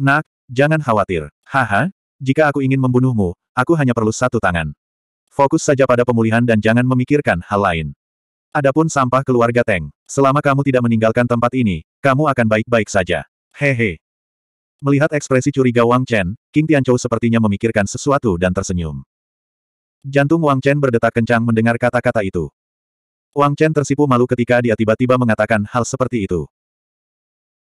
Nak, jangan khawatir. Haha, jika aku ingin membunuhmu, aku hanya perlu satu tangan. Fokus saja pada pemulihan dan jangan memikirkan hal lain. Adapun sampah keluarga Teng, selama kamu tidak meninggalkan tempat ini, kamu akan baik-baik saja. Hehe. Melihat ekspresi curiga Wang Chen, King Tianchou sepertinya memikirkan sesuatu dan tersenyum. Jantung Wang Chen berdetak kencang mendengar kata-kata itu. Wang Chen tersipu malu ketika dia tiba-tiba mengatakan hal seperti itu.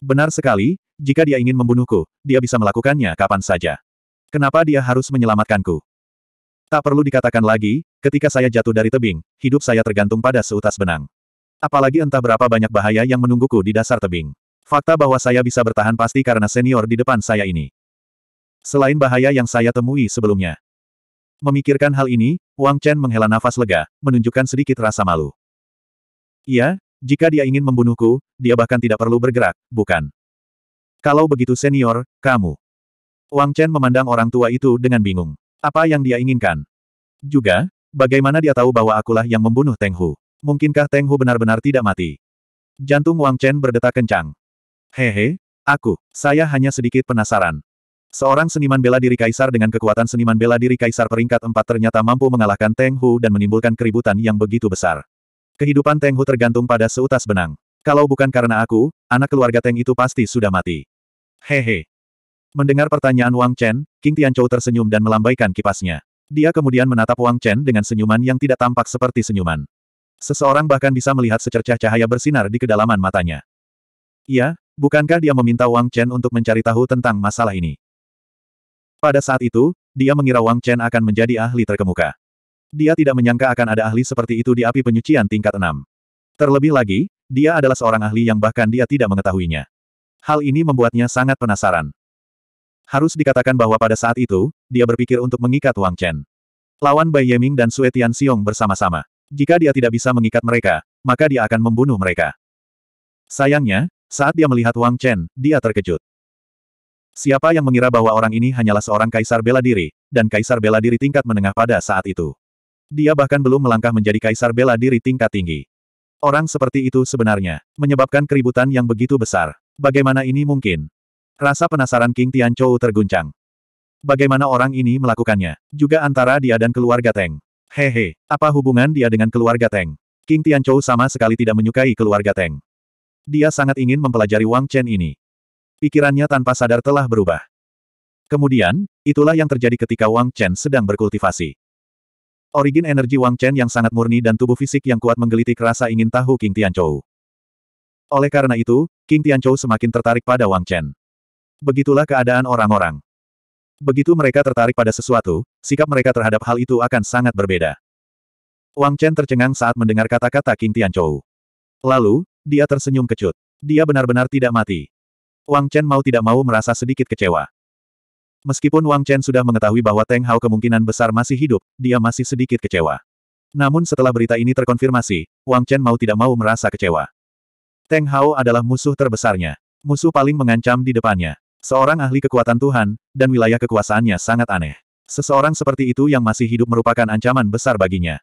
Benar sekali, jika dia ingin membunuhku, dia bisa melakukannya kapan saja. Kenapa dia harus menyelamatkanku? Tak perlu dikatakan lagi, ketika saya jatuh dari tebing, hidup saya tergantung pada seutas benang. Apalagi entah berapa banyak bahaya yang menungguku di dasar tebing. Fakta bahwa saya bisa bertahan pasti karena senior di depan saya ini. Selain bahaya yang saya temui sebelumnya. Memikirkan hal ini, Wang Chen menghela nafas lega, menunjukkan sedikit rasa malu. Iya, jika dia ingin membunuhku, dia bahkan tidak perlu bergerak, bukan? Kalau begitu senior, kamu. Wang Chen memandang orang tua itu dengan bingung. Apa yang dia inginkan? Juga, bagaimana dia tahu bahwa akulah yang membunuh Teng Hu? Mungkinkah Teng Hu benar-benar tidak mati? Jantung Wang Chen berdetak kencang. Hehe, aku, saya hanya sedikit penasaran. Seorang seniman bela diri kaisar dengan kekuatan seniman bela diri kaisar peringkat empat ternyata mampu mengalahkan Teng Hu dan menimbulkan keributan yang begitu besar. Kehidupan Teng Hu tergantung pada seutas benang. Kalau bukan karena aku, anak keluarga Teng itu pasti sudah mati. Hehe. Mendengar pertanyaan Wang Chen, King Tianchou tersenyum dan melambaikan kipasnya. Dia kemudian menatap Wang Chen dengan senyuman yang tidak tampak seperti senyuman. Seseorang bahkan bisa melihat secercah cahaya bersinar di kedalaman matanya. Ya, bukankah dia meminta Wang Chen untuk mencari tahu tentang masalah ini? Pada saat itu, dia mengira Wang Chen akan menjadi ahli terkemuka. Dia tidak menyangka akan ada ahli seperti itu di api penyucian tingkat 6. Terlebih lagi, dia adalah seorang ahli yang bahkan dia tidak mengetahuinya. Hal ini membuatnya sangat penasaran. Harus dikatakan bahwa pada saat itu, dia berpikir untuk mengikat Wang Chen. Lawan Bai Yeming dan Sue Tian Xiong bersama-sama. Jika dia tidak bisa mengikat mereka, maka dia akan membunuh mereka. Sayangnya, saat dia melihat Wang Chen, dia terkejut. Siapa yang mengira bahwa orang ini hanyalah seorang kaisar bela diri, dan kaisar bela diri tingkat menengah pada saat itu. Dia bahkan belum melangkah menjadi kaisar bela diri tingkat tinggi. Orang seperti itu sebenarnya menyebabkan keributan yang begitu besar. Bagaimana ini mungkin? Rasa penasaran King Tianchou terguncang. Bagaimana orang ini melakukannya? Juga antara dia dan keluarga Teng. Hehe, apa hubungan dia dengan keluarga Teng? King Tianchou sama sekali tidak menyukai keluarga Teng. Dia sangat ingin mempelajari Wang Chen ini. Pikirannya tanpa sadar telah berubah. Kemudian, itulah yang terjadi ketika Wang Chen sedang berkultivasi. Origin energi Wang Chen yang sangat murni dan tubuh fisik yang kuat menggelitik rasa ingin tahu King Tianchou. Oleh karena itu, King Tianchou semakin tertarik pada Wang Chen. Begitulah keadaan orang-orang. Begitu mereka tertarik pada sesuatu, sikap mereka terhadap hal itu akan sangat berbeda. Wang Chen tercengang saat mendengar kata-kata King Tianchou. Lalu, dia tersenyum kecut. Dia benar-benar tidak mati. Wang Chen mau tidak mau merasa sedikit kecewa. Meskipun Wang Chen sudah mengetahui bahwa Teng Hao kemungkinan besar masih hidup, dia masih sedikit kecewa. Namun setelah berita ini terkonfirmasi, Wang Chen mau tidak mau merasa kecewa. Teng Hao adalah musuh terbesarnya. Musuh paling mengancam di depannya. Seorang ahli kekuatan Tuhan, dan wilayah kekuasaannya sangat aneh. Seseorang seperti itu yang masih hidup merupakan ancaman besar baginya.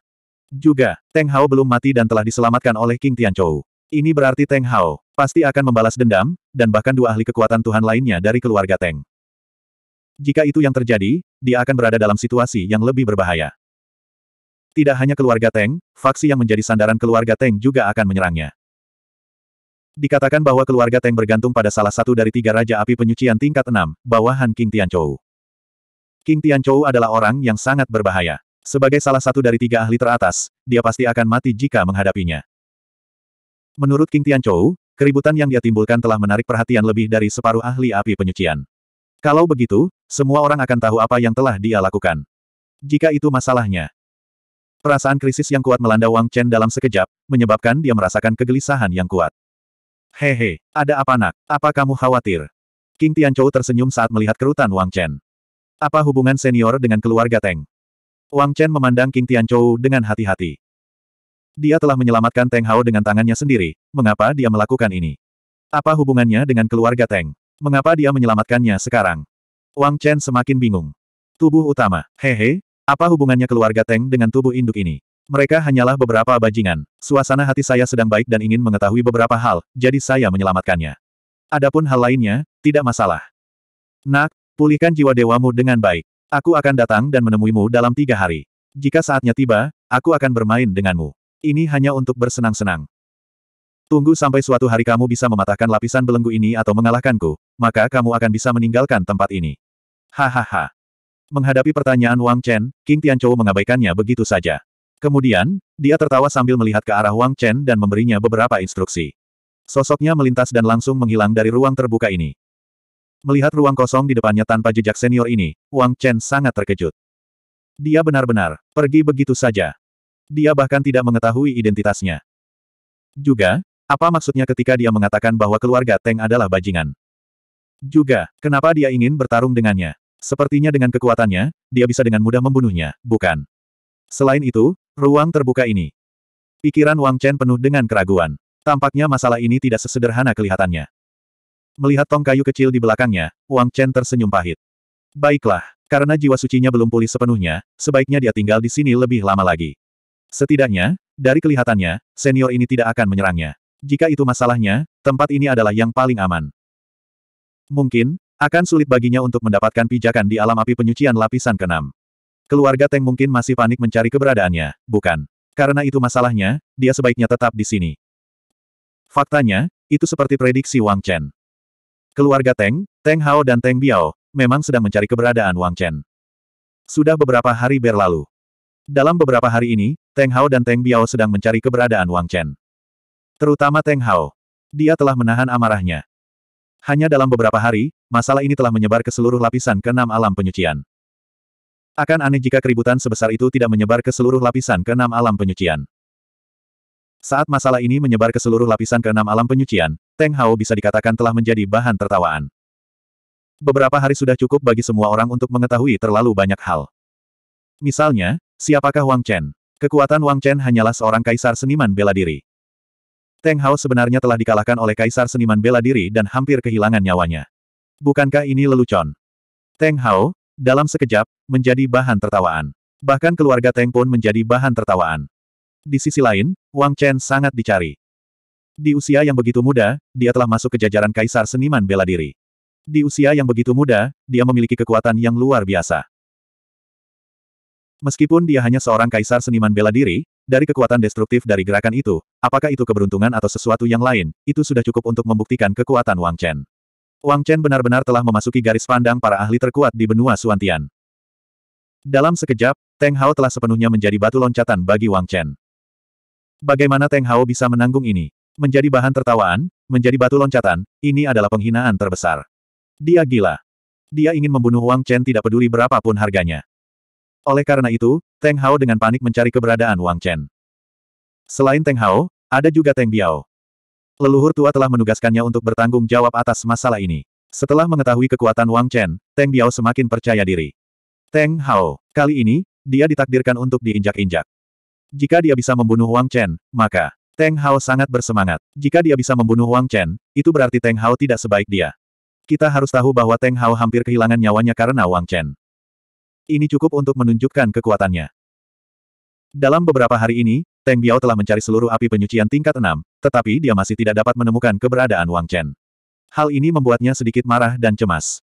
Juga, Teng Hao belum mati dan telah diselamatkan oleh King Tianchou. Ini berarti Teng Hao pasti akan membalas dendam, dan bahkan dua ahli kekuatan Tuhan lainnya dari keluarga Teng. Jika itu yang terjadi, dia akan berada dalam situasi yang lebih berbahaya. Tidak hanya keluarga Teng, faksi yang menjadi sandaran keluarga Teng juga akan menyerangnya. Dikatakan bahwa keluarga Teng bergantung pada salah satu dari tiga Raja Api Penyucian tingkat enam, bawahan King Tianchou. King Tianchou adalah orang yang sangat berbahaya. Sebagai salah satu dari tiga ahli teratas, dia pasti akan mati jika menghadapinya. Menurut King Tianchou, keributan yang dia timbulkan telah menarik perhatian lebih dari separuh ahli api penyucian. Kalau begitu, semua orang akan tahu apa yang telah dia lakukan. Jika itu masalahnya. Perasaan krisis yang kuat melanda Wang Chen dalam sekejap, menyebabkan dia merasakan kegelisahan yang kuat. Hehe, ada apa nak? Apa kamu khawatir? King Tianchou tersenyum saat melihat kerutan Wang Chen. Apa hubungan senior dengan keluarga Teng? Wang Chen memandang King Tianchou dengan hati-hati. Dia telah menyelamatkan Teng Hao dengan tangannya sendiri, mengapa dia melakukan ini? Apa hubungannya dengan keluarga Teng? Mengapa dia menyelamatkannya sekarang? Wang Chen semakin bingung. Tubuh utama, hehe, apa hubungannya keluarga Teng dengan tubuh induk ini? Mereka hanyalah beberapa bajingan. Suasana hati saya sedang baik dan ingin mengetahui beberapa hal, jadi saya menyelamatkannya. Adapun hal lainnya, tidak masalah. Nak, pulihkan jiwa dewamu dengan baik. Aku akan datang dan menemuimu dalam tiga hari. Jika saatnya tiba, aku akan bermain denganmu. Ini hanya untuk bersenang-senang. Tunggu sampai suatu hari kamu bisa mematahkan lapisan belenggu ini atau mengalahkanku, maka kamu akan bisa meninggalkan tempat ini. Hahaha. Menghadapi pertanyaan Wang Chen, King Tianchou mengabaikannya begitu saja. Kemudian, dia tertawa sambil melihat ke arah Wang Chen dan memberinya beberapa instruksi. Sosoknya melintas dan langsung menghilang dari ruang terbuka ini. Melihat ruang kosong di depannya tanpa jejak senior ini, Wang Chen sangat terkejut. Dia benar-benar pergi begitu saja. Dia bahkan tidak mengetahui identitasnya. Juga, apa maksudnya ketika dia mengatakan bahwa keluarga Teng adalah bajingan? Juga, kenapa dia ingin bertarung dengannya? Sepertinya dengan kekuatannya, dia bisa dengan mudah membunuhnya, bukan? Selain itu, ruang terbuka ini. Pikiran Wang Chen penuh dengan keraguan. Tampaknya masalah ini tidak sesederhana kelihatannya. Melihat tong kayu kecil di belakangnya, Wang Chen tersenyum pahit. Baiklah, karena jiwa sucinya belum pulih sepenuhnya, sebaiknya dia tinggal di sini lebih lama lagi. Setidaknya, dari kelihatannya, senior ini tidak akan menyerangnya. Jika itu masalahnya, tempat ini adalah yang paling aman. Mungkin, akan sulit baginya untuk mendapatkan pijakan di alam api penyucian lapisan keenam. Keluarga Teng mungkin masih panik mencari keberadaannya, bukan? Karena itu masalahnya, dia sebaiknya tetap di sini. Faktanya, itu seperti prediksi Wang Chen. Keluarga Teng, Teng Hao dan Teng Biao, memang sedang mencari keberadaan Wang Chen. Sudah beberapa hari berlalu. Dalam beberapa hari ini, Teng Hao dan Teng Biao sedang mencari keberadaan Wang Chen. Terutama Teng Hao. Dia telah menahan amarahnya. Hanya dalam beberapa hari, masalah ini telah menyebar ke seluruh lapisan keenam alam penyucian. Akan aneh jika keributan sebesar itu tidak menyebar ke seluruh lapisan keenam alam penyucian. Saat masalah ini menyebar ke seluruh lapisan keenam alam penyucian, Teng Hao bisa dikatakan telah menjadi bahan tertawaan. Beberapa hari sudah cukup bagi semua orang untuk mengetahui terlalu banyak hal. Misalnya, siapakah Wang Chen? Kekuatan Wang Chen hanyalah seorang kaisar seniman bela diri. Teng Hao sebenarnya telah dikalahkan oleh kaisar seniman bela diri dan hampir kehilangan nyawanya. Bukankah ini lelucon? Teng Hao, dalam sekejap, menjadi bahan tertawaan. Bahkan keluarga Teng pun menjadi bahan tertawaan. Di sisi lain, Wang Chen sangat dicari. Di usia yang begitu muda, dia telah masuk ke jajaran kaisar seniman bela diri. Di usia yang begitu muda, dia memiliki kekuatan yang luar biasa. Meskipun dia hanya seorang kaisar seniman bela diri, dari kekuatan destruktif dari gerakan itu, apakah itu keberuntungan atau sesuatu yang lain, itu sudah cukup untuk membuktikan kekuatan Wang Chen. Wang Chen benar-benar telah memasuki garis pandang para ahli terkuat di benua Suantian. Dalam sekejap, Teng Hao telah sepenuhnya menjadi batu loncatan bagi Wang Chen. Bagaimana Teng Hao bisa menanggung ini? Menjadi bahan tertawaan, menjadi batu loncatan, ini adalah penghinaan terbesar. Dia gila. Dia ingin membunuh Wang Chen tidak peduli berapapun harganya. Oleh karena itu, Teng Hao dengan panik mencari keberadaan Wang Chen. Selain Teng Hao, ada juga Teng Biao. Leluhur tua telah menugaskannya untuk bertanggung jawab atas masalah ini. Setelah mengetahui kekuatan Wang Chen, Teng Biao semakin percaya diri. Teng Hao, kali ini, dia ditakdirkan untuk diinjak-injak. Jika dia bisa membunuh Wang Chen, maka Teng Hao sangat bersemangat. Jika dia bisa membunuh Wang Chen, itu berarti Teng Hao tidak sebaik dia. Kita harus tahu bahwa Teng Hao hampir kehilangan nyawanya karena Wang Chen. Ini cukup untuk menunjukkan kekuatannya. Dalam beberapa hari ini, Teng Biao telah mencari seluruh api penyucian tingkat 6, tetapi dia masih tidak dapat menemukan keberadaan Wang Chen. Hal ini membuatnya sedikit marah dan cemas.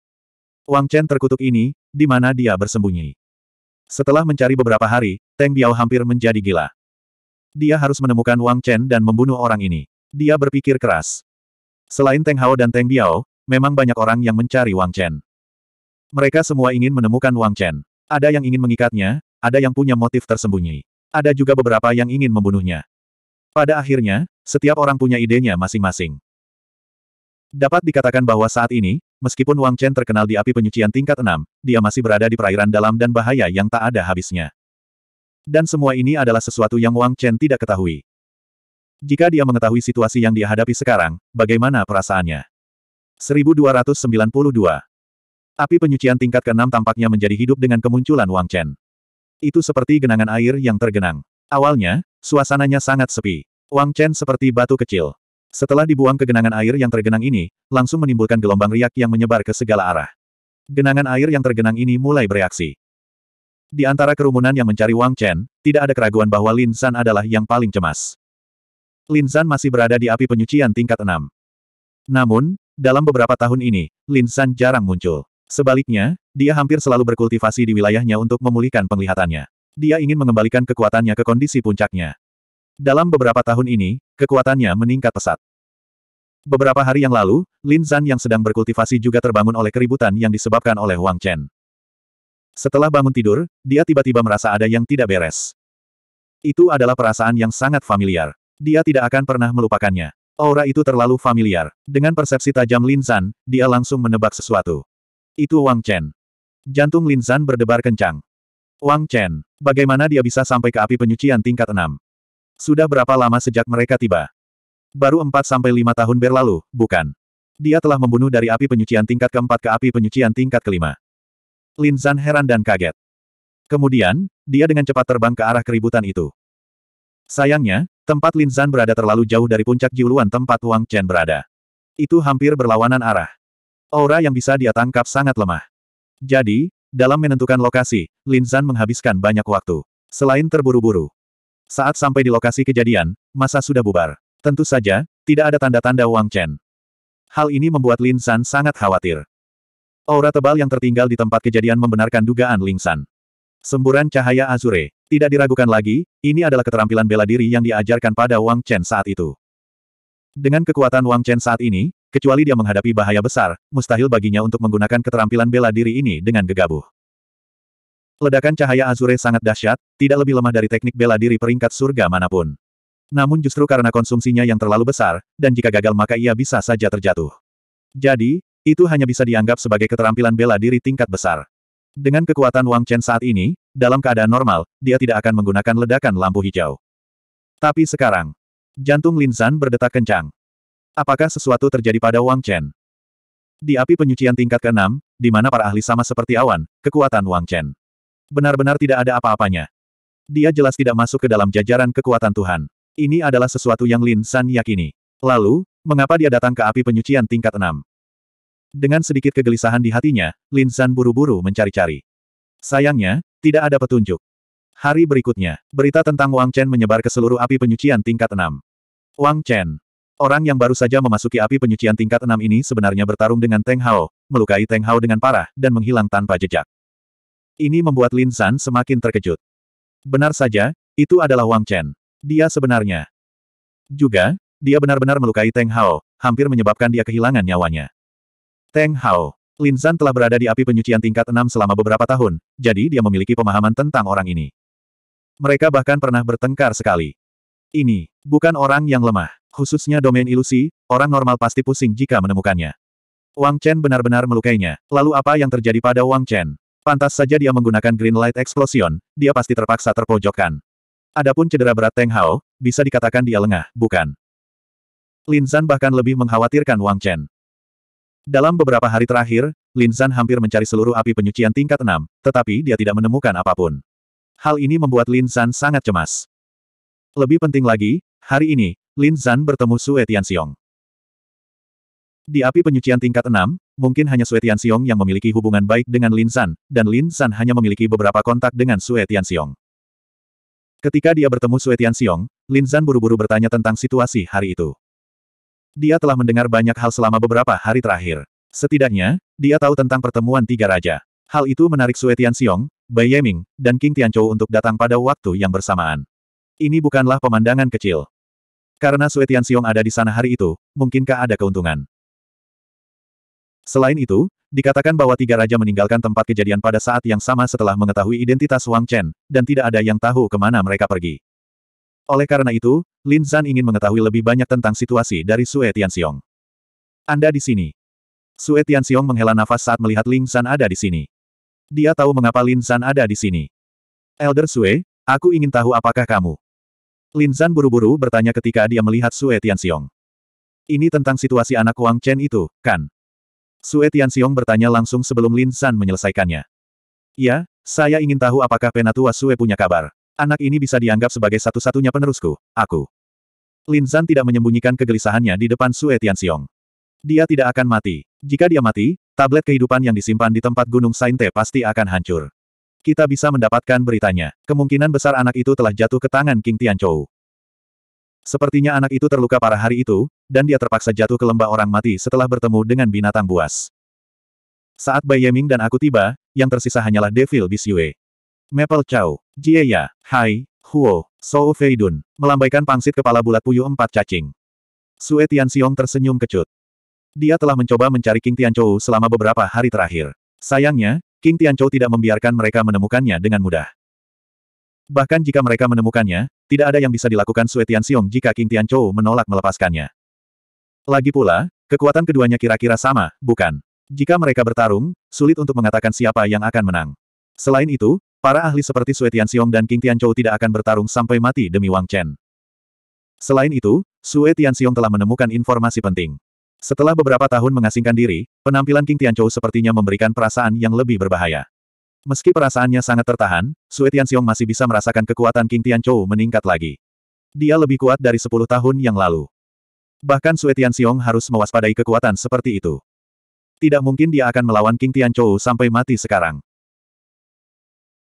Wang Chen terkutuk ini, di mana dia bersembunyi. Setelah mencari beberapa hari, Teng Biao hampir menjadi gila. Dia harus menemukan Wang Chen dan membunuh orang ini. Dia berpikir keras. Selain Teng Hao dan Teng Biao, memang banyak orang yang mencari Wang Chen. Mereka semua ingin menemukan Wang Chen. Ada yang ingin mengikatnya, ada yang punya motif tersembunyi. Ada juga beberapa yang ingin membunuhnya. Pada akhirnya, setiap orang punya idenya masing-masing. Dapat dikatakan bahwa saat ini, meskipun Wang Chen terkenal di api penyucian tingkat 6, dia masih berada di perairan dalam dan bahaya yang tak ada habisnya. Dan semua ini adalah sesuatu yang Wang Chen tidak ketahui. Jika dia mengetahui situasi yang dia hadapi sekarang, bagaimana perasaannya? 1292 Api penyucian tingkat ke-6 tampaknya menjadi hidup dengan kemunculan Wang Chen. Itu seperti genangan air yang tergenang. Awalnya, suasananya sangat sepi. Wang Chen seperti batu kecil. Setelah dibuang ke genangan air yang tergenang ini, langsung menimbulkan gelombang riak yang menyebar ke segala arah. Genangan air yang tergenang ini mulai bereaksi. Di antara kerumunan yang mencari Wang Chen, tidak ada keraguan bahwa Lin San adalah yang paling cemas. Lin San masih berada di api penyucian tingkat 6. Namun, dalam beberapa tahun ini, Lin San jarang muncul. Sebaliknya, dia hampir selalu berkultivasi di wilayahnya untuk memulihkan penglihatannya. Dia ingin mengembalikan kekuatannya ke kondisi puncaknya. Dalam beberapa tahun ini, kekuatannya meningkat pesat. Beberapa hari yang lalu, Lin Zhan yang sedang berkultivasi juga terbangun oleh keributan yang disebabkan oleh Wang Chen. Setelah bangun tidur, dia tiba-tiba merasa ada yang tidak beres. Itu adalah perasaan yang sangat familiar. Dia tidak akan pernah melupakannya. Aura itu terlalu familiar. Dengan persepsi tajam Lin Zhan, dia langsung menebak sesuatu. Itu Wang Chen. Jantung Lin San berdebar kencang. Wang Chen, bagaimana dia bisa sampai ke api penyucian tingkat 6? Sudah berapa lama sejak mereka tiba? Baru 4-5 tahun berlalu, bukan? Dia telah membunuh dari api penyucian tingkat keempat ke api penyucian tingkat kelima. Lin Zan heran dan kaget. Kemudian, dia dengan cepat terbang ke arah keributan itu. Sayangnya, tempat Lin Zan berada terlalu jauh dari puncak jiuluan tempat Wang Chen berada. Itu hampir berlawanan arah. Aura yang bisa dia tangkap sangat lemah. Jadi, dalam menentukan lokasi, Lin Zan menghabiskan banyak waktu. Selain terburu-buru. Saat sampai di lokasi kejadian, masa sudah bubar. Tentu saja, tidak ada tanda-tanda Wang Chen. Hal ini membuat Lin Zan sangat khawatir. Aura tebal yang tertinggal di tempat kejadian membenarkan dugaan Lin Zan. Semburan cahaya Azure. Tidak diragukan lagi, ini adalah keterampilan bela diri yang diajarkan pada Wang Chen saat itu. Dengan kekuatan Wang Chen saat ini, Kecuali dia menghadapi bahaya besar, mustahil baginya untuk menggunakan keterampilan bela diri ini dengan gegabah. Ledakan cahaya Azure sangat dahsyat, tidak lebih lemah dari teknik bela diri peringkat surga manapun. Namun justru karena konsumsinya yang terlalu besar, dan jika gagal maka ia bisa saja terjatuh. Jadi, itu hanya bisa dianggap sebagai keterampilan bela diri tingkat besar. Dengan kekuatan Wang Chen saat ini, dalam keadaan normal, dia tidak akan menggunakan ledakan lampu hijau. Tapi sekarang, jantung Lin Zan berdetak kencang. Apakah sesuatu terjadi pada Wang Chen? Di api penyucian tingkat ke-6, di mana para ahli sama seperti awan, kekuatan Wang Chen. Benar-benar tidak ada apa-apanya. Dia jelas tidak masuk ke dalam jajaran kekuatan Tuhan. Ini adalah sesuatu yang Lin San yakini. Lalu, mengapa dia datang ke api penyucian tingkat 6? Dengan sedikit kegelisahan di hatinya, Lin San buru-buru mencari-cari. Sayangnya, tidak ada petunjuk. Hari berikutnya, berita tentang Wang Chen menyebar ke seluruh api penyucian tingkat 6. Wang Chen, Orang yang baru saja memasuki api penyucian tingkat enam ini sebenarnya bertarung dengan Teng Hao, melukai Teng Hao dengan parah, dan menghilang tanpa jejak. Ini membuat Lin San semakin terkejut. Benar saja, itu adalah Wang Chen. Dia sebenarnya. Juga, dia benar-benar melukai Teng Hao, hampir menyebabkan dia kehilangan nyawanya. Teng Hao, Lin San telah berada di api penyucian tingkat enam selama beberapa tahun, jadi dia memiliki pemahaman tentang orang ini. Mereka bahkan pernah bertengkar sekali. Ini, bukan orang yang lemah khususnya domain ilusi, orang normal pasti pusing jika menemukannya. Wang Chen benar-benar melukainya. Lalu apa yang terjadi pada Wang Chen? Pantas saja dia menggunakan Green Light Explosion, dia pasti terpaksa terpojokkan. Adapun cedera berat Teng Hao, bisa dikatakan dia lengah, bukan? Lin Zan bahkan lebih mengkhawatirkan Wang Chen. Dalam beberapa hari terakhir, Lin Zan hampir mencari seluruh api penyucian tingkat 6, tetapi dia tidak menemukan apapun. Hal ini membuat Lin Zan sangat cemas. Lebih penting lagi, hari ini, Lin Zan bertemu Sue Tianxiong. Di api penyucian tingkat 6, mungkin hanya Sue Tianxiong yang memiliki hubungan baik dengan Lin Zan, dan Lin Zan hanya memiliki beberapa kontak dengan Sue Tianxiong. Ketika dia bertemu Sue Tianxiong, Lin Zan buru-buru bertanya tentang situasi hari itu. Dia telah mendengar banyak hal selama beberapa hari terakhir. Setidaknya, dia tahu tentang pertemuan tiga raja. Hal itu menarik Sue Tianxiong, Bai Yeming, dan King Tianchou untuk datang pada waktu yang bersamaan. Ini bukanlah pemandangan kecil. Karena Tian Xiong ada di sana hari itu, mungkinkah ada keuntungan? Selain itu, dikatakan bahwa tiga raja meninggalkan tempat kejadian pada saat yang sama setelah mengetahui identitas Wang Chen, dan tidak ada yang tahu kemana mereka pergi. Oleh karena itu, Lin Zan ingin mengetahui lebih banyak tentang situasi dari Tian Xiong. Anda di sini. Tian Xiong menghela nafas saat melihat Lin Zan ada di sini. Dia tahu mengapa Lin Zan ada di sini. Elder Sui, aku ingin tahu apakah kamu Lin Zan buru-buru bertanya ketika dia melihat Sue Tianxiong. Ini tentang situasi anak Wang Chen itu, kan? Sue Tianxiong bertanya langsung sebelum Lin Zan menyelesaikannya. Ya, saya ingin tahu apakah penatua Sue punya kabar. Anak ini bisa dianggap sebagai satu-satunya penerusku, aku. Lin Zan tidak menyembunyikan kegelisahannya di depan Sue Tianxiong. Dia tidak akan mati. Jika dia mati, tablet kehidupan yang disimpan di tempat Gunung Sainte pasti akan hancur. Kita bisa mendapatkan beritanya. Kemungkinan besar anak itu telah jatuh ke tangan King Tianchou. Sepertinya anak itu terluka parah hari itu, dan dia terpaksa jatuh ke lembah orang mati setelah bertemu dengan binatang buas. Saat Bai Yeming dan aku tiba, yang tersisa hanyalah Devil Yue. Maple Chow, Jieya, Hai, Huo, Sou Feidun, melambaikan pangsit kepala bulat puyuh empat cacing. Sue Tianxiong tersenyum kecut. Dia telah mencoba mencari King Tianchou selama beberapa hari terakhir. Sayangnya, King Tianchou tidak membiarkan mereka menemukannya dengan mudah. Bahkan jika mereka menemukannya, tidak ada yang bisa dilakukan Sue Tianxiong jika King Tianchou menolak melepaskannya. Lagi pula, kekuatan keduanya kira-kira sama, bukan? Jika mereka bertarung, sulit untuk mengatakan siapa yang akan menang. Selain itu, para ahli seperti Sue Tianxiong dan King Tianchou tidak akan bertarung sampai mati demi Wang Chen. Selain itu, Sue Tianxiong telah menemukan informasi penting. Setelah beberapa tahun mengasingkan diri, penampilan King Tianchou sepertinya memberikan perasaan yang lebih berbahaya. Meski perasaannya sangat tertahan, Sui Tianxiong masih bisa merasakan kekuatan King Tianchou meningkat lagi. Dia lebih kuat dari 10 tahun yang lalu. Bahkan Sui Tianxiong harus mewaspadai kekuatan seperti itu. Tidak mungkin dia akan melawan King Tianchou sampai mati sekarang.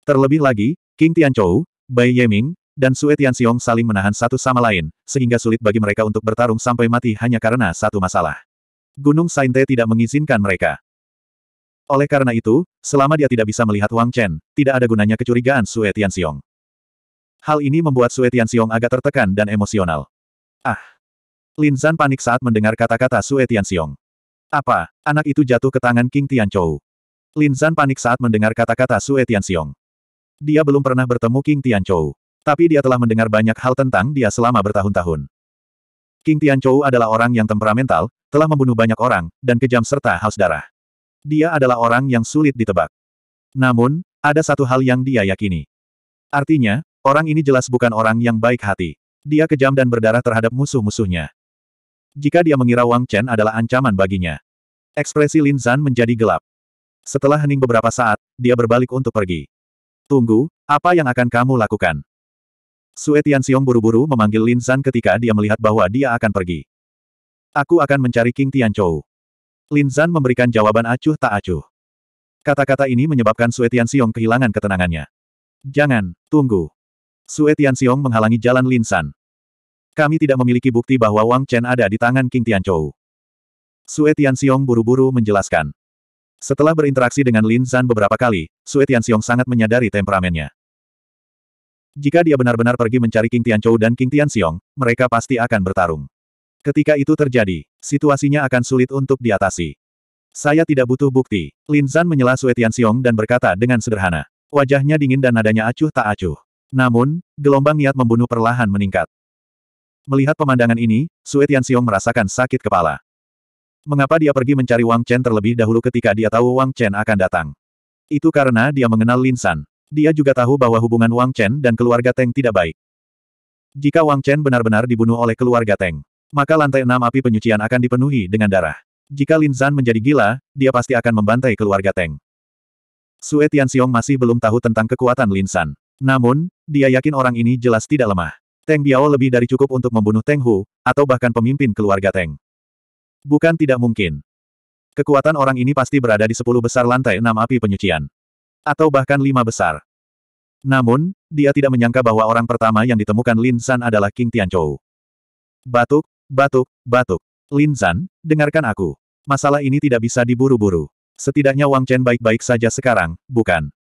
Terlebih lagi, King Tianchou, Bai Yeming, dan Sui Tianxiong saling menahan satu sama lain, sehingga sulit bagi mereka untuk bertarung sampai mati hanya karena satu masalah. Gunung Sainte tidak mengizinkan mereka. Oleh karena itu, selama dia tidak bisa melihat Wang Chen, tidak ada gunanya kecurigaan Sue Tianxiong. Hal ini membuat Sue Tianxiong agak tertekan dan emosional. Ah! Lin Zan panik saat mendengar kata-kata Sue Tianxiong. Apa, anak itu jatuh ke tangan King Tianchou? Lin Zan panik saat mendengar kata-kata Sue Tianxiong. Dia belum pernah bertemu King Tianchou. Tapi dia telah mendengar banyak hal tentang dia selama bertahun-tahun. King Tian Chou adalah orang yang temperamental, telah membunuh banyak orang, dan kejam serta haus darah. Dia adalah orang yang sulit ditebak. Namun, ada satu hal yang dia yakini. Artinya, orang ini jelas bukan orang yang baik hati. Dia kejam dan berdarah terhadap musuh-musuhnya. Jika dia mengira Wang Chen adalah ancaman baginya. Ekspresi Lin Zan menjadi gelap. Setelah hening beberapa saat, dia berbalik untuk pergi. Tunggu, apa yang akan kamu lakukan? Sue Tianxiong buru-buru memanggil Lin San ketika dia melihat bahwa dia akan pergi. Aku akan mencari King Tianchou. Lin San memberikan jawaban acuh tak acuh. Kata-kata ini menyebabkan Sue Tianxiong kehilangan ketenangannya. Jangan, tunggu. Sue Tianxiong menghalangi jalan Lin San. Kami tidak memiliki bukti bahwa Wang Chen ada di tangan King Tianchou. Sue Tianxiong buru-buru menjelaskan. Setelah berinteraksi dengan Lin San beberapa kali, Sue Tianxiong sangat menyadari temperamennya. Jika dia benar-benar pergi mencari King Tianchou dan King Tianxiong, mereka pasti akan bertarung. Ketika itu terjadi, situasinya akan sulit untuk diatasi. Saya tidak butuh bukti. Lin Zan menyela Tian Xiong dan berkata dengan sederhana. Wajahnya dingin dan nadanya acuh tak acuh. Namun, gelombang niat membunuh perlahan meningkat. Melihat pemandangan ini, Tian Xiong merasakan sakit kepala. Mengapa dia pergi mencari Wang Chen terlebih dahulu ketika dia tahu Wang Chen akan datang? Itu karena dia mengenal Lin San. Dia juga tahu bahwa hubungan Wang Chen dan keluarga Teng tidak baik. Jika Wang Chen benar-benar dibunuh oleh keluarga Teng, maka lantai enam api penyucian akan dipenuhi dengan darah. Jika Lin Zan menjadi gila, dia pasti akan membantai keluarga Teng. Sue Tianxiong masih belum tahu tentang kekuatan Lin San. Namun, dia yakin orang ini jelas tidak lemah. Teng Biao lebih dari cukup untuk membunuh Teng Hu, atau bahkan pemimpin keluarga Teng. Bukan tidak mungkin. Kekuatan orang ini pasti berada di sepuluh besar lantai enam api penyucian. Atau bahkan lima besar. Namun, dia tidak menyangka bahwa orang pertama yang ditemukan Lin San adalah King Tianzhou. Batuk, batuk, batuk. Lin San, dengarkan aku. Masalah ini tidak bisa diburu-buru. Setidaknya Wang Chen baik-baik saja sekarang, bukan?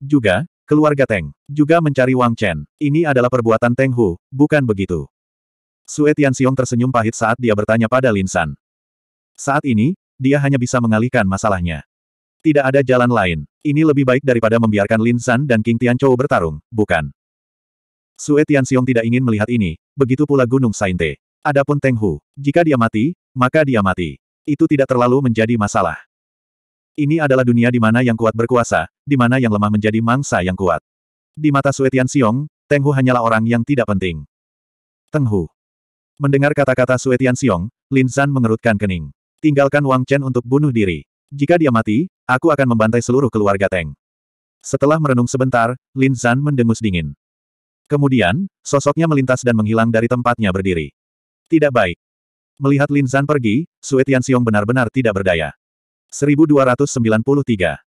Juga, keluarga Teng, juga mencari Wang Chen. Ini adalah perbuatan Teng Hu, bukan begitu? Sue Tianxiong tersenyum pahit saat dia bertanya pada Lin San. Saat ini, dia hanya bisa mengalihkan masalahnya. Tidak ada jalan lain. Ini lebih baik daripada membiarkan Lin San dan King Tian Tianchou bertarung, bukan? Sue Tianxiong tidak ingin melihat ini, begitu pula Gunung Sainte. Adapun Teng Hu, jika dia mati, maka dia mati. Itu tidak terlalu menjadi masalah. Ini adalah dunia di mana yang kuat berkuasa, di mana yang lemah menjadi mangsa yang kuat. Di mata Sue Tianxiong, Teng Hu hanyalah orang yang tidak penting. Teng Hu. Mendengar kata-kata Sue Tianxiong, Lin San mengerutkan kening. Tinggalkan Wang Chen untuk bunuh diri. Jika dia mati, aku akan membantai seluruh keluarga Teng. Setelah merenung sebentar, Lin Zan mendengus dingin. Kemudian, sosoknya melintas dan menghilang dari tempatnya berdiri. Tidak baik. Melihat Lin Zan pergi, Tian Xiong benar-benar tidak berdaya. 1293.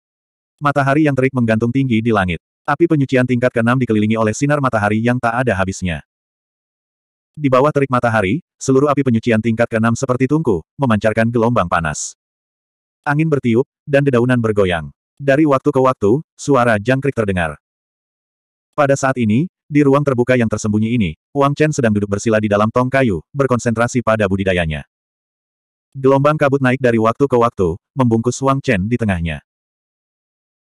Matahari yang terik menggantung tinggi di langit. Api penyucian tingkat ke-6 dikelilingi oleh sinar matahari yang tak ada habisnya. Di bawah terik matahari, seluruh api penyucian tingkat ke-6 seperti tungku, memancarkan gelombang panas. Angin bertiup, dan dedaunan bergoyang. Dari waktu ke waktu, suara jangkrik terdengar. Pada saat ini, di ruang terbuka yang tersembunyi ini, Wang Chen sedang duduk bersila di dalam tong kayu, berkonsentrasi pada budidayanya. Gelombang kabut naik dari waktu ke waktu, membungkus Wang Chen di tengahnya.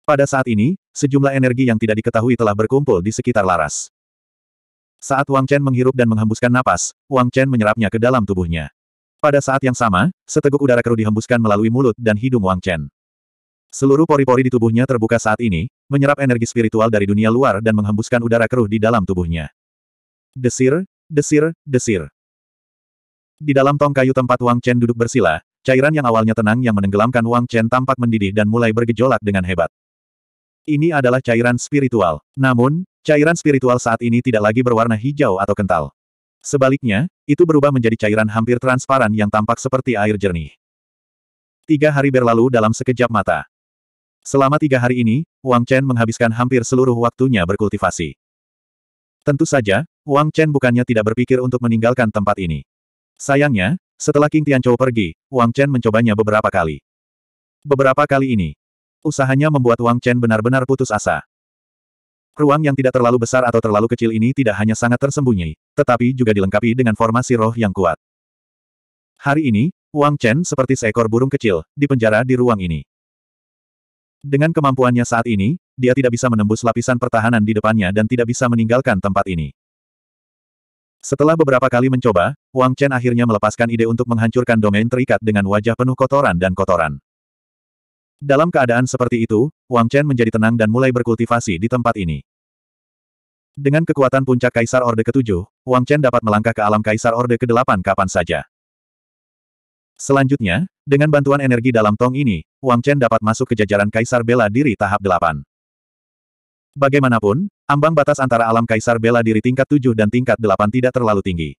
Pada saat ini, sejumlah energi yang tidak diketahui telah berkumpul di sekitar Laras. Saat Wang Chen menghirup dan menghembuskan napas, Wang Chen menyerapnya ke dalam tubuhnya. Pada saat yang sama, seteguk udara keruh dihembuskan melalui mulut dan hidung Wang Chen. Seluruh pori-pori di tubuhnya terbuka saat ini, menyerap energi spiritual dari dunia luar dan menghembuskan udara keruh di dalam tubuhnya. Desir, desir, desir. Di dalam tong kayu tempat Wang Chen duduk bersila, cairan yang awalnya tenang yang menenggelamkan Wang Chen tampak mendidih dan mulai bergejolak dengan hebat. Ini adalah cairan spiritual. Namun, cairan spiritual saat ini tidak lagi berwarna hijau atau kental. Sebaliknya, itu berubah menjadi cairan hampir transparan yang tampak seperti air jernih. Tiga hari berlalu dalam sekejap mata. Selama tiga hari ini, Wang Chen menghabiskan hampir seluruh waktunya berkultivasi. Tentu saja, Wang Chen bukannya tidak berpikir untuk meninggalkan tempat ini. Sayangnya, setelah King Tianchou pergi, Wang Chen mencobanya beberapa kali. Beberapa kali ini, usahanya membuat Wang Chen benar-benar putus asa. Ruang yang tidak terlalu besar atau terlalu kecil ini tidak hanya sangat tersembunyi, tetapi juga dilengkapi dengan formasi roh yang kuat. Hari ini, Wang Chen seperti seekor burung kecil, dipenjara di ruang ini. Dengan kemampuannya saat ini, dia tidak bisa menembus lapisan pertahanan di depannya dan tidak bisa meninggalkan tempat ini. Setelah beberapa kali mencoba, Wang Chen akhirnya melepaskan ide untuk menghancurkan domain terikat dengan wajah penuh kotoran dan kotoran. Dalam keadaan seperti itu, Wang Chen menjadi tenang dan mulai berkultivasi di tempat ini. Dengan kekuatan puncak Kaisar Orde ke-7, Wang Chen dapat melangkah ke alam Kaisar Orde ke-8 kapan saja. Selanjutnya, dengan bantuan energi dalam tong ini, Wang Chen dapat masuk ke jajaran Kaisar Bela Diri tahap 8. Bagaimanapun, ambang batas antara alam Kaisar Bela Diri tingkat 7 dan tingkat 8 tidak terlalu tinggi.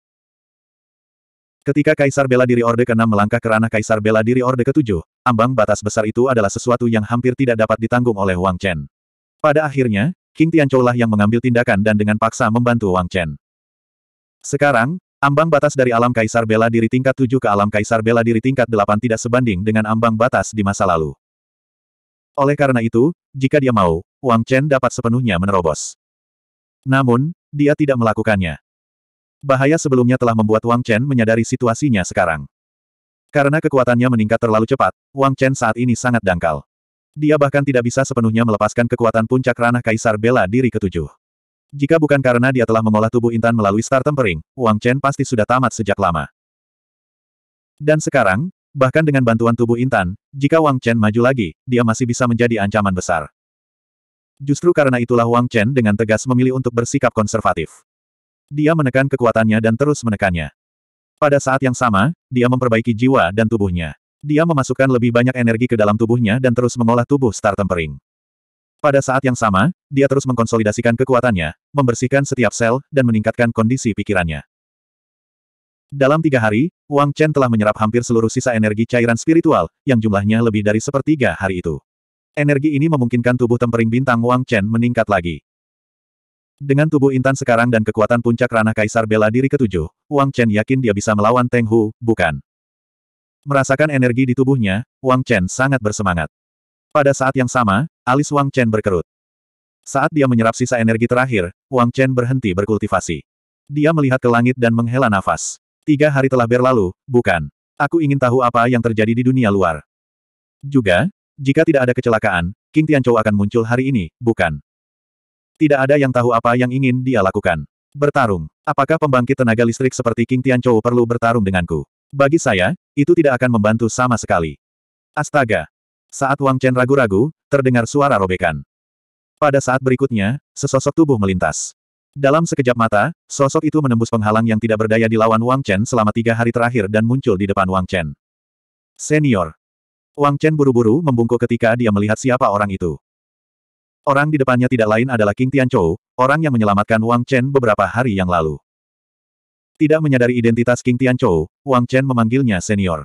Ketika Kaisar Bela Diri Orde ke-6 melangkah ke ranah Kaisar Bela Diri Orde ke-7, ambang batas besar itu adalah sesuatu yang hampir tidak dapat ditanggung oleh Wang Chen. Pada akhirnya, King Tianchou lah yang mengambil tindakan dan dengan paksa membantu Wang Chen. Sekarang, ambang batas dari alam kaisar bela diri tingkat 7 ke alam kaisar bela diri tingkat 8 tidak sebanding dengan ambang batas di masa lalu. Oleh karena itu, jika dia mau, Wang Chen dapat sepenuhnya menerobos. Namun, dia tidak melakukannya. Bahaya sebelumnya telah membuat Wang Chen menyadari situasinya sekarang. Karena kekuatannya meningkat terlalu cepat, Wang Chen saat ini sangat dangkal. Dia bahkan tidak bisa sepenuhnya melepaskan kekuatan puncak ranah Kaisar Bela Diri ketujuh. Jika bukan karena dia telah mengolah tubuh Intan melalui star tempering, Wang Chen pasti sudah tamat sejak lama. Dan sekarang, bahkan dengan bantuan tubuh Intan, jika Wang Chen maju lagi, dia masih bisa menjadi ancaman besar. Justru karena itulah Wang Chen dengan tegas memilih untuk bersikap konservatif. Dia menekan kekuatannya dan terus menekannya. Pada saat yang sama, dia memperbaiki jiwa dan tubuhnya. Dia memasukkan lebih banyak energi ke dalam tubuhnya dan terus mengolah tubuh Star Tempering. Pada saat yang sama, dia terus mengkonsolidasikan kekuatannya, membersihkan setiap sel, dan meningkatkan kondisi pikirannya. Dalam tiga hari, Wang Chen telah menyerap hampir seluruh sisa energi cairan spiritual, yang jumlahnya lebih dari sepertiga hari itu. Energi ini memungkinkan tubuh tempering bintang Wang Chen meningkat lagi. Dengan tubuh Intan sekarang dan kekuatan puncak ranah Kaisar Bela Diri ketujuh, Wang Chen yakin dia bisa melawan Teng Hu, bukan? Merasakan energi di tubuhnya, Wang Chen sangat bersemangat. Pada saat yang sama, alis Wang Chen berkerut. Saat dia menyerap sisa energi terakhir, Wang Chen berhenti berkultivasi. Dia melihat ke langit dan menghela nafas. Tiga hari telah berlalu, bukan? Aku ingin tahu apa yang terjadi di dunia luar. Juga, jika tidak ada kecelakaan, King Tianchou akan muncul hari ini, bukan? Tidak ada yang tahu apa yang ingin dia lakukan. Bertarung. Apakah pembangkit tenaga listrik seperti King Tianchou perlu bertarung denganku? Bagi saya, itu tidak akan membantu sama sekali. Astaga. Saat Wang Chen ragu-ragu, terdengar suara robekan. Pada saat berikutnya, sesosok tubuh melintas. Dalam sekejap mata, sosok itu menembus penghalang yang tidak berdaya dilawan Wang Chen selama tiga hari terakhir dan muncul di depan Wang Chen. Senior. Wang Chen buru-buru membungkuk ketika dia melihat siapa orang itu. Orang di depannya tidak lain adalah King Tianchou, orang yang menyelamatkan Wang Chen beberapa hari yang lalu. Tidak menyadari identitas King Tianchou, Wang Chen memanggilnya senior.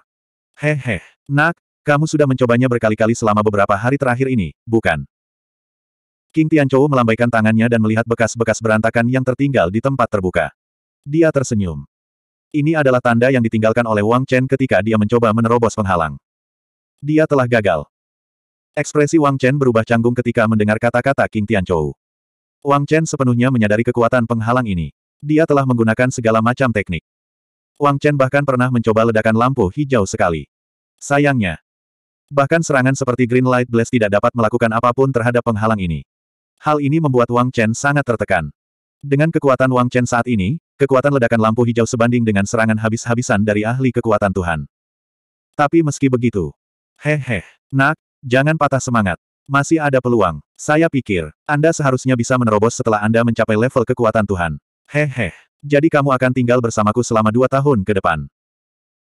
Hehe, nak, kamu sudah mencobanya berkali-kali selama beberapa hari terakhir ini, bukan? King Tianchou melambaikan tangannya dan melihat bekas-bekas berantakan yang tertinggal di tempat terbuka. Dia tersenyum. Ini adalah tanda yang ditinggalkan oleh Wang Chen ketika dia mencoba menerobos penghalang. Dia telah gagal, Ekspresi Wang Chen berubah canggung ketika mendengar kata-kata King Tianchou. Wang Chen sepenuhnya menyadari kekuatan penghalang ini. Dia telah menggunakan segala macam teknik. Wang Chen bahkan pernah mencoba ledakan lampu hijau sekali. Sayangnya, bahkan serangan seperti Green Light Blast tidak dapat melakukan apapun terhadap penghalang ini. Hal ini membuat Wang Chen sangat tertekan. Dengan kekuatan Wang Chen saat ini, kekuatan ledakan lampu hijau sebanding dengan serangan habis-habisan dari ahli kekuatan Tuhan. Tapi meski begitu, hehe, nak, Jangan patah semangat. Masih ada peluang. Saya pikir, Anda seharusnya bisa menerobos setelah Anda mencapai level kekuatan Tuhan. Hehe. Jadi kamu akan tinggal bersamaku selama dua tahun ke depan.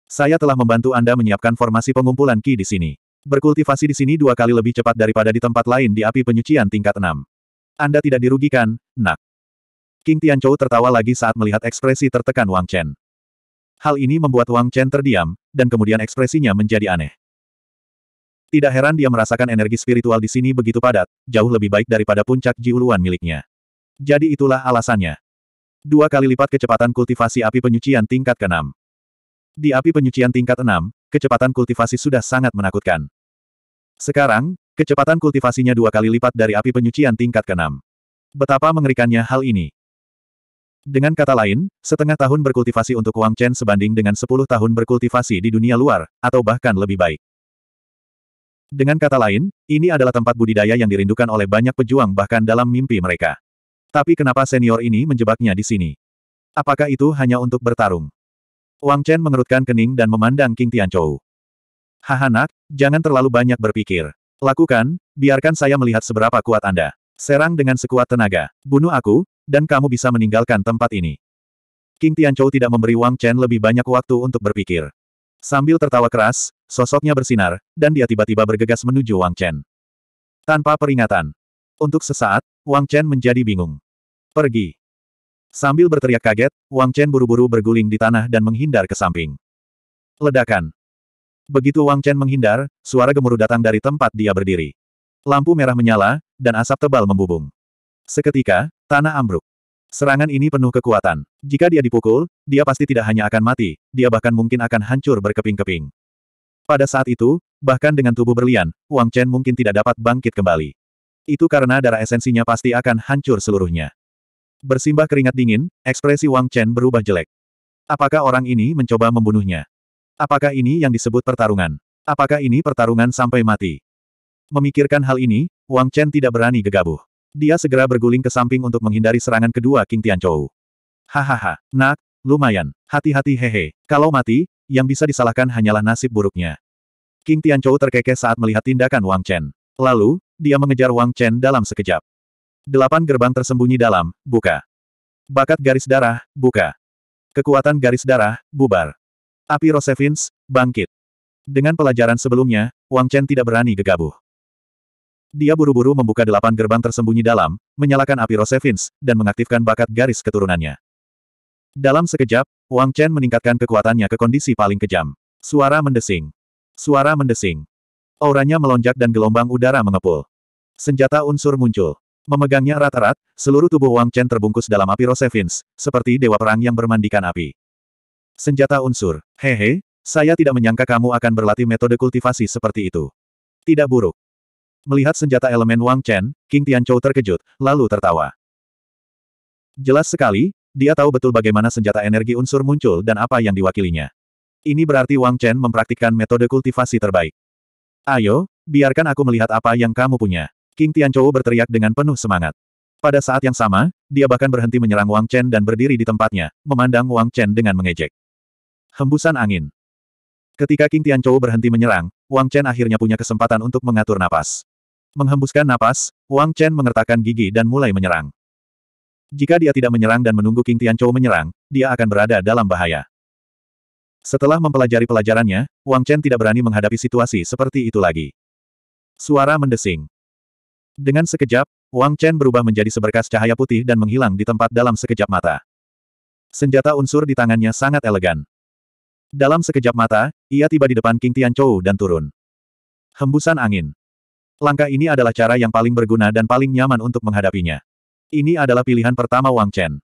Saya telah membantu Anda menyiapkan formasi pengumpulan Ki di sini. Berkultivasi di sini dua kali lebih cepat daripada di tempat lain di api penyucian tingkat Enam. Anda tidak dirugikan, nak. King Tianchou tertawa lagi saat melihat ekspresi tertekan Wang Chen. Hal ini membuat Wang Chen terdiam, dan kemudian ekspresinya menjadi aneh. Tidak heran dia merasakan energi spiritual di sini begitu padat, jauh lebih baik daripada puncak jiuluan miliknya. Jadi itulah alasannya. Dua kali lipat kecepatan kultivasi api penyucian tingkat ke-6. Di api penyucian tingkat 6, kecepatan kultivasi sudah sangat menakutkan. Sekarang, kecepatan kultivasinya dua kali lipat dari api penyucian tingkat ke-6. Betapa mengerikannya hal ini. Dengan kata lain, setengah tahun berkultivasi untuk Wang Chen sebanding dengan 10 tahun berkultivasi di dunia luar, atau bahkan lebih baik. Dengan kata lain, ini adalah tempat budidaya yang dirindukan oleh banyak pejuang bahkan dalam mimpi mereka. Tapi kenapa senior ini menjebaknya di sini? Apakah itu hanya untuk bertarung? Wang Chen mengerutkan kening dan memandang King Tianchou. nak, jangan terlalu banyak berpikir. Lakukan, biarkan saya melihat seberapa kuat Anda. Serang dengan sekuat tenaga. Bunuh aku, dan kamu bisa meninggalkan tempat ini. King Tianchou tidak memberi Wang Chen lebih banyak waktu untuk berpikir. Sambil tertawa keras, sosoknya bersinar, dan dia tiba-tiba bergegas menuju Wang Chen. Tanpa peringatan. Untuk sesaat, Wang Chen menjadi bingung. Pergi. Sambil berteriak kaget, Wang Chen buru-buru berguling di tanah dan menghindar ke samping. Ledakan. Begitu Wang Chen menghindar, suara gemuruh datang dari tempat dia berdiri. Lampu merah menyala, dan asap tebal membubung. Seketika, tanah ambruk. Serangan ini penuh kekuatan. Jika dia dipukul, dia pasti tidak hanya akan mati, dia bahkan mungkin akan hancur berkeping-keping. Pada saat itu, bahkan dengan tubuh berlian, Wang Chen mungkin tidak dapat bangkit kembali. Itu karena darah esensinya pasti akan hancur seluruhnya. Bersimbah keringat dingin, ekspresi Wang Chen berubah jelek. Apakah orang ini mencoba membunuhnya? Apakah ini yang disebut pertarungan? Apakah ini pertarungan sampai mati? Memikirkan hal ini, Wang Chen tidak berani gegabah. Dia segera berguling ke samping untuk menghindari serangan kedua King Tianchou. Hahaha, nak, lumayan. Hati-hati hehe. Kalau mati, yang bisa disalahkan hanyalah nasib buruknya. King Tianchou terkekeh saat melihat tindakan Wang Chen. Lalu, dia mengejar Wang Chen dalam sekejap. Delapan gerbang tersembunyi dalam, buka. Bakat garis darah, buka. Kekuatan garis darah, bubar. Api Rosevins, bangkit. Dengan pelajaran sebelumnya, Wang Chen tidak berani gegabah. Dia buru-buru membuka delapan gerbang tersembunyi dalam, menyalakan api Rosevins, dan mengaktifkan bakat garis keturunannya. Dalam sekejap, Wang Chen meningkatkan kekuatannya ke kondisi paling kejam. Suara mendesing. Suara mendesing. Auranya melonjak dan gelombang udara mengepul. Senjata unsur muncul. Memegangnya rata rat seluruh tubuh Wang Chen terbungkus dalam api Rosevins, seperti dewa perang yang bermandikan api. Senjata unsur. Hehe, saya tidak menyangka kamu akan berlatih metode kultivasi seperti itu. Tidak buruk. Melihat senjata elemen Wang Chen, King Tianchou terkejut, lalu tertawa. Jelas sekali, dia tahu betul bagaimana senjata energi unsur muncul dan apa yang diwakilinya. Ini berarti Wang Chen mempraktikkan metode kultivasi terbaik. Ayo, biarkan aku melihat apa yang kamu punya. King Tianchou berteriak dengan penuh semangat. Pada saat yang sama, dia bahkan berhenti menyerang Wang Chen dan berdiri di tempatnya, memandang Wang Chen dengan mengejek. Hembusan angin. Ketika King Tianchou berhenti menyerang, Wang Chen akhirnya punya kesempatan untuk mengatur napas. Menghembuskan napas, Wang Chen mengertakkan gigi dan mulai menyerang. Jika dia tidak menyerang dan menunggu King Tianchou menyerang, dia akan berada dalam bahaya. Setelah mempelajari pelajarannya, Wang Chen tidak berani menghadapi situasi seperti itu lagi. Suara mendesing. Dengan sekejap, Wang Chen berubah menjadi seberkas cahaya putih dan menghilang di tempat dalam sekejap mata. Senjata unsur di tangannya sangat elegan. Dalam sekejap mata, ia tiba di depan King Tianchou dan turun. Hembusan angin. Langkah ini adalah cara yang paling berguna dan paling nyaman untuk menghadapinya. Ini adalah pilihan pertama Wang Chen.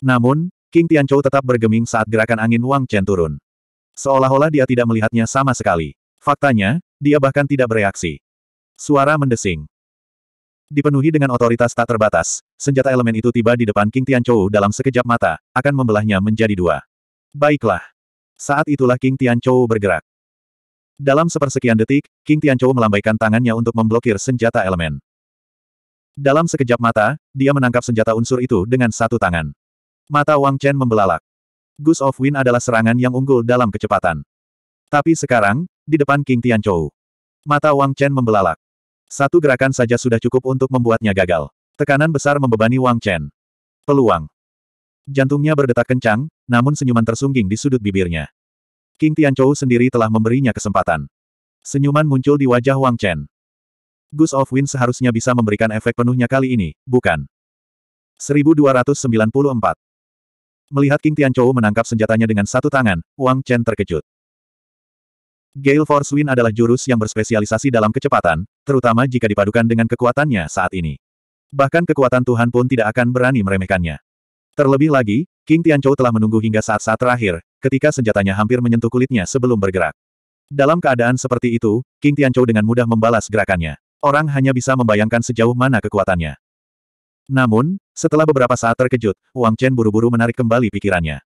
Namun, King Tianchou tetap bergeming saat gerakan angin Wang Chen turun. Seolah-olah dia tidak melihatnya sama sekali. Faktanya, dia bahkan tidak bereaksi. Suara mendesing. Dipenuhi dengan otoritas tak terbatas, senjata elemen itu tiba di depan King Tianchou dalam sekejap mata, akan membelahnya menjadi dua. Baiklah. Saat itulah King Tianchou bergerak. Dalam sepersekian detik, King Tianchou melambaikan tangannya untuk memblokir senjata elemen. Dalam sekejap mata, dia menangkap senjata unsur itu dengan satu tangan. Mata Wang Chen membelalak. Goose of Wind adalah serangan yang unggul dalam kecepatan. Tapi sekarang, di depan King Tianchou. Mata Wang Chen membelalak. Satu gerakan saja sudah cukup untuk membuatnya gagal. Tekanan besar membebani Wang Chen. Peluang. Jantungnya berdetak kencang, namun senyuman tersungging di sudut bibirnya. King Tianchou sendiri telah memberinya kesempatan. Senyuman muncul di wajah Wang Chen. Goose of Wind seharusnya bisa memberikan efek penuhnya kali ini, bukan? 1294 Melihat King Tianchou menangkap senjatanya dengan satu tangan, Wang Chen terkejut. Gale Force Wind adalah jurus yang berspesialisasi dalam kecepatan, terutama jika dipadukan dengan kekuatannya saat ini. Bahkan kekuatan Tuhan pun tidak akan berani meremehkannya. Terlebih lagi, King Tianchou telah menunggu hingga saat-saat terakhir, ketika senjatanya hampir menyentuh kulitnya sebelum bergerak. Dalam keadaan seperti itu, King Tianchou dengan mudah membalas gerakannya. Orang hanya bisa membayangkan sejauh mana kekuatannya. Namun, setelah beberapa saat terkejut, Wang Chen buru-buru menarik kembali pikirannya.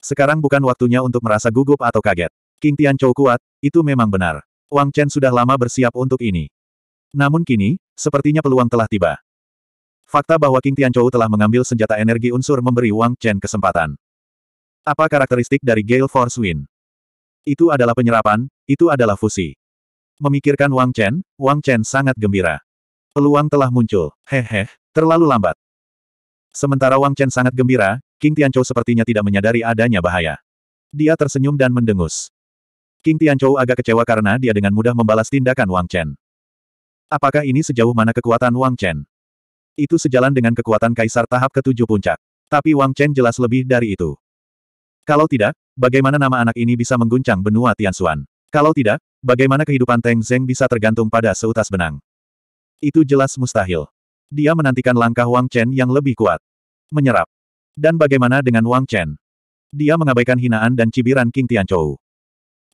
Sekarang bukan waktunya untuk merasa gugup atau kaget. King Tianchou kuat, itu memang benar. Wang Chen sudah lama bersiap untuk ini. Namun kini, sepertinya peluang telah tiba. Fakta bahwa King Tianzhou telah mengambil senjata energi unsur memberi Wang Chen kesempatan. Apa karakteristik dari Gale Force Wind? Itu adalah penyerapan, itu adalah fusi. Memikirkan Wang Chen, Wang Chen sangat gembira. Peluang telah muncul, hehe, terlalu lambat. Sementara Wang Chen sangat gembira, King Tianzhou sepertinya tidak menyadari adanya bahaya. Dia tersenyum dan mendengus. King Tianzhou agak kecewa karena dia dengan mudah membalas tindakan Wang Chen. Apakah ini sejauh mana kekuatan Wang Chen? Itu sejalan dengan kekuatan kaisar tahap ketujuh puncak. Tapi Wang Chen jelas lebih dari itu. Kalau tidak, bagaimana nama anak ini bisa mengguncang benua Tianxuan? Kalau tidak, bagaimana kehidupan Teng Zeng bisa tergantung pada seutas benang? Itu jelas mustahil. Dia menantikan langkah Wang Chen yang lebih kuat. Menyerap. Dan bagaimana dengan Wang Chen? Dia mengabaikan hinaan dan cibiran King Tianchou.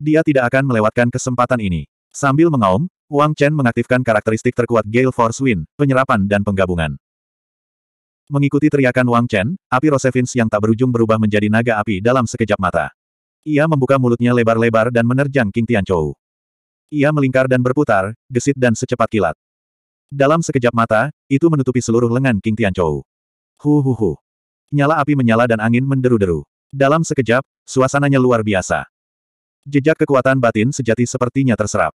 Dia tidak akan melewatkan kesempatan ini. Sambil mengaum, Wang Chen mengaktifkan karakteristik terkuat Gale Force Wind, penyerapan dan penggabungan. Mengikuti teriakan Wang Chen, api Rosevins yang tak berujung berubah menjadi naga api dalam sekejap mata. Ia membuka mulutnya lebar-lebar dan menerjang King Tianchou. Ia melingkar dan berputar, gesit dan secepat kilat. Dalam sekejap mata, itu menutupi seluruh lengan King Tianchou. Hu hu hu. Nyala api menyala dan angin menderu-deru. Dalam sekejap, suasananya luar biasa. Jejak kekuatan batin sejati sepertinya terserap.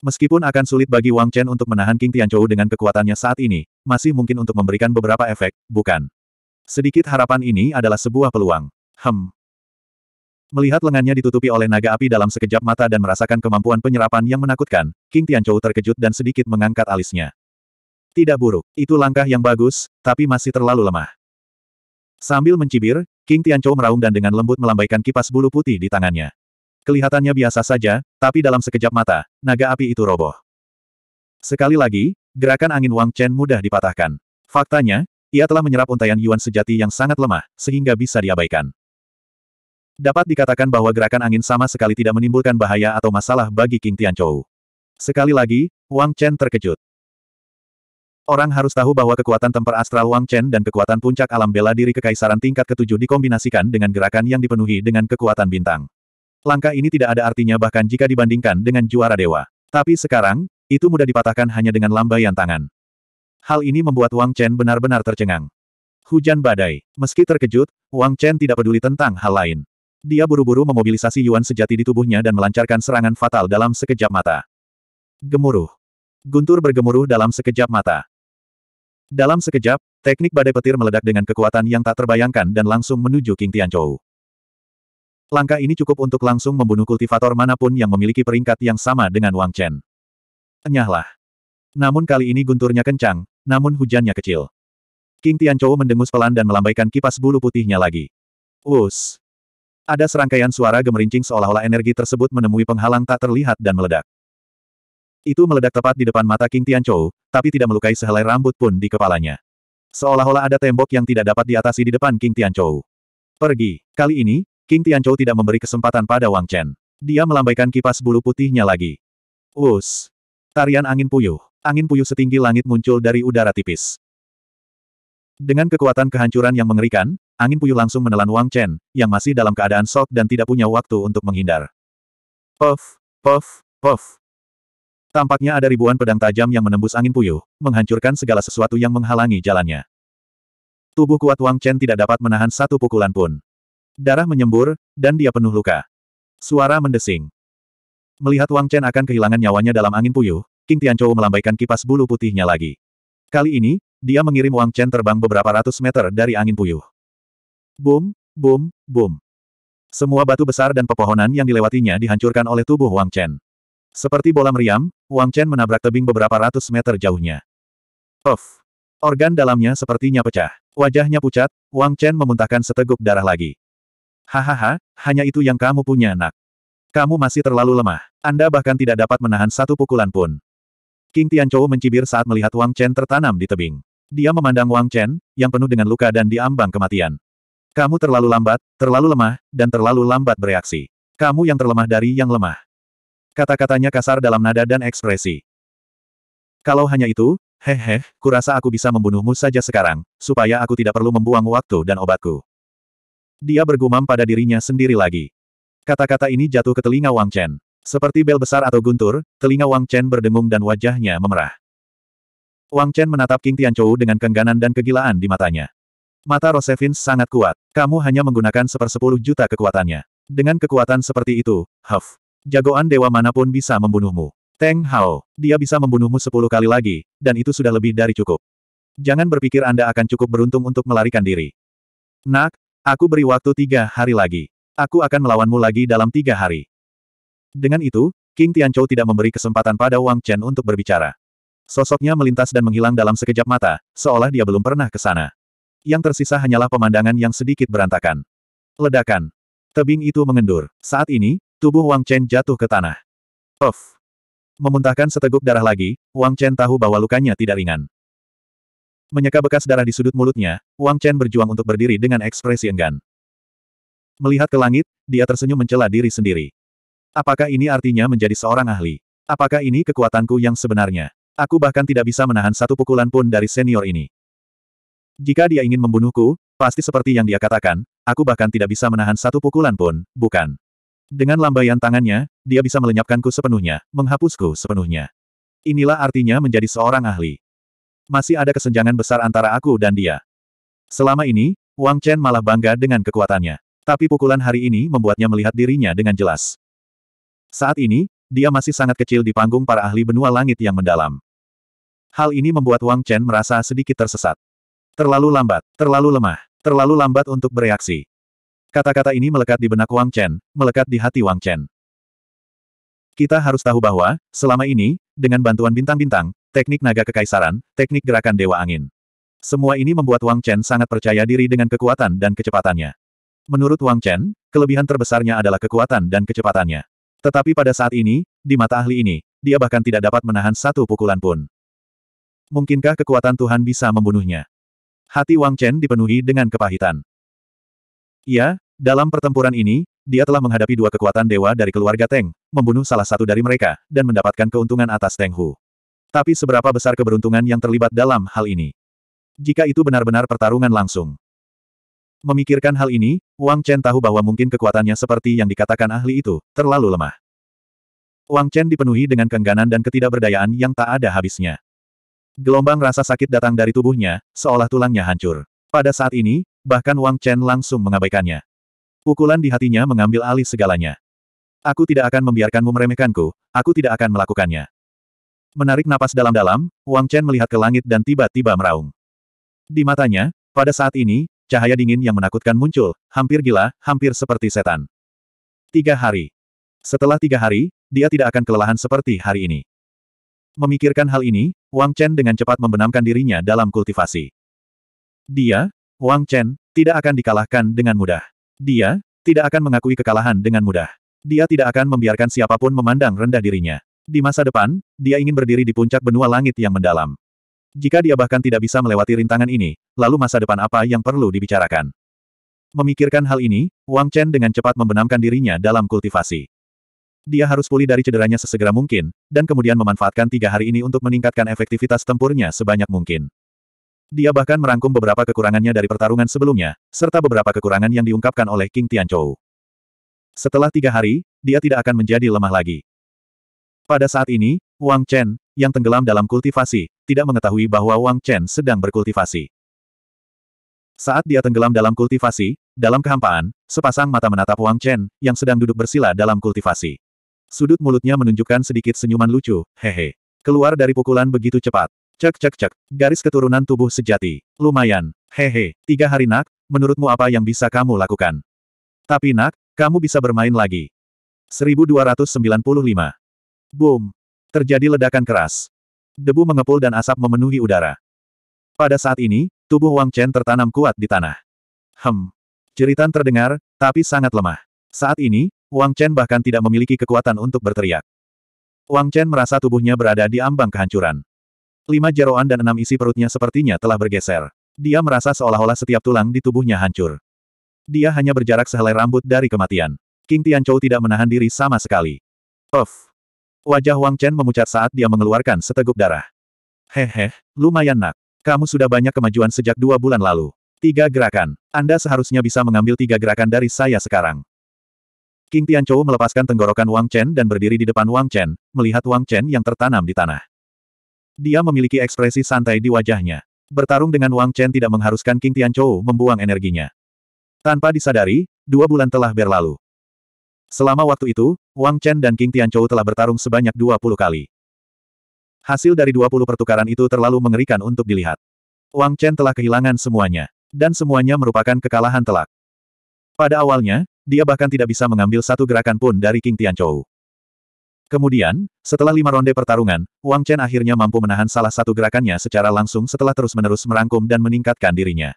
Meskipun akan sulit bagi Wang Chen untuk menahan King Tianzhou dengan kekuatannya saat ini, masih mungkin untuk memberikan beberapa efek, bukan? Sedikit harapan ini adalah sebuah peluang. Hem. Melihat lengannya ditutupi oleh naga api dalam sekejap mata dan merasakan kemampuan penyerapan yang menakutkan, King Tianzhou terkejut dan sedikit mengangkat alisnya. Tidak buruk, itu langkah yang bagus, tapi masih terlalu lemah. Sambil mencibir, King Tianzhou meraung dan dengan lembut melambaikan kipas bulu putih di tangannya. Kelihatannya biasa saja, tapi dalam sekejap mata, naga api itu roboh. Sekali lagi, gerakan angin Wang Chen mudah dipatahkan. Faktanya, ia telah menyerap untaian Yuan sejati yang sangat lemah, sehingga bisa diabaikan. Dapat dikatakan bahwa gerakan angin sama sekali tidak menimbulkan bahaya atau masalah bagi King Tianchou. Sekali lagi, Wang Chen terkejut. Orang harus tahu bahwa kekuatan temper astral Wang Chen dan kekuatan puncak alam bela diri kekaisaran tingkat ketujuh dikombinasikan dengan gerakan yang dipenuhi dengan kekuatan bintang. Langkah ini tidak ada artinya bahkan jika dibandingkan dengan juara dewa. Tapi sekarang, itu mudah dipatahkan hanya dengan lambaian tangan. Hal ini membuat Wang Chen benar-benar tercengang. Hujan badai. Meski terkejut, Wang Chen tidak peduli tentang hal lain. Dia buru-buru memobilisasi Yuan sejati di tubuhnya dan melancarkan serangan fatal dalam sekejap mata. Gemuruh. Guntur bergemuruh dalam sekejap mata. Dalam sekejap, teknik badai petir meledak dengan kekuatan yang tak terbayangkan dan langsung menuju King Tianchou. Langkah ini cukup untuk langsung membunuh kultivator manapun yang memiliki peringkat yang sama dengan Wang Chen. Enyahlah. Namun kali ini gunturnya kencang, namun hujannya kecil. King Tianchou mendengus pelan dan melambaikan kipas bulu putihnya lagi. Wus. Ada serangkaian suara gemerincing seolah-olah energi tersebut menemui penghalang tak terlihat dan meledak. Itu meledak tepat di depan mata King Tianchou, tapi tidak melukai sehelai rambut pun di kepalanya. Seolah-olah ada tembok yang tidak dapat diatasi di depan King Tianchou. Pergi. Kali ini, King Tianchou tidak memberi kesempatan pada Wang Chen. Dia melambaikan kipas bulu putihnya lagi. Us. Tarian angin puyuh. Angin puyuh setinggi langit muncul dari udara tipis. Dengan kekuatan kehancuran yang mengerikan, angin puyuh langsung menelan Wang Chen, yang masih dalam keadaan shock dan tidak punya waktu untuk menghindar. Puff, puff, puff. Tampaknya ada ribuan pedang tajam yang menembus angin puyuh, menghancurkan segala sesuatu yang menghalangi jalannya. Tubuh kuat Wang Chen tidak dapat menahan satu pukulan pun darah menyembur, dan dia penuh luka. Suara mendesing. Melihat Wang Chen akan kehilangan nyawanya dalam angin puyuh, King Tianchou melambaikan kipas bulu putihnya lagi. Kali ini, dia mengirim Wang Chen terbang beberapa ratus meter dari angin puyuh. Boom, boom, boom. Semua batu besar dan pepohonan yang dilewatinya dihancurkan oleh tubuh Wang Chen. Seperti bola meriam, Wang Chen menabrak tebing beberapa ratus meter jauhnya. Of. Organ dalamnya sepertinya pecah. Wajahnya pucat, Wang Chen memuntahkan seteguk darah lagi. Hahaha, hanya itu yang kamu punya nak. Kamu masih terlalu lemah. Anda bahkan tidak dapat menahan satu pukulan pun. King Tianchou mencibir saat melihat Wang Chen tertanam di tebing. Dia memandang Wang Chen, yang penuh dengan luka dan diambang kematian. Kamu terlalu lambat, terlalu lemah, dan terlalu lambat bereaksi. Kamu yang terlemah dari yang lemah. Kata-katanya kasar dalam nada dan ekspresi. Kalau hanya itu, hehe, kurasa aku bisa membunuhmu saja sekarang, supaya aku tidak perlu membuang waktu dan obatku. Dia bergumam pada dirinya sendiri lagi. Kata-kata ini jatuh ke telinga Wang Chen. Seperti bel besar atau guntur, telinga Wang Chen berdengung dan wajahnya memerah. Wang Chen menatap King Tianchou dengan kengganan dan kegilaan di matanya. Mata Rosevins sangat kuat. Kamu hanya menggunakan sepersepuluh juta kekuatannya. Dengan kekuatan seperti itu, Huff. Jagoan dewa manapun bisa membunuhmu. Teng Hao, dia bisa membunuhmu sepuluh kali lagi, dan itu sudah lebih dari cukup. Jangan berpikir Anda akan cukup beruntung untuk melarikan diri. Nak, Aku beri waktu tiga hari lagi. Aku akan melawanmu lagi dalam tiga hari. Dengan itu, King Tianchou tidak memberi kesempatan pada Wang Chen untuk berbicara. Sosoknya melintas dan menghilang dalam sekejap mata, seolah dia belum pernah ke sana. Yang tersisa hanyalah pemandangan yang sedikit berantakan. Ledakan. Tebing itu mengendur. Saat ini, tubuh Wang Chen jatuh ke tanah. Of. Memuntahkan seteguk darah lagi, Wang Chen tahu bahwa lukanya tidak ringan. Menyeka bekas darah di sudut mulutnya, Wang Chen berjuang untuk berdiri dengan ekspresi enggan. Melihat ke langit, dia tersenyum mencela diri sendiri. Apakah ini artinya menjadi seorang ahli? Apakah ini kekuatanku yang sebenarnya? Aku bahkan tidak bisa menahan satu pukulan pun dari senior ini. Jika dia ingin membunuhku, pasti seperti yang dia katakan, aku bahkan tidak bisa menahan satu pukulan pun, bukan. Dengan lambaian tangannya, dia bisa melenyapkanku sepenuhnya, menghapusku sepenuhnya. Inilah artinya menjadi seorang ahli masih ada kesenjangan besar antara aku dan dia. Selama ini, Wang Chen malah bangga dengan kekuatannya. Tapi pukulan hari ini membuatnya melihat dirinya dengan jelas. Saat ini, dia masih sangat kecil di panggung para ahli benua langit yang mendalam. Hal ini membuat Wang Chen merasa sedikit tersesat. Terlalu lambat, terlalu lemah, terlalu lambat untuk bereaksi. Kata-kata ini melekat di benak Wang Chen, melekat di hati Wang Chen. Kita harus tahu bahwa, selama ini, dengan bantuan bintang-bintang, teknik naga kekaisaran, teknik gerakan Dewa Angin. Semua ini membuat Wang Chen sangat percaya diri dengan kekuatan dan kecepatannya. Menurut Wang Chen, kelebihan terbesarnya adalah kekuatan dan kecepatannya. Tetapi pada saat ini, di mata ahli ini, dia bahkan tidak dapat menahan satu pukulan pun. Mungkinkah kekuatan Tuhan bisa membunuhnya? Hati Wang Chen dipenuhi dengan kepahitan. Ya, dalam pertempuran ini, dia telah menghadapi dua kekuatan dewa dari keluarga Teng, membunuh salah satu dari mereka, dan mendapatkan keuntungan atas Teng Hu. Tapi seberapa besar keberuntungan yang terlibat dalam hal ini? Jika itu benar-benar pertarungan langsung. Memikirkan hal ini, Wang Chen tahu bahwa mungkin kekuatannya seperti yang dikatakan ahli itu, terlalu lemah. Wang Chen dipenuhi dengan kengganan dan ketidakberdayaan yang tak ada habisnya. Gelombang rasa sakit datang dari tubuhnya, seolah tulangnya hancur. Pada saat ini, bahkan Wang Chen langsung mengabaikannya. Pukulan di hatinya mengambil alih segalanya. Aku tidak akan membiarkanmu meremehkanku, aku tidak akan melakukannya. Menarik napas dalam-dalam, Wang Chen melihat ke langit dan tiba-tiba meraung. Di matanya, pada saat ini, cahaya dingin yang menakutkan muncul, hampir gila, hampir seperti setan. Tiga hari. Setelah tiga hari, dia tidak akan kelelahan seperti hari ini. Memikirkan hal ini, Wang Chen dengan cepat membenamkan dirinya dalam kultivasi. Dia, Wang Chen, tidak akan dikalahkan dengan mudah. Dia, tidak akan mengakui kekalahan dengan mudah. Dia tidak akan membiarkan siapapun memandang rendah dirinya. Di masa depan, dia ingin berdiri di puncak benua langit yang mendalam. Jika dia bahkan tidak bisa melewati rintangan ini, lalu masa depan apa yang perlu dibicarakan? Memikirkan hal ini, Wang Chen dengan cepat membenamkan dirinya dalam kultivasi. Dia harus pulih dari cederanya sesegera mungkin, dan kemudian memanfaatkan tiga hari ini untuk meningkatkan efektivitas tempurnya sebanyak mungkin. Dia bahkan merangkum beberapa kekurangannya dari pertarungan sebelumnya, serta beberapa kekurangan yang diungkapkan oleh King Tianchou. Setelah tiga hari, dia tidak akan menjadi lemah lagi. Pada saat ini, Wang Chen, yang tenggelam dalam kultivasi, tidak mengetahui bahwa Wang Chen sedang berkultivasi. Saat dia tenggelam dalam kultivasi, dalam kehampaan, sepasang mata menatap Wang Chen, yang sedang duduk bersila dalam kultivasi. Sudut mulutnya menunjukkan sedikit senyuman lucu, hehe. Keluar dari pukulan begitu cepat. Cek cek cek, garis keturunan tubuh sejati. Lumayan, hehe, tiga hari nak, menurutmu apa yang bisa kamu lakukan? Tapi nak, kamu bisa bermain lagi. 1295 Boom! Terjadi ledakan keras. Debu mengepul dan asap memenuhi udara. Pada saat ini, tubuh Wang Chen tertanam kuat di tanah. Hem. Jeritan terdengar, tapi sangat lemah. Saat ini, Wang Chen bahkan tidak memiliki kekuatan untuk berteriak. Wang Chen merasa tubuhnya berada di ambang kehancuran. Lima jeroan dan enam isi perutnya sepertinya telah bergeser. Dia merasa seolah-olah setiap tulang di tubuhnya hancur. Dia hanya berjarak sehelai rambut dari kematian. King Tianchou tidak menahan diri sama sekali. Puff! Wajah Wang Chen memucat saat dia mengeluarkan seteguk darah. Hehe, lumayan nak. Kamu sudah banyak kemajuan sejak dua bulan lalu. Tiga gerakan. Anda seharusnya bisa mengambil tiga gerakan dari saya sekarang. King Tianchou melepaskan tenggorokan Wang Chen dan berdiri di depan Wang Chen, melihat Wang Chen yang tertanam di tanah. Dia memiliki ekspresi santai di wajahnya. Bertarung dengan Wang Chen tidak mengharuskan King Tianchou membuang energinya. Tanpa disadari, dua bulan telah berlalu. Selama waktu itu, Wang Chen dan King Tianchou telah bertarung sebanyak 20 kali. Hasil dari 20 pertukaran itu terlalu mengerikan untuk dilihat. Wang Chen telah kehilangan semuanya. Dan semuanya merupakan kekalahan telak. Pada awalnya, dia bahkan tidak bisa mengambil satu gerakan pun dari King Tianchou. Kemudian, setelah lima ronde pertarungan, Wang Chen akhirnya mampu menahan salah satu gerakannya secara langsung setelah terus-menerus merangkum dan meningkatkan dirinya.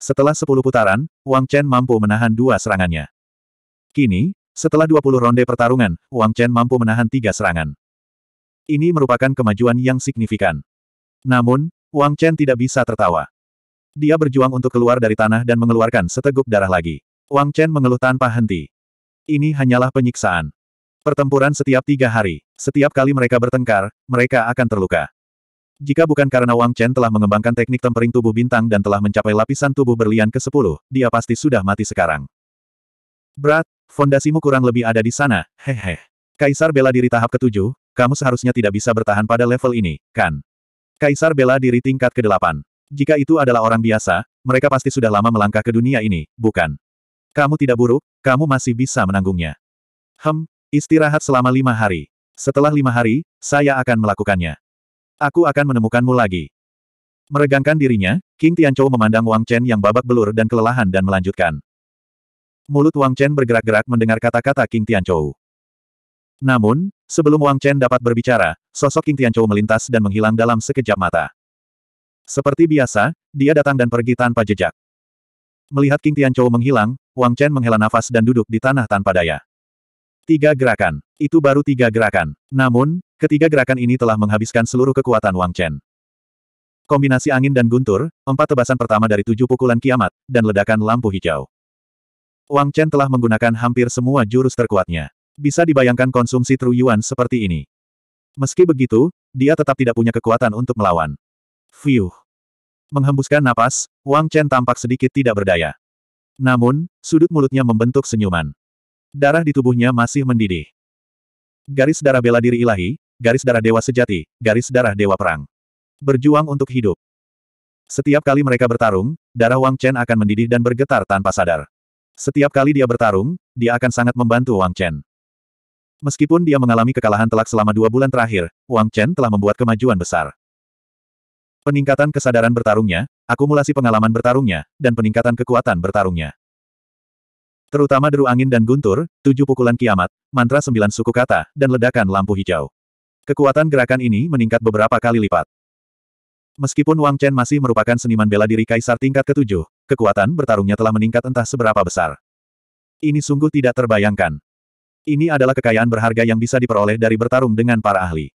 Setelah sepuluh putaran, Wang Chen mampu menahan dua serangannya. Kini, setelah 20 ronde pertarungan, Wang Chen mampu menahan tiga serangan. Ini merupakan kemajuan yang signifikan. Namun, Wang Chen tidak bisa tertawa. Dia berjuang untuk keluar dari tanah dan mengeluarkan seteguk darah lagi. Wang Chen mengeluh tanpa henti. Ini hanyalah penyiksaan. Pertempuran setiap tiga hari. Setiap kali mereka bertengkar, mereka akan terluka. Jika bukan karena Wang Chen telah mengembangkan teknik tempering tubuh bintang dan telah mencapai lapisan tubuh berlian ke-10, dia pasti sudah mati sekarang. Berat, Fondasimu kurang lebih ada di sana, hehe. Kaisar bela diri tahap ketujuh, kamu seharusnya tidak bisa bertahan pada level ini, kan? Kaisar bela diri tingkat ke-8. Jika itu adalah orang biasa, mereka pasti sudah lama melangkah ke dunia ini, bukan? Kamu tidak buruk, kamu masih bisa menanggungnya. Hem, istirahat selama lima hari. Setelah lima hari, saya akan melakukannya. Aku akan menemukanmu lagi. Meregangkan dirinya, King Tianchou memandang Wang Chen yang babak belur dan kelelahan dan melanjutkan. Mulut Wang Chen bergerak-gerak mendengar kata-kata King Tianchou. Namun, sebelum Wang Chen dapat berbicara, sosok King Tianchou melintas dan menghilang dalam sekejap mata. Seperti biasa, dia datang dan pergi tanpa jejak. Melihat King Tianchou menghilang, Wang Chen menghela nafas dan duduk di tanah tanpa daya. Tiga gerakan. Itu baru tiga gerakan. Namun, ketiga gerakan ini telah menghabiskan seluruh kekuatan Wang Chen. Kombinasi angin dan guntur, empat tebasan pertama dari tujuh pukulan kiamat, dan ledakan lampu hijau. Wang Chen telah menggunakan hampir semua jurus terkuatnya. Bisa dibayangkan konsumsi Yuan seperti ini. Meski begitu, dia tetap tidak punya kekuatan untuk melawan. Fiuh. Menghembuskan napas, Wang Chen tampak sedikit tidak berdaya. Namun, sudut mulutnya membentuk senyuman. Darah di tubuhnya masih mendidih. Garis darah bela diri ilahi, garis darah dewa sejati, garis darah dewa perang. Berjuang untuk hidup. Setiap kali mereka bertarung, darah Wang Chen akan mendidih dan bergetar tanpa sadar. Setiap kali dia bertarung, dia akan sangat membantu Wang Chen. Meskipun dia mengalami kekalahan telak selama dua bulan terakhir, Wang Chen telah membuat kemajuan besar. Peningkatan kesadaran bertarungnya, akumulasi pengalaman bertarungnya, dan peningkatan kekuatan bertarungnya. Terutama deru angin dan guntur, tujuh pukulan kiamat, mantra sembilan suku kata, dan ledakan lampu hijau. Kekuatan gerakan ini meningkat beberapa kali lipat. Meskipun Wang Chen masih merupakan seniman bela diri kaisar tingkat ketujuh, kekuatan bertarungnya telah meningkat entah seberapa besar. Ini sungguh tidak terbayangkan. Ini adalah kekayaan berharga yang bisa diperoleh dari bertarung dengan para ahli.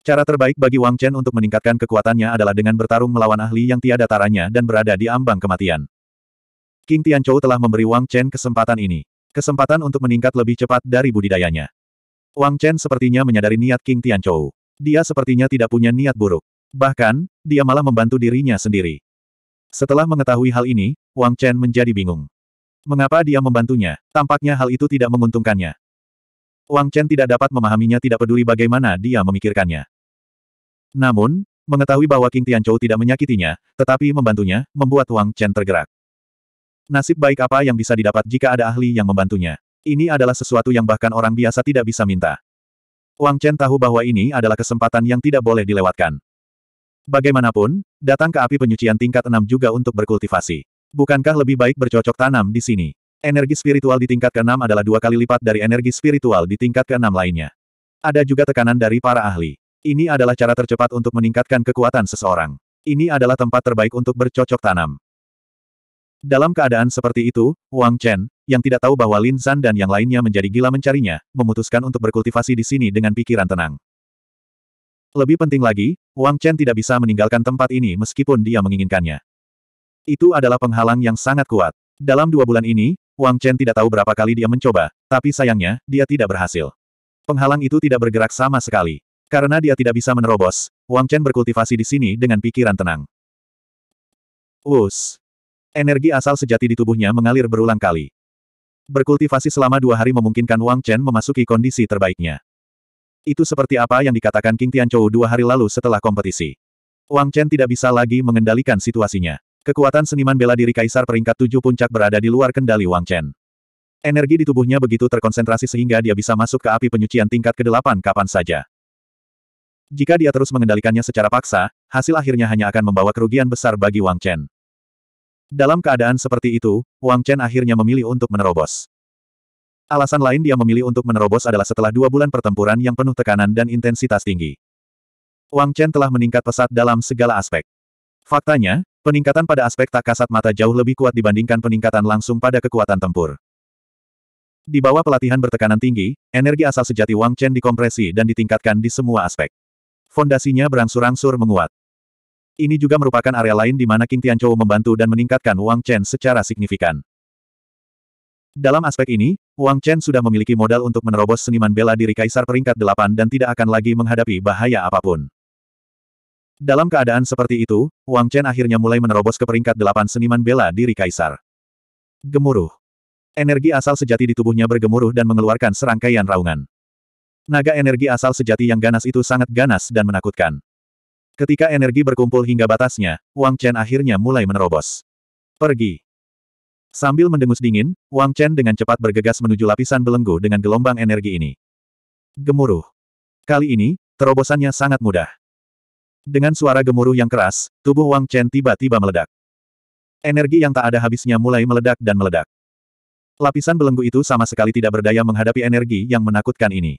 Cara terbaik bagi Wang Chen untuk meningkatkan kekuatannya adalah dengan bertarung melawan ahli yang tiada taranya dan berada di ambang kematian. King Tianchou telah memberi Wang Chen kesempatan ini. Kesempatan untuk meningkat lebih cepat dari budidayanya. Wang Chen sepertinya menyadari niat King Tianchou. Dia sepertinya tidak punya niat buruk. Bahkan, dia malah membantu dirinya sendiri. Setelah mengetahui hal ini, Wang Chen menjadi bingung. Mengapa dia membantunya? Tampaknya hal itu tidak menguntungkannya. Wang Chen tidak dapat memahaminya tidak peduli bagaimana dia memikirkannya. Namun, mengetahui bahwa King Tianchou tidak menyakitinya, tetapi membantunya, membuat Wang Chen tergerak. Nasib baik apa yang bisa didapat jika ada ahli yang membantunya. Ini adalah sesuatu yang bahkan orang biasa tidak bisa minta. Wang Chen tahu bahwa ini adalah kesempatan yang tidak boleh dilewatkan. Bagaimanapun, Datang ke api penyucian tingkat 6 juga untuk berkultivasi. Bukankah lebih baik bercocok tanam di sini? Energi spiritual di tingkat ke-6 adalah dua kali lipat dari energi spiritual di tingkat ke-6 lainnya. Ada juga tekanan dari para ahli. Ini adalah cara tercepat untuk meningkatkan kekuatan seseorang. Ini adalah tempat terbaik untuk bercocok tanam. Dalam keadaan seperti itu, Wang Chen, yang tidak tahu bahwa Lin San dan yang lainnya menjadi gila mencarinya, memutuskan untuk berkultivasi di sini dengan pikiran tenang. Lebih penting lagi, Wang Chen tidak bisa meninggalkan tempat ini meskipun dia menginginkannya. Itu adalah penghalang yang sangat kuat. Dalam dua bulan ini, Wang Chen tidak tahu berapa kali dia mencoba, tapi sayangnya, dia tidak berhasil. Penghalang itu tidak bergerak sama sekali. Karena dia tidak bisa menerobos, Wang Chen berkultivasi di sini dengan pikiran tenang. Us. Energi asal sejati di tubuhnya mengalir berulang kali. Berkultivasi selama dua hari memungkinkan Wang Chen memasuki kondisi terbaiknya. Itu seperti apa yang dikatakan King Tianchou dua hari lalu setelah kompetisi. Wang Chen tidak bisa lagi mengendalikan situasinya. Kekuatan seniman bela diri Kaisar peringkat tujuh puncak berada di luar kendali Wang Chen. Energi di tubuhnya begitu terkonsentrasi sehingga dia bisa masuk ke api penyucian tingkat ke-8 kapan saja. Jika dia terus mengendalikannya secara paksa, hasil akhirnya hanya akan membawa kerugian besar bagi Wang Chen. Dalam keadaan seperti itu, Wang Chen akhirnya memilih untuk menerobos. Alasan lain dia memilih untuk menerobos adalah setelah dua bulan pertempuran yang penuh tekanan dan intensitas tinggi. Wang Chen telah meningkat pesat dalam segala aspek. Faktanya, peningkatan pada aspek tak kasat mata jauh lebih kuat dibandingkan peningkatan langsung pada kekuatan tempur. Di bawah pelatihan bertekanan tinggi, energi asal sejati Wang Chen dikompresi dan ditingkatkan di semua aspek. Fondasinya berangsur-angsur menguat. Ini juga merupakan area lain di mana King Tianchou membantu dan meningkatkan Wang Chen secara signifikan. Dalam aspek ini, Wang Chen sudah memiliki modal untuk menerobos seniman bela diri Kaisar peringkat delapan dan tidak akan lagi menghadapi bahaya apapun. Dalam keadaan seperti itu, Wang Chen akhirnya mulai menerobos ke peringkat delapan seniman bela diri Kaisar. Gemuruh. Energi asal sejati di tubuhnya bergemuruh dan mengeluarkan serangkaian raungan. Naga energi asal sejati yang ganas itu sangat ganas dan menakutkan. Ketika energi berkumpul hingga batasnya, Wang Chen akhirnya mulai menerobos. Pergi. Sambil mendengus dingin, Wang Chen dengan cepat bergegas menuju lapisan belenggu dengan gelombang energi ini. Gemuruh. Kali ini, terobosannya sangat mudah. Dengan suara gemuruh yang keras, tubuh Wang Chen tiba-tiba meledak. Energi yang tak ada habisnya mulai meledak dan meledak. Lapisan belenggu itu sama sekali tidak berdaya menghadapi energi yang menakutkan ini.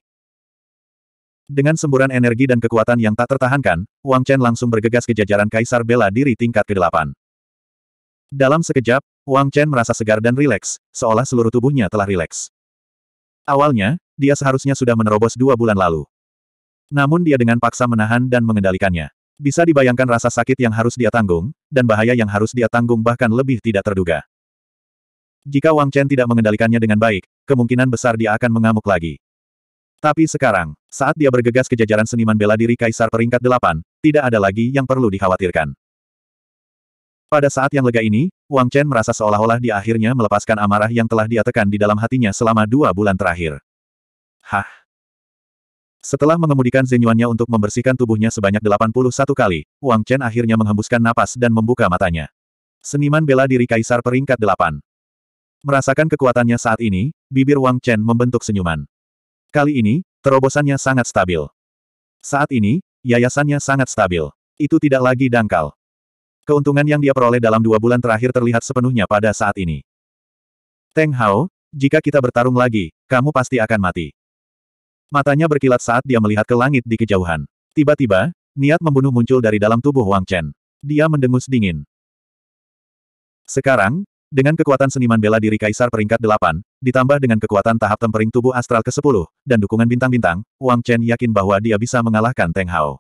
Dengan semburan energi dan kekuatan yang tak tertahankan, Wang Chen langsung bergegas ke jajaran Kaisar Bela Diri tingkat ke-8. Dalam sekejap, Wang Chen merasa segar dan rileks, seolah seluruh tubuhnya telah rileks. Awalnya, dia seharusnya sudah menerobos dua bulan lalu. Namun dia dengan paksa menahan dan mengendalikannya. Bisa dibayangkan rasa sakit yang harus dia tanggung, dan bahaya yang harus dia tanggung bahkan lebih tidak terduga. Jika Wang Chen tidak mengendalikannya dengan baik, kemungkinan besar dia akan mengamuk lagi. Tapi sekarang, saat dia bergegas ke jajaran seniman bela diri Kaisar peringkat 8, tidak ada lagi yang perlu dikhawatirkan. Pada saat yang lega ini, Wang Chen merasa seolah-olah dia akhirnya melepaskan amarah yang telah dia tekan di dalam hatinya selama dua bulan terakhir. Hah? Setelah mengemudikan Zenyuannya untuk membersihkan tubuhnya sebanyak 81 kali, Wang Chen akhirnya menghembuskan napas dan membuka matanya. Seniman bela diri Kaisar peringkat delapan. Merasakan kekuatannya saat ini, bibir Wang Chen membentuk senyuman. Kali ini, terobosannya sangat stabil. Saat ini, yayasannya sangat stabil. Itu tidak lagi dangkal. Keuntungan yang dia peroleh dalam dua bulan terakhir terlihat sepenuhnya pada saat ini. Teng Hao, jika kita bertarung lagi, kamu pasti akan mati. Matanya berkilat saat dia melihat ke langit di kejauhan. Tiba-tiba, niat membunuh muncul dari dalam tubuh Wang Chen. Dia mendengus dingin. Sekarang, dengan kekuatan seniman bela diri Kaisar peringkat 8, ditambah dengan kekuatan tahap tempering tubuh astral ke-10, dan dukungan bintang-bintang, Wang Chen yakin bahwa dia bisa mengalahkan Teng Hao.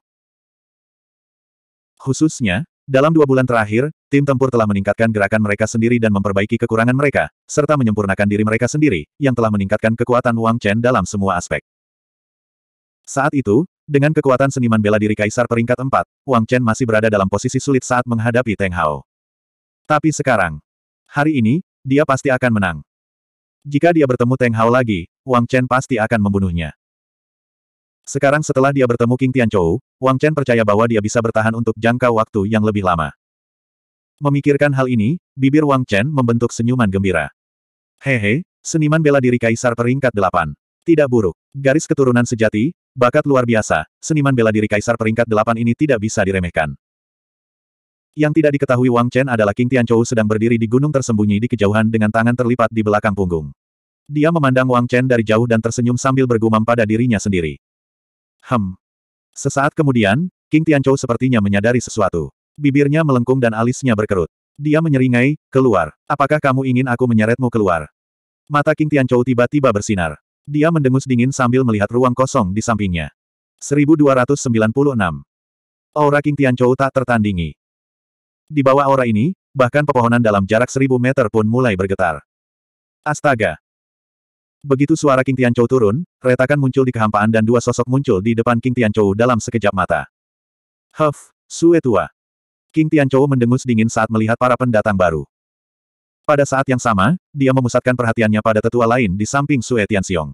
Khususnya, dalam dua bulan terakhir, tim tempur telah meningkatkan gerakan mereka sendiri dan memperbaiki kekurangan mereka, serta menyempurnakan diri mereka sendiri, yang telah meningkatkan kekuatan Wang Chen dalam semua aspek. Saat itu, dengan kekuatan seniman bela diri Kaisar peringkat 4, Wang Chen masih berada dalam posisi sulit saat menghadapi Teng Hao. Tapi sekarang, hari ini, dia pasti akan menang. Jika dia bertemu Teng Hao lagi, Wang Chen pasti akan membunuhnya. Sekarang setelah dia bertemu King Tianchou, Wang Chen percaya bahwa dia bisa bertahan untuk jangka waktu yang lebih lama. Memikirkan hal ini, bibir Wang Chen membentuk senyuman gembira. Hehe, seniman bela diri Kaisar peringkat delapan. Tidak buruk. Garis keturunan sejati, bakat luar biasa, seniman bela diri Kaisar peringkat delapan ini tidak bisa diremehkan. Yang tidak diketahui Wang Chen adalah King Tianchou sedang berdiri di gunung tersembunyi di kejauhan dengan tangan terlipat di belakang punggung. Dia memandang Wang Chen dari jauh dan tersenyum sambil bergumam pada dirinya sendiri. Hem. Sesaat kemudian, King Tianchou sepertinya menyadari sesuatu. Bibirnya melengkung dan alisnya berkerut. Dia menyeringai, keluar. Apakah kamu ingin aku menyeretmu keluar? Mata King Tianchou tiba-tiba bersinar. Dia mendengus dingin sambil melihat ruang kosong di sampingnya. 1296. Aura King Tianchou tak tertandingi. Di bawah aura ini, bahkan pepohonan dalam jarak seribu meter pun mulai bergetar. Astaga! Begitu suara King Tianchou turun, retakan muncul di kehampaan dan dua sosok muncul di depan King Tianchou dalam sekejap mata. Huff, Sue tua. King Tianchou mendengus dingin saat melihat para pendatang baru. Pada saat yang sama, dia memusatkan perhatiannya pada tetua lain di samping Sue Tianxiong.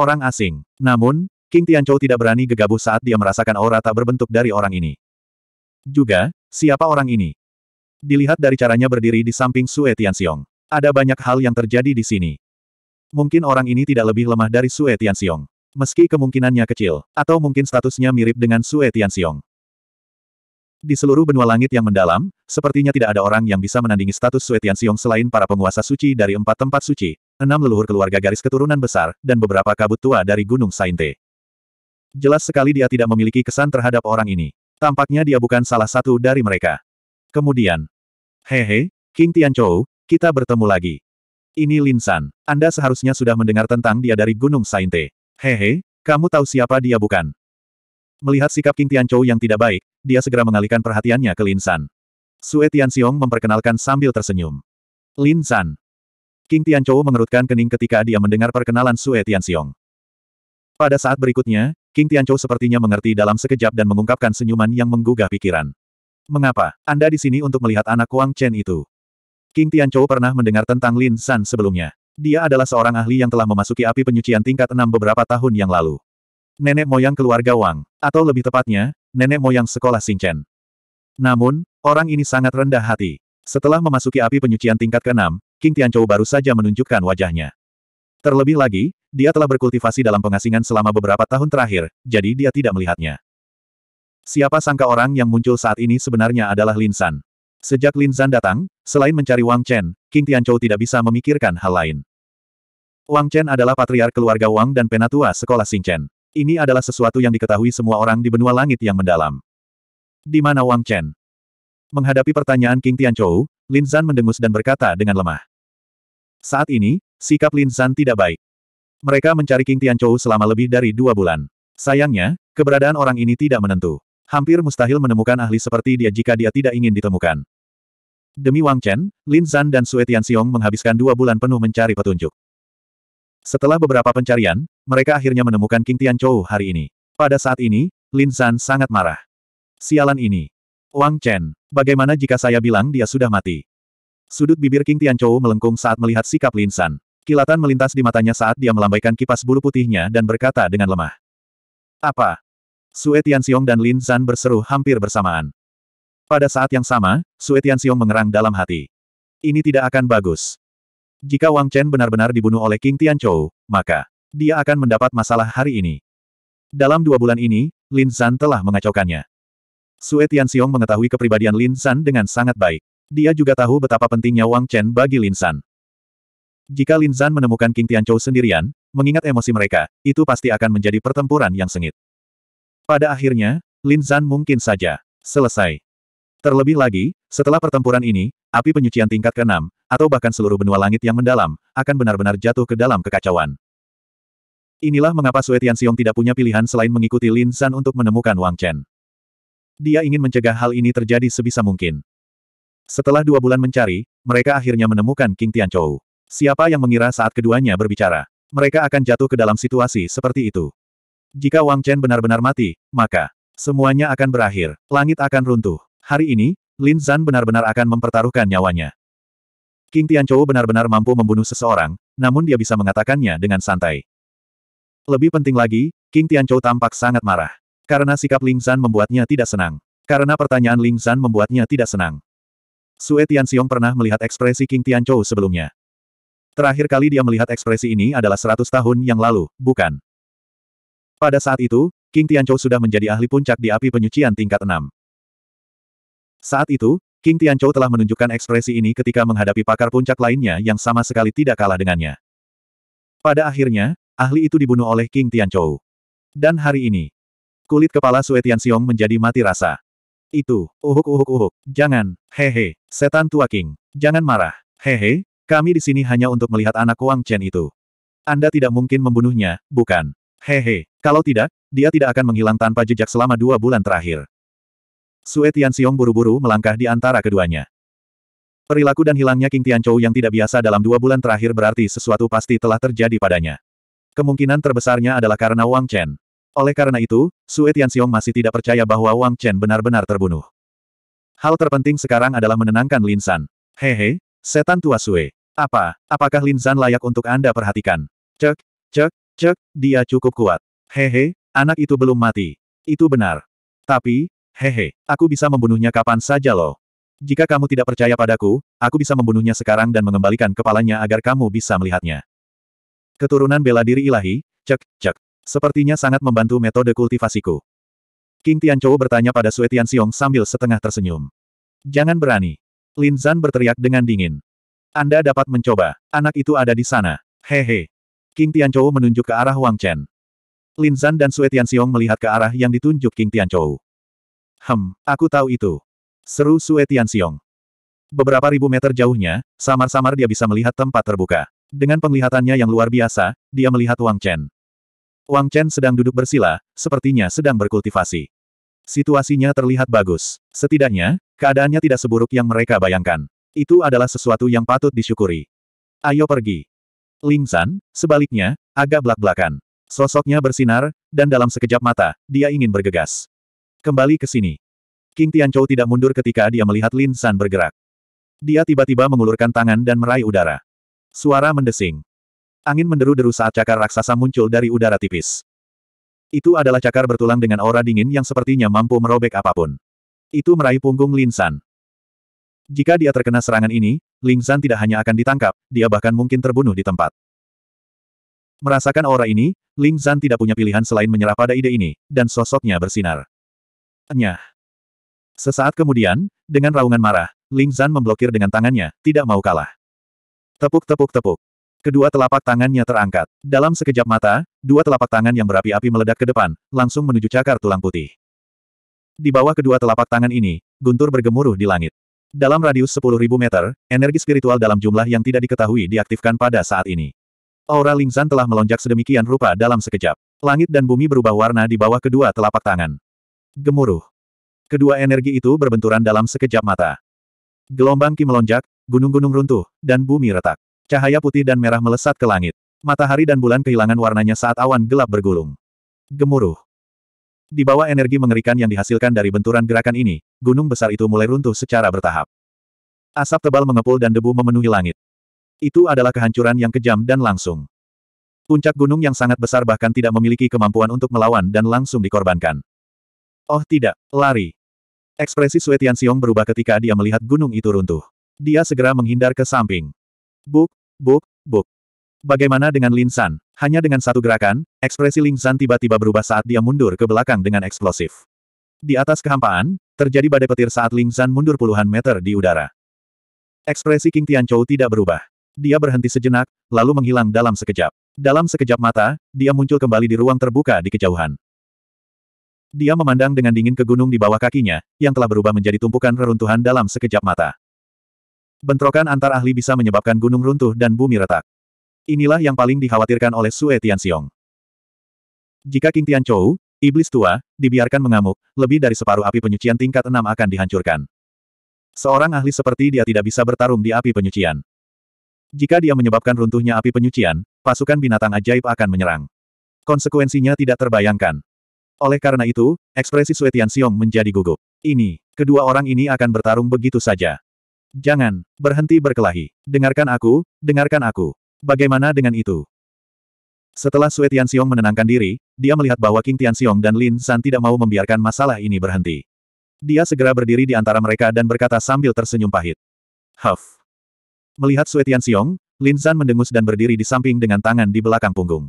Orang asing. Namun, King Tianchou tidak berani gegabah saat dia merasakan aura tak berbentuk dari orang ini. Juga, siapa orang ini? Dilihat dari caranya berdiri di samping Sue Tianxiong. Ada banyak hal yang terjadi di sini. Mungkin orang ini tidak lebih lemah dari Sue Tianxiong. Meski kemungkinannya kecil, atau mungkin statusnya mirip dengan Sue Tianxiong. Di seluruh benua langit yang mendalam, sepertinya tidak ada orang yang bisa menandingi status Sue Tianxiong selain para penguasa suci dari empat tempat suci, enam leluhur keluarga garis keturunan besar, dan beberapa kabut tua dari Gunung Sainte. Jelas sekali dia tidak memiliki kesan terhadap orang ini. Tampaknya dia bukan salah satu dari mereka. Kemudian, hehe, King Tianchou, kita bertemu lagi. Ini Linsan. Anda seharusnya sudah mendengar tentang dia dari Gunung Sainte. Hehe, kamu tahu siapa dia bukan? Melihat sikap King Tianchou yang tidak baik, dia segera mengalihkan perhatiannya ke Linsan. Sue Tianxiong memperkenalkan sambil tersenyum. Linsan. King Tianchou mengerutkan kening ketika dia mendengar perkenalan Sue Tianxiong. Pada saat berikutnya, King Tianchou sepertinya mengerti dalam sekejap dan mengungkapkan senyuman yang menggugah pikiran. Mengapa Anda di sini untuk melihat anak Wang Chen itu? King Tianchou pernah mendengar tentang Lin San sebelumnya. Dia adalah seorang ahli yang telah memasuki api penyucian tingkat enam beberapa tahun yang lalu. Nenek moyang keluarga Wang, atau lebih tepatnya, nenek moyang sekolah Xingchen. Namun, orang ini sangat rendah hati. Setelah memasuki api penyucian tingkat ke-6, King Tianchou baru saja menunjukkan wajahnya. Terlebih lagi, dia telah berkultivasi dalam pengasingan selama beberapa tahun terakhir, jadi dia tidak melihatnya. Siapa sangka orang yang muncul saat ini sebenarnya adalah Lin San. Sejak Lin Zhan datang, selain mencari Wang Chen, King Tianchou tidak bisa memikirkan hal lain. Wang Chen adalah patriar keluarga Wang dan penatua sekolah Chen. Ini adalah sesuatu yang diketahui semua orang di benua langit yang mendalam. Di mana Wang Chen? Menghadapi pertanyaan King Tianchou, Lin Zhan mendengus dan berkata dengan lemah. Saat ini, sikap Lin Zhan tidak baik. Mereka mencari King Tianchou selama lebih dari dua bulan. Sayangnya, keberadaan orang ini tidak menentu. Hampir mustahil menemukan ahli seperti dia jika dia tidak ingin ditemukan. Demi Wang Chen, Lin Zan dan Sue Tianxiong menghabiskan dua bulan penuh mencari petunjuk. Setelah beberapa pencarian, mereka akhirnya menemukan King Tianchou hari ini. Pada saat ini, Lin Zan sangat marah. Sialan ini. Wang Chen, bagaimana jika saya bilang dia sudah mati? Sudut bibir King Tianchou melengkung saat melihat sikap Lin San. Kilatan melintas di matanya saat dia melambaikan kipas bulu putihnya dan berkata dengan lemah. Apa? Sue Tianxiong dan Lin Zan berseru hampir bersamaan. Pada saat yang sama, Sue Tianxiong mengerang dalam hati. Ini tidak akan bagus. Jika Wang Chen benar-benar dibunuh oleh King Tianchou, maka dia akan mendapat masalah hari ini. Dalam dua bulan ini, Lin Zan telah mengacaukannya. Sue Tianxiong mengetahui kepribadian Lin Zan dengan sangat baik. Dia juga tahu betapa pentingnya Wang Chen bagi Lin Zan. Jika Lin Zan menemukan King Tianchou sendirian, mengingat emosi mereka, itu pasti akan menjadi pertempuran yang sengit. Pada akhirnya, Lin Zan mungkin saja selesai. Terlebih lagi, setelah pertempuran ini, api penyucian tingkat ke-6, atau bahkan seluruh benua langit yang mendalam, akan benar-benar jatuh ke dalam kekacauan. Inilah mengapa Sue Xiong tidak punya pilihan selain mengikuti Lin Zan untuk menemukan Wang Chen. Dia ingin mencegah hal ini terjadi sebisa mungkin. Setelah dua bulan mencari, mereka akhirnya menemukan King Tian Tianchou. Siapa yang mengira saat keduanya berbicara, mereka akan jatuh ke dalam situasi seperti itu. Jika Wang Chen benar-benar mati, maka semuanya akan berakhir, langit akan runtuh. Hari ini, Lin Zan benar-benar akan mempertaruhkan nyawanya. King Tianchou benar-benar mampu membunuh seseorang, namun dia bisa mengatakannya dengan santai. Lebih penting lagi, King Tianchou tampak sangat marah. Karena sikap Ling Zan membuatnya tidak senang. Karena pertanyaan Ling Zan membuatnya tidak senang. Sue Tianxiong pernah melihat ekspresi King Tianchou sebelumnya. Terakhir kali dia melihat ekspresi ini adalah 100 tahun yang lalu, bukan? Pada saat itu, King Tianchou sudah menjadi ahli puncak di api penyucian tingkat 6. Saat itu, King Tianchou telah menunjukkan ekspresi ini ketika menghadapi pakar puncak lainnya yang sama sekali tidak kalah dengannya. Pada akhirnya, ahli itu dibunuh oleh King Tianchou. Dan hari ini, kulit kepala Sue Tianxiong menjadi mati rasa. Itu, uhuk uhuk uhuk, jangan, hehe, setan tua King, jangan marah, hehe, kami di sini hanya untuk melihat anak Wang Chen itu. Anda tidak mungkin membunuhnya, bukan? Hehe, kalau tidak, dia tidak akan menghilang tanpa jejak selama dua bulan terakhir. Sue Tianxiong buru-buru melangkah di antara keduanya. Perilaku dan hilangnya King Tianchou yang tidak biasa dalam dua bulan terakhir berarti sesuatu pasti telah terjadi padanya. Kemungkinan terbesarnya adalah karena Wang Chen. Oleh karena itu, Sue Tianxiong masih tidak percaya bahwa Wang Chen benar-benar terbunuh. Hal terpenting sekarang adalah menenangkan Lin San. Hehe, setan tua Sue. Apa, apakah Lin San layak untuk Anda perhatikan? Cek, cek, Cek, dia cukup kuat. Hehe, anak itu belum mati. Itu benar. Tapi, hehe, aku bisa membunuhnya kapan saja loh. Jika kamu tidak percaya padaku, aku bisa membunuhnya sekarang dan mengembalikan kepalanya agar kamu bisa melihatnya. Keturunan bela diri ilahi, cek, cek. Sepertinya sangat membantu metode kultivasiku. King Tianchou bertanya pada Sui Xiong sambil setengah tersenyum. Jangan berani. Lin Zan berteriak dengan dingin. Anda dapat mencoba. Anak itu ada di sana. Hehe. King Tianchou menunjuk ke arah Wang Chen. Lin Zan dan Sue Tianxiong melihat ke arah yang ditunjuk King Tianchou. Hem, aku tahu itu. Seru Sue Tianxiong. Beberapa ribu meter jauhnya, samar-samar dia bisa melihat tempat terbuka. Dengan penglihatannya yang luar biasa, dia melihat Wang Chen. Wang Chen sedang duduk bersila, sepertinya sedang berkultivasi. Situasinya terlihat bagus. Setidaknya, keadaannya tidak seburuk yang mereka bayangkan. Itu adalah sesuatu yang patut disyukuri. Ayo pergi. Ling San, sebaliknya, agak belak-belakan. Sosoknya bersinar, dan dalam sekejap mata, dia ingin bergegas. Kembali ke sini. King Tianchou tidak mundur ketika dia melihat Lin San bergerak. Dia tiba-tiba mengulurkan tangan dan meraih udara. Suara mendesing. Angin menderu-deru saat cakar raksasa muncul dari udara tipis. Itu adalah cakar bertulang dengan aura dingin yang sepertinya mampu merobek apapun. Itu meraih punggung Lin San. Jika dia terkena serangan ini, Ling Zan tidak hanya akan ditangkap, dia bahkan mungkin terbunuh di tempat. Merasakan aura ini, Ling Zan tidak punya pilihan selain menyerah pada ide ini, dan sosoknya bersinar. Nyah. Sesaat kemudian, dengan raungan marah, Ling Zan memblokir dengan tangannya, tidak mau kalah. Tepuk-tepuk-tepuk. Kedua telapak tangannya terangkat. Dalam sekejap mata, dua telapak tangan yang berapi-api meledak ke depan, langsung menuju cakar tulang putih. Di bawah kedua telapak tangan ini, guntur bergemuruh di langit. Dalam radius 10.000 meter, energi spiritual dalam jumlah yang tidak diketahui diaktifkan pada saat ini. Aura Lingzan telah melonjak sedemikian rupa dalam sekejap. Langit dan bumi berubah warna di bawah kedua telapak tangan. Gemuruh. Kedua energi itu berbenturan dalam sekejap mata. Gelombang Ki melonjak, gunung-gunung runtuh, dan bumi retak. Cahaya putih dan merah melesat ke langit. Matahari dan bulan kehilangan warnanya saat awan gelap bergulung. Gemuruh. Di bawah energi mengerikan yang dihasilkan dari benturan gerakan ini, gunung besar itu mulai runtuh secara bertahap. Asap tebal mengepul dan debu memenuhi langit. Itu adalah kehancuran yang kejam dan langsung. Puncak gunung yang sangat besar bahkan tidak memiliki kemampuan untuk melawan dan langsung dikorbankan. Oh tidak, lari. Ekspresi Sui Xiong berubah ketika dia melihat gunung itu runtuh. Dia segera menghindar ke samping. Buk, buk, buk. Bagaimana dengan Lin San? Hanya dengan satu gerakan, ekspresi Lin San tiba-tiba berubah saat dia mundur ke belakang dengan eksplosif. Di atas kehampaan, terjadi badai petir saat Lin San mundur puluhan meter di udara. Ekspresi King Tianchou tidak berubah. Dia berhenti sejenak, lalu menghilang dalam sekejap. Dalam sekejap mata, dia muncul kembali di ruang terbuka di kejauhan. Dia memandang dengan dingin ke gunung di bawah kakinya, yang telah berubah menjadi tumpukan reruntuhan dalam sekejap mata. Bentrokan antar ahli bisa menyebabkan gunung runtuh dan bumi retak. Inilah yang paling dikhawatirkan oleh Sue Tianxiong. Jika King Chou, iblis tua, dibiarkan mengamuk, lebih dari separuh api penyucian tingkat enam akan dihancurkan. Seorang ahli seperti dia tidak bisa bertarung di api penyucian. Jika dia menyebabkan runtuhnya api penyucian, pasukan binatang ajaib akan menyerang. Konsekuensinya tidak terbayangkan. Oleh karena itu, ekspresi Sue Tianxiong menjadi gugup. Ini, kedua orang ini akan bertarung begitu saja. Jangan, berhenti berkelahi. Dengarkan aku, dengarkan aku. Bagaimana dengan itu? Setelah Sue Tianxiong menenangkan diri, dia melihat bahwa King Tian Xiong dan Lin San tidak mau membiarkan masalah ini berhenti. Dia segera berdiri di antara mereka dan berkata sambil tersenyum pahit. Huff. Melihat Sue Tianxiong, Lin San mendengus dan berdiri di samping dengan tangan di belakang punggung.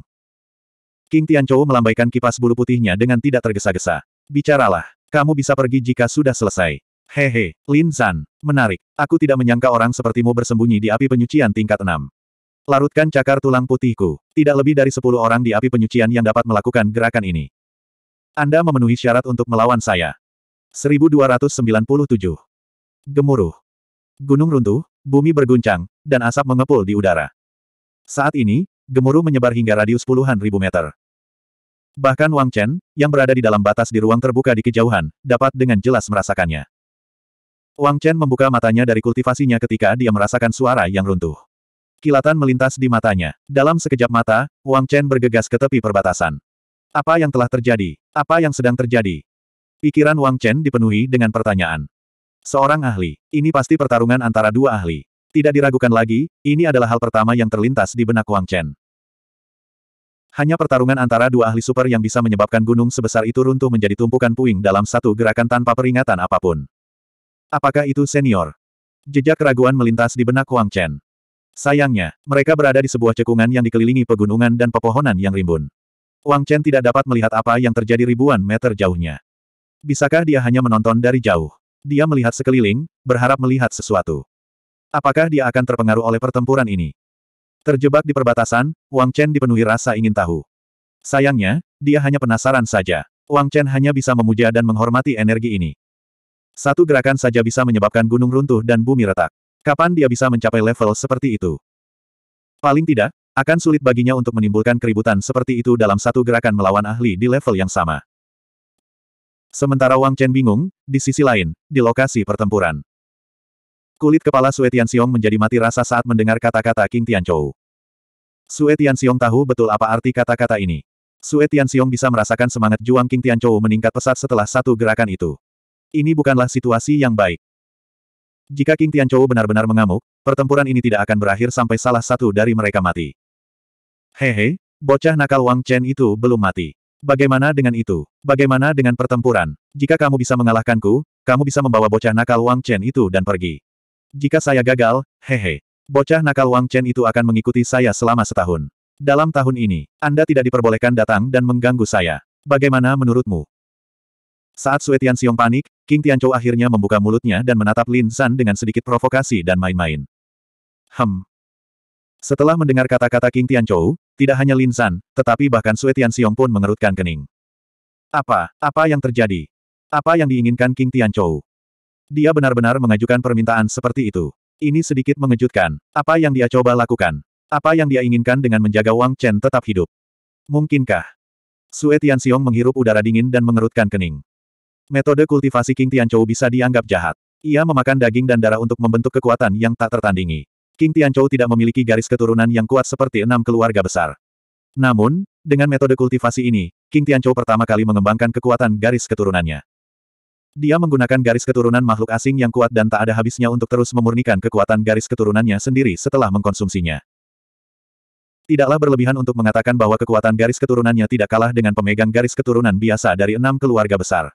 King Tian Chou melambaikan kipas bulu putihnya dengan tidak tergesa-gesa. Bicaralah, kamu bisa pergi jika sudah selesai. Hehe, Lin San, menarik. Aku tidak menyangka orang sepertimu bersembunyi di api penyucian tingkat 6. Larutkan cakar tulang putihku. Tidak lebih dari sepuluh orang di api penyucian yang dapat melakukan gerakan ini. Anda memenuhi syarat untuk melawan saya. 1297. Gemuruh. Gunung runtuh, bumi berguncang, dan asap mengepul di udara. Saat ini, gemuruh menyebar hingga radius puluhan ribu meter. Bahkan Wang Chen, yang berada di dalam batas di ruang terbuka di kejauhan, dapat dengan jelas merasakannya. Wang Chen membuka matanya dari kultivasinya ketika dia merasakan suara yang runtuh. Kilatan melintas di matanya. Dalam sekejap mata, Wang Chen bergegas ke tepi perbatasan. Apa yang telah terjadi? Apa yang sedang terjadi? Pikiran Wang Chen dipenuhi dengan pertanyaan. Seorang ahli. Ini pasti pertarungan antara dua ahli. Tidak diragukan lagi, ini adalah hal pertama yang terlintas di benak Wang Chen. Hanya pertarungan antara dua ahli super yang bisa menyebabkan gunung sebesar itu runtuh menjadi tumpukan puing dalam satu gerakan tanpa peringatan apapun. Apakah itu senior? Jejak keraguan melintas di benak Wang Chen. Sayangnya, mereka berada di sebuah cekungan yang dikelilingi pegunungan dan pepohonan yang rimbun. Wang Chen tidak dapat melihat apa yang terjadi ribuan meter jauhnya. Bisakah dia hanya menonton dari jauh? Dia melihat sekeliling, berharap melihat sesuatu. Apakah dia akan terpengaruh oleh pertempuran ini? Terjebak di perbatasan, Wang Chen dipenuhi rasa ingin tahu. Sayangnya, dia hanya penasaran saja. Wang Chen hanya bisa memuja dan menghormati energi ini. Satu gerakan saja bisa menyebabkan gunung runtuh dan bumi retak. Kapan dia bisa mencapai level seperti itu? Paling tidak, akan sulit baginya untuk menimbulkan keributan seperti itu dalam satu gerakan melawan ahli di level yang sama. Sementara Wang Chen bingung, di sisi lain, di lokasi pertempuran. Kulit kepala Sue Tianxiong menjadi mati rasa saat mendengar kata-kata King Tian Tianchou. Sue Tianxiong tahu betul apa arti kata-kata ini. Sue Tianxiong bisa merasakan semangat juang King Tian Chou meningkat pesat setelah satu gerakan itu. Ini bukanlah situasi yang baik. Jika King Tianchou benar-benar mengamuk, pertempuran ini tidak akan berakhir sampai salah satu dari mereka mati. Hehe, bocah nakal Wang Chen itu belum mati. Bagaimana dengan itu? Bagaimana dengan pertempuran? Jika kamu bisa mengalahkanku, kamu bisa membawa bocah nakal Wang Chen itu dan pergi. Jika saya gagal, hehe. Bocah nakal Wang Chen itu akan mengikuti saya selama setahun. Dalam tahun ini, Anda tidak diperbolehkan datang dan mengganggu saya. Bagaimana menurutmu? Saat Sui Xiong panik, King Tianchou akhirnya membuka mulutnya dan menatap Lin San dengan sedikit provokasi dan main-main. Hem. Setelah mendengar kata-kata King Tianchou, tidak hanya Lin San, tetapi bahkan Sui Xiong pun mengerutkan kening. Apa, apa yang terjadi? Apa yang diinginkan King Tianchou? Dia benar-benar mengajukan permintaan seperti itu. Ini sedikit mengejutkan. Apa yang dia coba lakukan? Apa yang dia inginkan dengan menjaga Wang Chen tetap hidup? Mungkinkah? Tian Xiong menghirup udara dingin dan mengerutkan kening. Metode kultivasi King Tianchou bisa dianggap jahat. Ia memakan daging dan darah untuk membentuk kekuatan yang tak tertandingi. King Tianchou tidak memiliki garis keturunan yang kuat seperti enam keluarga besar. Namun, dengan metode kultivasi ini, King Tianchou pertama kali mengembangkan kekuatan garis keturunannya. Dia menggunakan garis keturunan makhluk asing yang kuat dan tak ada habisnya untuk terus memurnikan kekuatan garis keturunannya sendiri setelah mengkonsumsinya. Tidaklah berlebihan untuk mengatakan bahwa kekuatan garis keturunannya tidak kalah dengan pemegang garis keturunan biasa dari enam keluarga besar.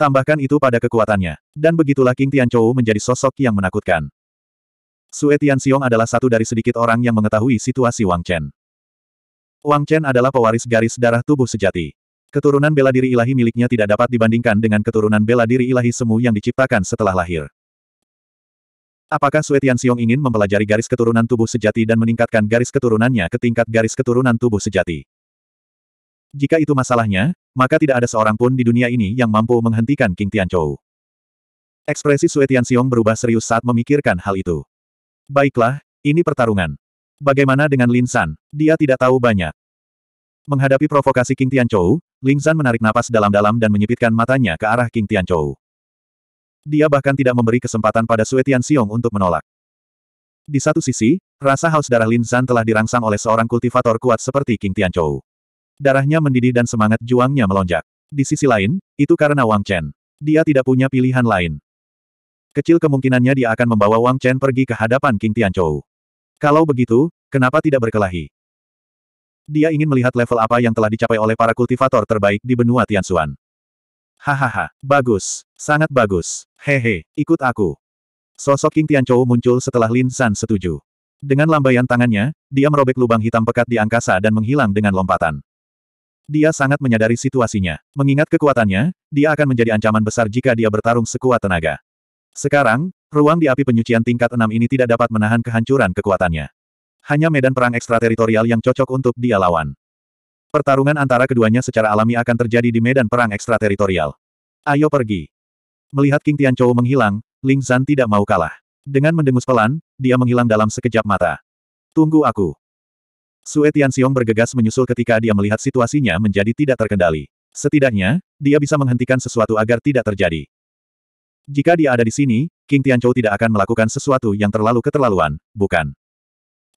Tambahkan itu pada kekuatannya. Dan begitulah King Tianchou menjadi sosok yang menakutkan. Sue Tianxiong adalah satu dari sedikit orang yang mengetahui situasi Wang Chen. Wang Chen adalah pewaris garis darah tubuh sejati. Keturunan bela diri ilahi miliknya tidak dapat dibandingkan dengan keturunan bela diri ilahi semu yang diciptakan setelah lahir. Apakah Sue Tianxiong ingin mempelajari garis keturunan tubuh sejati dan meningkatkan garis keturunannya ke tingkat garis keturunan tubuh sejati? Jika itu masalahnya, maka tidak ada seorang pun di dunia ini yang mampu menghentikan King Tianchou. Ekspresi Sue Tianxiong berubah serius saat memikirkan hal itu. Baiklah, ini pertarungan. Bagaimana dengan Lin San? Dia tidak tahu banyak. Menghadapi provokasi King Tianchou, Lin San menarik napas dalam-dalam dan menyipitkan matanya ke arah King Tianchou. Dia bahkan tidak memberi kesempatan pada Sue Tianxiong untuk menolak. Di satu sisi, rasa haus darah Lin San telah dirangsang oleh seorang kultivator kuat seperti King Tianchou. Darahnya mendidih dan semangat juangnya melonjak. Di sisi lain, itu karena Wang Chen. Dia tidak punya pilihan lain. Kecil kemungkinannya dia akan membawa Wang Chen pergi ke hadapan King Tianchou. Kalau begitu, kenapa tidak berkelahi? Dia ingin melihat level apa yang telah dicapai oleh para kultivator terbaik di benua Tianxuan. Hahaha, bagus, sangat bagus. Hehe, ikut aku. Sosok King Tianchou muncul setelah Lin San setuju. Dengan lambaian tangannya, dia merobek lubang hitam pekat di angkasa dan menghilang dengan lompatan. Dia sangat menyadari situasinya. Mengingat kekuatannya, dia akan menjadi ancaman besar jika dia bertarung sekuat tenaga. Sekarang, ruang di api penyucian tingkat 6 ini tidak dapat menahan kehancuran kekuatannya. Hanya medan perang ekstrateritorial yang cocok untuk dia lawan. Pertarungan antara keduanya secara alami akan terjadi di medan perang ekstrateritorial. Ayo pergi. Melihat King Tianchou menghilang, Ling Zan tidak mau kalah. Dengan mendengus pelan, dia menghilang dalam sekejap mata. Tunggu aku. Sue Tianxiong bergegas menyusul ketika dia melihat situasinya menjadi tidak terkendali. Setidaknya, dia bisa menghentikan sesuatu agar tidak terjadi. Jika dia ada di sini, King Tianchou tidak akan melakukan sesuatu yang terlalu keterlaluan, bukan?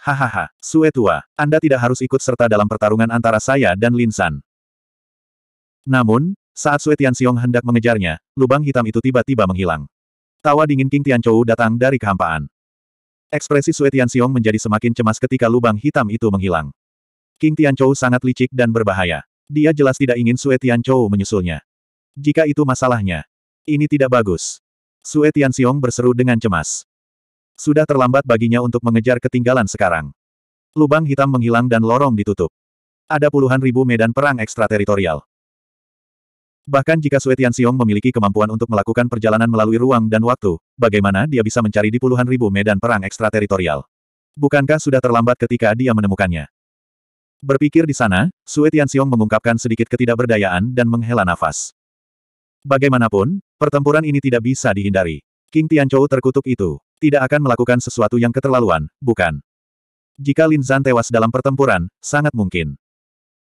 Hahaha, Sue Tua, Anda tidak harus ikut serta dalam pertarungan antara saya dan Lin San. Namun, saat Sue Tianxiong hendak mengejarnya, lubang hitam itu tiba-tiba menghilang. Tawa dingin King Tianchou datang dari kehampaan. Ekspresi Sue Xiong menjadi semakin cemas ketika lubang hitam itu menghilang. King Tianchou sangat licik dan berbahaya. Dia jelas tidak ingin Sue Chou menyusulnya. Jika itu masalahnya. Ini tidak bagus. Sue Xiong berseru dengan cemas. Sudah terlambat baginya untuk mengejar ketinggalan sekarang. Lubang hitam menghilang dan lorong ditutup. Ada puluhan ribu medan perang ekstrateritorial. Bahkan jika Sui Tianxiong memiliki kemampuan untuk melakukan perjalanan melalui ruang dan waktu, bagaimana dia bisa mencari di puluhan ribu medan perang ekstrateritorial? Bukankah sudah terlambat ketika dia menemukannya? Berpikir di sana, Sui Tianxiong mengungkapkan sedikit ketidakberdayaan dan menghela nafas. Bagaimanapun, pertempuran ini tidak bisa dihindari. King Tianchou terkutuk itu, tidak akan melakukan sesuatu yang keterlaluan, bukan? Jika Lin Zan tewas dalam pertempuran, sangat mungkin.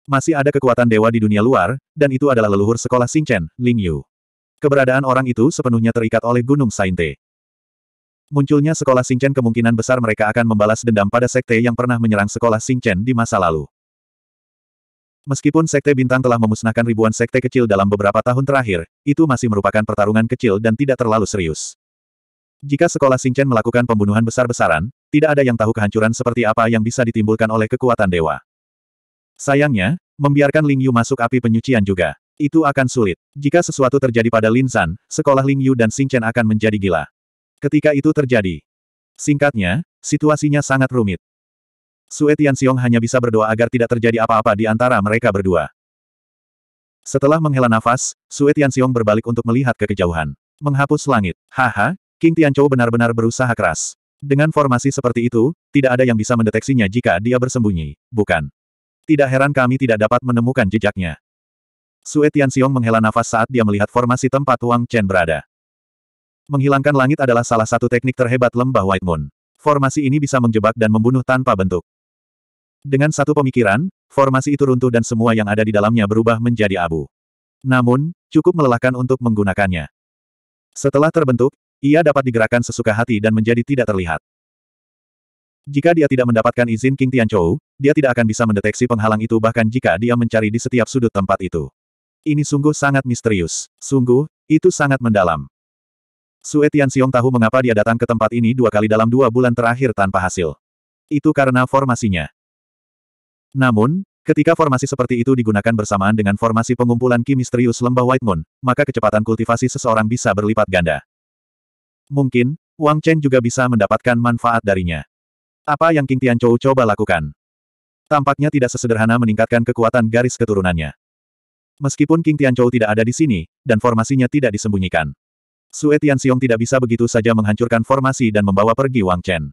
Masih ada kekuatan dewa di dunia luar, dan itu adalah leluhur sekolah Xingchen, Ling Yu. Keberadaan orang itu sepenuhnya terikat oleh Gunung Sainte. Munculnya sekolah Xingchen kemungkinan besar mereka akan membalas dendam pada sekte yang pernah menyerang sekolah Xingchen di masa lalu. Meskipun sekte bintang telah memusnahkan ribuan sekte kecil dalam beberapa tahun terakhir, itu masih merupakan pertarungan kecil dan tidak terlalu serius. Jika sekolah Xingchen melakukan pembunuhan besar-besaran, tidak ada yang tahu kehancuran seperti apa yang bisa ditimbulkan oleh kekuatan dewa. Sayangnya, membiarkan Ling Yu masuk api penyucian juga. Itu akan sulit. Jika sesuatu terjadi pada Lin San, sekolah Ling Yu dan Xing Chen akan menjadi gila. Ketika itu terjadi. Singkatnya, situasinya sangat rumit. Sue Tianxiong hanya bisa berdoa agar tidak terjadi apa-apa di antara mereka berdua. Setelah menghela nafas, Sue Tianxiong berbalik untuk melihat ke kejauhan. Menghapus langit. Haha, King Tianchou benar-benar berusaha keras. Dengan formasi seperti itu, tidak ada yang bisa mendeteksinya jika dia bersembunyi, bukan? Tidak heran kami tidak dapat menemukan jejaknya. Sue Tianxiong menghela nafas saat dia melihat formasi tempat Wang Chen berada. Menghilangkan langit adalah salah satu teknik terhebat lembah White Moon. Formasi ini bisa menjebak dan membunuh tanpa bentuk. Dengan satu pemikiran, formasi itu runtuh dan semua yang ada di dalamnya berubah menjadi abu. Namun, cukup melelahkan untuk menggunakannya. Setelah terbentuk, ia dapat digerakkan sesuka hati dan menjadi tidak terlihat. Jika dia tidak mendapatkan izin King Tianchou, dia tidak akan bisa mendeteksi penghalang itu bahkan jika dia mencari di setiap sudut tempat itu. Ini sungguh sangat misterius. Sungguh, itu sangat mendalam. Sue Tianxiong tahu mengapa dia datang ke tempat ini dua kali dalam dua bulan terakhir tanpa hasil. Itu karena formasinya. Namun, ketika formasi seperti itu digunakan bersamaan dengan formasi pengumpulan Ki Misterius Lembah White Moon, maka kecepatan kultivasi seseorang bisa berlipat ganda. Mungkin, Wang Chen juga bisa mendapatkan manfaat darinya. Apa yang King Tianchou coba lakukan? Tampaknya tidak sesederhana meningkatkan kekuatan garis keturunannya. Meskipun King Tianchou tidak ada di sini, dan formasinya tidak disembunyikan. Sue Tianxiong tidak bisa begitu saja menghancurkan formasi dan membawa pergi Wang Chen.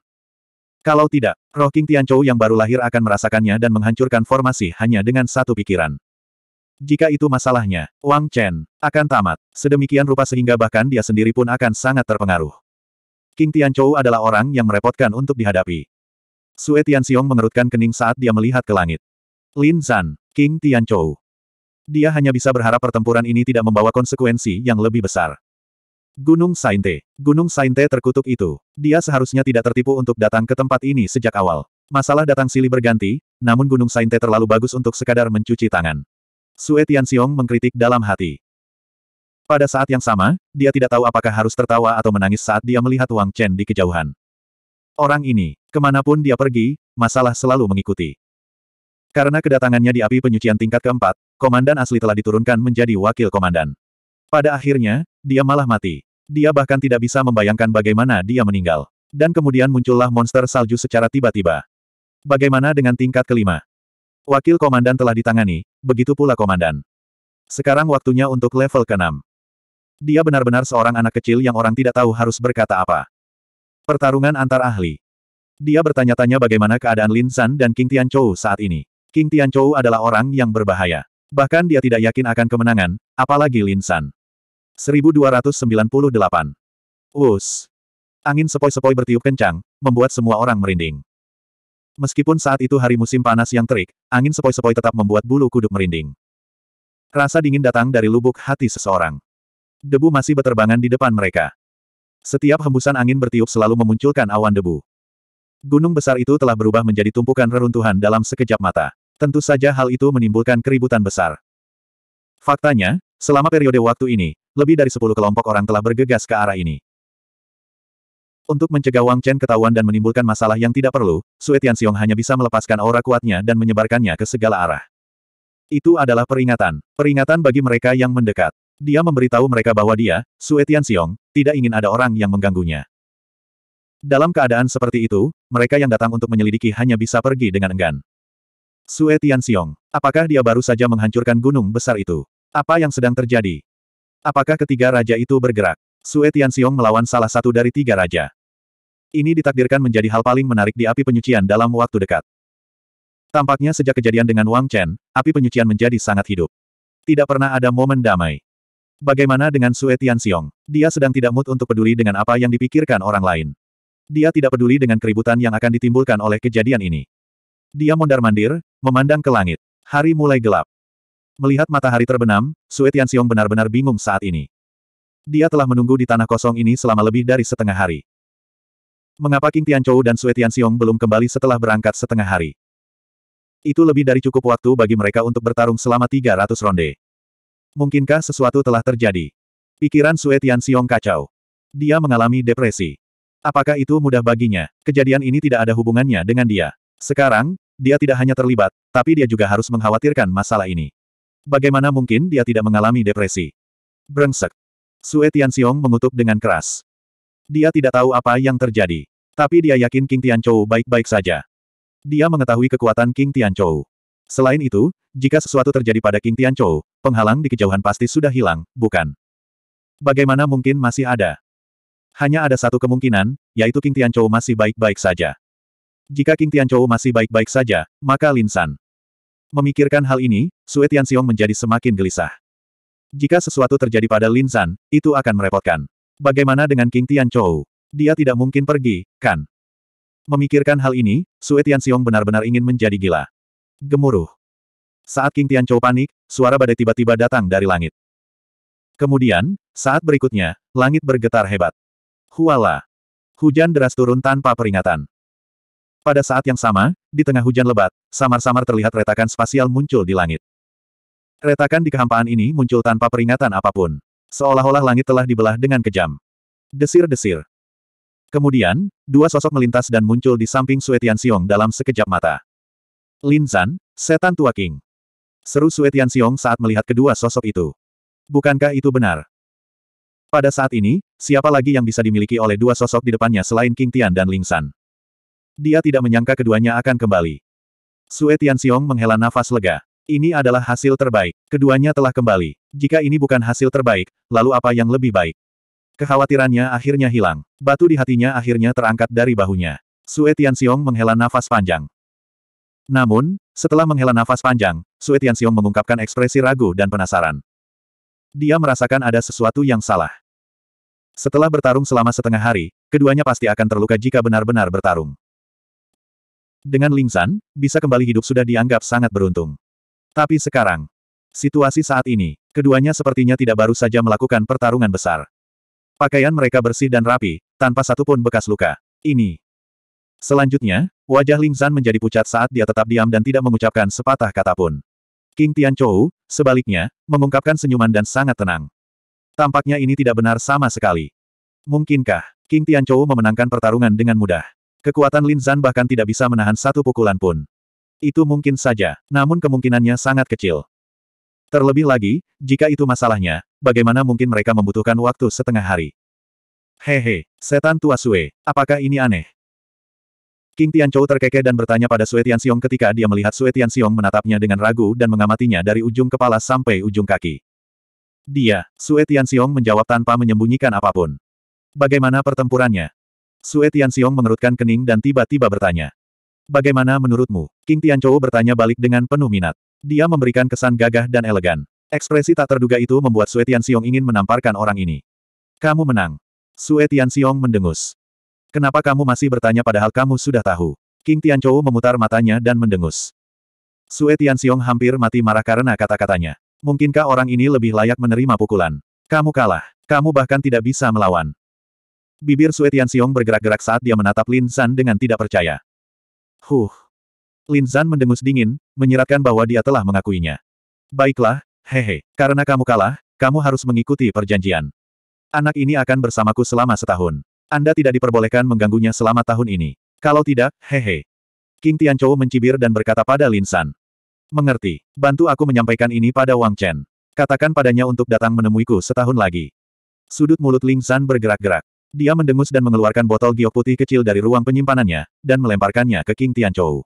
Kalau tidak, roh King Tianchou yang baru lahir akan merasakannya dan menghancurkan formasi hanya dengan satu pikiran. Jika itu masalahnya, Wang Chen akan tamat. Sedemikian rupa sehingga bahkan dia sendiri pun akan sangat terpengaruh. King Tianchou adalah orang yang merepotkan untuk dihadapi. Sue Tianxiong mengerutkan kening saat dia melihat ke langit. Lin Zan, King Tianchou. Dia hanya bisa berharap pertempuran ini tidak membawa konsekuensi yang lebih besar. Gunung Sainte. Gunung Sainte terkutuk itu. Dia seharusnya tidak tertipu untuk datang ke tempat ini sejak awal. Masalah datang silih berganti, namun Gunung Sainte terlalu bagus untuk sekadar mencuci tangan. Sue Tianxiong mengkritik dalam hati. Pada saat yang sama, dia tidak tahu apakah harus tertawa atau menangis saat dia melihat Wang Chen di kejauhan. Orang ini, Kemanapun dia pergi, masalah selalu mengikuti. Karena kedatangannya di api penyucian tingkat keempat, komandan asli telah diturunkan menjadi wakil komandan. Pada akhirnya, dia malah mati. Dia bahkan tidak bisa membayangkan bagaimana dia meninggal. Dan kemudian muncullah monster salju secara tiba-tiba. Bagaimana dengan tingkat kelima? Wakil komandan telah ditangani, begitu pula komandan. Sekarang waktunya untuk level keenam. Dia benar-benar seorang anak kecil yang orang tidak tahu harus berkata apa. Pertarungan antar ahli. Dia bertanya-tanya bagaimana keadaan Lin San dan King Tian Chou saat ini. King Tian Chou adalah orang yang berbahaya. Bahkan dia tidak yakin akan kemenangan, apalagi Lin San. 1298. Us. Angin sepoi-sepoi bertiup kencang, membuat semua orang merinding. Meskipun saat itu hari musim panas yang terik, angin sepoi-sepoi tetap membuat bulu kuduk merinding. Rasa dingin datang dari lubuk hati seseorang. Debu masih berterbangan di depan mereka. Setiap hembusan angin bertiup selalu memunculkan awan debu. Gunung besar itu telah berubah menjadi tumpukan reruntuhan dalam sekejap mata. Tentu saja hal itu menimbulkan keributan besar. Faktanya, selama periode waktu ini, lebih dari sepuluh kelompok orang telah bergegas ke arah ini. Untuk mencegah Wang Chen ketahuan dan menimbulkan masalah yang tidak perlu, Sue Tianxiong hanya bisa melepaskan aura kuatnya dan menyebarkannya ke segala arah. Itu adalah peringatan. Peringatan bagi mereka yang mendekat. Dia memberitahu mereka bahwa dia, Sue Tianxiong, tidak ingin ada orang yang mengganggunya. Dalam keadaan seperti itu, mereka yang datang untuk menyelidiki hanya bisa pergi dengan enggan. Sue Xiong, apakah dia baru saja menghancurkan gunung besar itu? Apa yang sedang terjadi? Apakah ketiga raja itu bergerak? Sue Xiong melawan salah satu dari tiga raja. Ini ditakdirkan menjadi hal paling menarik di api penyucian dalam waktu dekat. Tampaknya sejak kejadian dengan Wang Chen, api penyucian menjadi sangat hidup. Tidak pernah ada momen damai. Bagaimana dengan Sue Xiong? Dia sedang tidak mood untuk peduli dengan apa yang dipikirkan orang lain. Dia tidak peduli dengan keributan yang akan ditimbulkan oleh kejadian ini. Dia mondar-mandir, memandang ke langit. Hari mulai gelap. Melihat matahari terbenam, Sue Tianxiong benar-benar bingung saat ini. Dia telah menunggu di tanah kosong ini selama lebih dari setengah hari. Mengapa King Tian Tianchou dan Sue Tianxiong belum kembali setelah berangkat setengah hari? Itu lebih dari cukup waktu bagi mereka untuk bertarung selama 300 ronde. Mungkinkah sesuatu telah terjadi? Pikiran Sue Tianxiong kacau. Dia mengalami depresi. Apakah itu mudah baginya? Kejadian ini tidak ada hubungannya dengan dia. Sekarang, dia tidak hanya terlibat, tapi dia juga harus mengkhawatirkan masalah ini. Bagaimana mungkin dia tidak mengalami depresi? Brengsek. Sue Xiong mengutuk dengan keras. Dia tidak tahu apa yang terjadi. Tapi dia yakin King Tian Tianchou baik-baik saja. Dia mengetahui kekuatan King Tian Tianchou. Selain itu, jika sesuatu terjadi pada King Tian Tianchou, penghalang di kejauhan pasti sudah hilang, bukan? Bagaimana mungkin masih ada? Hanya ada satu kemungkinan, yaitu King Tianchou masih baik-baik saja. Jika King Tianchou masih baik-baik saja, maka Lin San. Memikirkan hal ini, Sue Tianxiong menjadi semakin gelisah. Jika sesuatu terjadi pada Lin San, itu akan merepotkan. Bagaimana dengan King Tianchou? Dia tidak mungkin pergi, kan? Memikirkan hal ini, Sue Tianxiong benar-benar ingin menjadi gila. Gemuruh. Saat King Tianchou panik, suara badai tiba-tiba datang dari langit. Kemudian, saat berikutnya, langit bergetar hebat. Huala. Hujan deras turun tanpa peringatan. Pada saat yang sama, di tengah hujan lebat, samar-samar terlihat retakan spasial muncul di langit. Retakan di kehampaan ini muncul tanpa peringatan apapun. Seolah-olah langit telah dibelah dengan kejam. Desir-desir. Kemudian, dua sosok melintas dan muncul di samping Suetian Xiong dalam sekejap mata. Lin Zan, setan tua King. Seru Suetian Xiong saat melihat kedua sosok itu. Bukankah itu benar? Pada saat ini, siapa lagi yang bisa dimiliki oleh dua sosok di depannya selain King Tian dan Ling San? Dia tidak menyangka keduanya akan kembali. Sue Xiong menghela nafas lega. Ini adalah hasil terbaik. Keduanya telah kembali. Jika ini bukan hasil terbaik, lalu apa yang lebih baik? Kekhawatirannya akhirnya hilang. Batu di hatinya akhirnya terangkat dari bahunya. Sue Xiong menghela nafas panjang. Namun, setelah menghela nafas panjang, Sue Xiong mengungkapkan ekspresi ragu dan penasaran. Dia merasakan ada sesuatu yang salah. Setelah bertarung selama setengah hari, keduanya pasti akan terluka jika benar-benar bertarung. Dengan Ling San, bisa kembali hidup sudah dianggap sangat beruntung. Tapi sekarang, situasi saat ini, keduanya sepertinya tidak baru saja melakukan pertarungan besar. Pakaian mereka bersih dan rapi, tanpa satupun bekas luka. Ini. Selanjutnya, wajah Ling San menjadi pucat saat dia tetap diam dan tidak mengucapkan sepatah kata pun. King Chou, sebaliknya, mengungkapkan senyuman dan sangat tenang. Tampaknya ini tidak benar sama sekali. Mungkinkah King Tianchou memenangkan pertarungan dengan mudah? Kekuatan Lin Zan bahkan tidak bisa menahan satu pukulan pun. Itu mungkin saja, namun kemungkinannya sangat kecil. Terlebih lagi, jika itu masalahnya, bagaimana mungkin mereka membutuhkan waktu setengah hari? Hehe, setan tua Sue, apakah ini aneh? King Tianchou terkekeh dan bertanya pada Sue Tianxiong ketika dia melihat Sue Tianxiong menatapnya dengan ragu dan mengamatinya dari ujung kepala sampai ujung kaki. Dia, Sue Tianxiong menjawab tanpa menyembunyikan apapun. Bagaimana pertempurannya? Sue Tianxiong mengerutkan kening dan tiba-tiba bertanya. Bagaimana menurutmu? King Tianchou bertanya balik dengan penuh minat. Dia memberikan kesan gagah dan elegan. Ekspresi tak terduga itu membuat Sue Tianxiong ingin menamparkan orang ini. Kamu menang. Sue Tianxiong mendengus. Kenapa kamu masih bertanya padahal kamu sudah tahu? King Tianchou memutar matanya dan mendengus. Sue Tianxiong hampir mati marah karena kata-katanya. Mungkinkah orang ini lebih layak menerima pukulan? Kamu kalah. Kamu bahkan tidak bisa melawan. Bibir Sue Xiong bergerak-gerak saat dia menatap Lin San dengan tidak percaya. Huh. Lin San mendengus dingin, menyiratkan bahwa dia telah mengakuinya. Baiklah, hehe, karena kamu kalah, kamu harus mengikuti perjanjian. Anak ini akan bersamaku selama setahun. Anda tidak diperbolehkan mengganggunya selama tahun ini. Kalau tidak, hehe. King Tianchou mencibir dan berkata pada Lin San. Mengerti. Bantu aku menyampaikan ini pada Wang Chen. Katakan padanya untuk datang menemuiku setahun lagi. Sudut mulut Ling San bergerak-gerak. Dia mendengus dan mengeluarkan botol giok putih kecil dari ruang penyimpanannya, dan melemparkannya ke King Tianchou.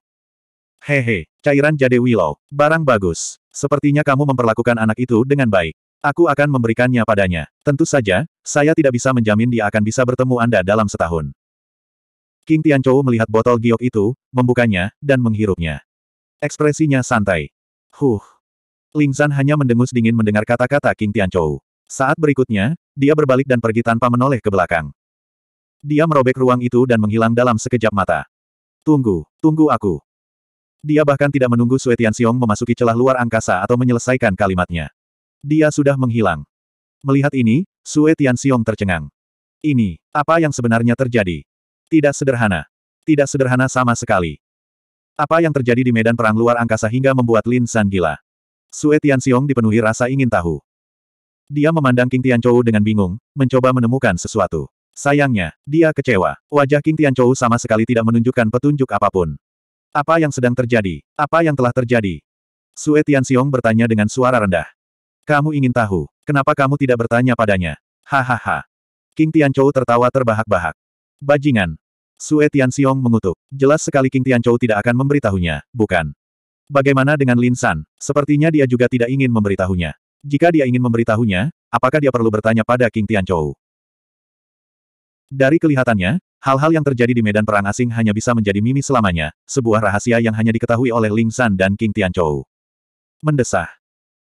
Hehe, cairan jade willow, barang bagus. Sepertinya kamu memperlakukan anak itu dengan baik. Aku akan memberikannya padanya. Tentu saja, saya tidak bisa menjamin dia akan bisa bertemu Anda dalam setahun. King Tianchou melihat botol giok itu, membukanya, dan menghirupnya. Ekspresinya santai. Huh. Ling San hanya mendengus dingin mendengar kata-kata King Tianchou. Saat berikutnya, dia berbalik dan pergi tanpa menoleh ke belakang. Dia merobek ruang itu dan menghilang dalam sekejap mata. Tunggu, tunggu aku. Dia bahkan tidak menunggu Suetian Xiong memasuki celah luar angkasa atau menyelesaikan kalimatnya. Dia sudah menghilang. Melihat ini, Suetian Xiong tercengang. Ini, apa yang sebenarnya terjadi? Tidak sederhana. Tidak sederhana sama sekali. Apa yang terjadi di medan perang luar angkasa hingga membuat Lin San gila? Sue Tianxiong dipenuhi rasa ingin tahu. Dia memandang King Tianchou dengan bingung, mencoba menemukan sesuatu. Sayangnya, dia kecewa. Wajah King Tianchou sama sekali tidak menunjukkan petunjuk apapun. Apa yang sedang terjadi? Apa yang telah terjadi? Sue Tianxiong bertanya dengan suara rendah. Kamu ingin tahu, kenapa kamu tidak bertanya padanya? Hahaha. King Tianchou tertawa terbahak-bahak. Bajingan, Sue Tianxiong mengutuk. Jelas sekali King Tianchou tidak akan memberitahunya, bukan? Bagaimana dengan Lin San? Sepertinya dia juga tidak ingin memberitahunya. Jika dia ingin memberitahunya, apakah dia perlu bertanya pada King Tianchou? Dari kelihatannya, hal-hal yang terjadi di medan perang asing hanya bisa menjadi mimi selamanya, sebuah rahasia yang hanya diketahui oleh Ling San dan King Tianchou. Mendesah.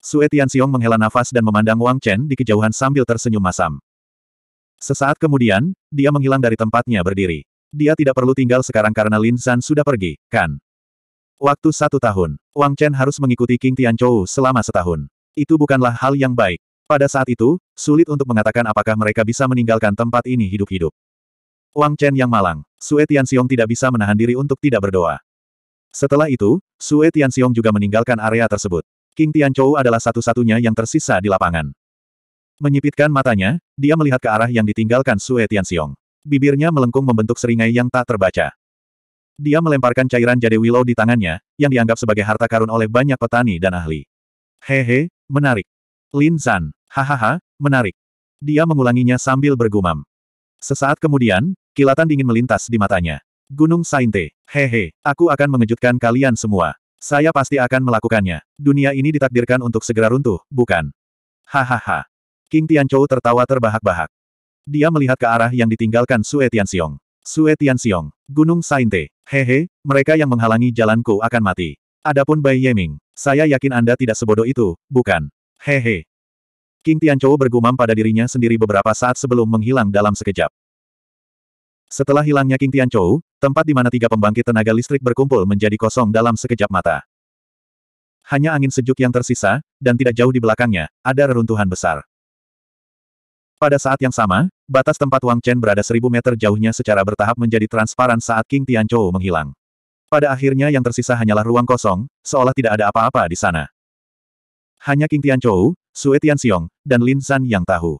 Sue Tianxiong menghela nafas dan memandang Wang Chen di kejauhan sambil tersenyum masam. Sesaat kemudian, dia menghilang dari tempatnya berdiri. Dia tidak perlu tinggal sekarang karena Lin San sudah pergi, kan? Waktu satu tahun, Wang Chen harus mengikuti King Tianchou selama setahun. Itu bukanlah hal yang baik. Pada saat itu, sulit untuk mengatakan apakah mereka bisa meninggalkan tempat ini hidup-hidup. Wang Chen yang malang, Sue Tianxiong tidak bisa menahan diri untuk tidak berdoa. Setelah itu, Sue Tianxiong juga meninggalkan area tersebut. King Tianchou adalah satu-satunya yang tersisa di lapangan. Menyipitkan matanya, dia melihat ke arah yang ditinggalkan Sue Tianxiong. Bibirnya melengkung membentuk seringai yang tak terbaca. Dia melemparkan cairan jade willow di tangannya, yang dianggap sebagai harta karun oleh banyak petani dan ahli. Hehe, menarik. Lin San, hahaha, menarik. Dia mengulanginya sambil bergumam. Sesaat kemudian, kilatan dingin melintas di matanya. Gunung Sainte, hehe, aku akan mengejutkan kalian semua. Saya pasti akan melakukannya. Dunia ini ditakdirkan untuk segera runtuh, bukan? Hahaha. King Tianchou tertawa terbahak-bahak. Dia melihat ke arah yang ditinggalkan Sue Tianxiong. Sue Tianxiong, Gunung Sainte. Hehe, mereka yang menghalangi jalanku akan mati. Adapun Bai Yeming, saya yakin Anda tidak sebodoh itu, bukan? Hehe. King Tianchou bergumam pada dirinya sendiri beberapa saat sebelum menghilang dalam sekejap. Setelah hilangnya King Tianchou, tempat di mana tiga pembangkit tenaga listrik berkumpul menjadi kosong dalam sekejap mata. Hanya angin sejuk yang tersisa, dan tidak jauh di belakangnya, ada reruntuhan besar. Pada saat yang sama, batas tempat Wang Chen berada seribu meter jauhnya secara bertahap menjadi transparan saat King Tianzhou menghilang. Pada akhirnya yang tersisa hanyalah ruang kosong, seolah tidak ada apa-apa di sana. Hanya King Tianzhou, Sue Tianxiong, dan Lin San yang tahu.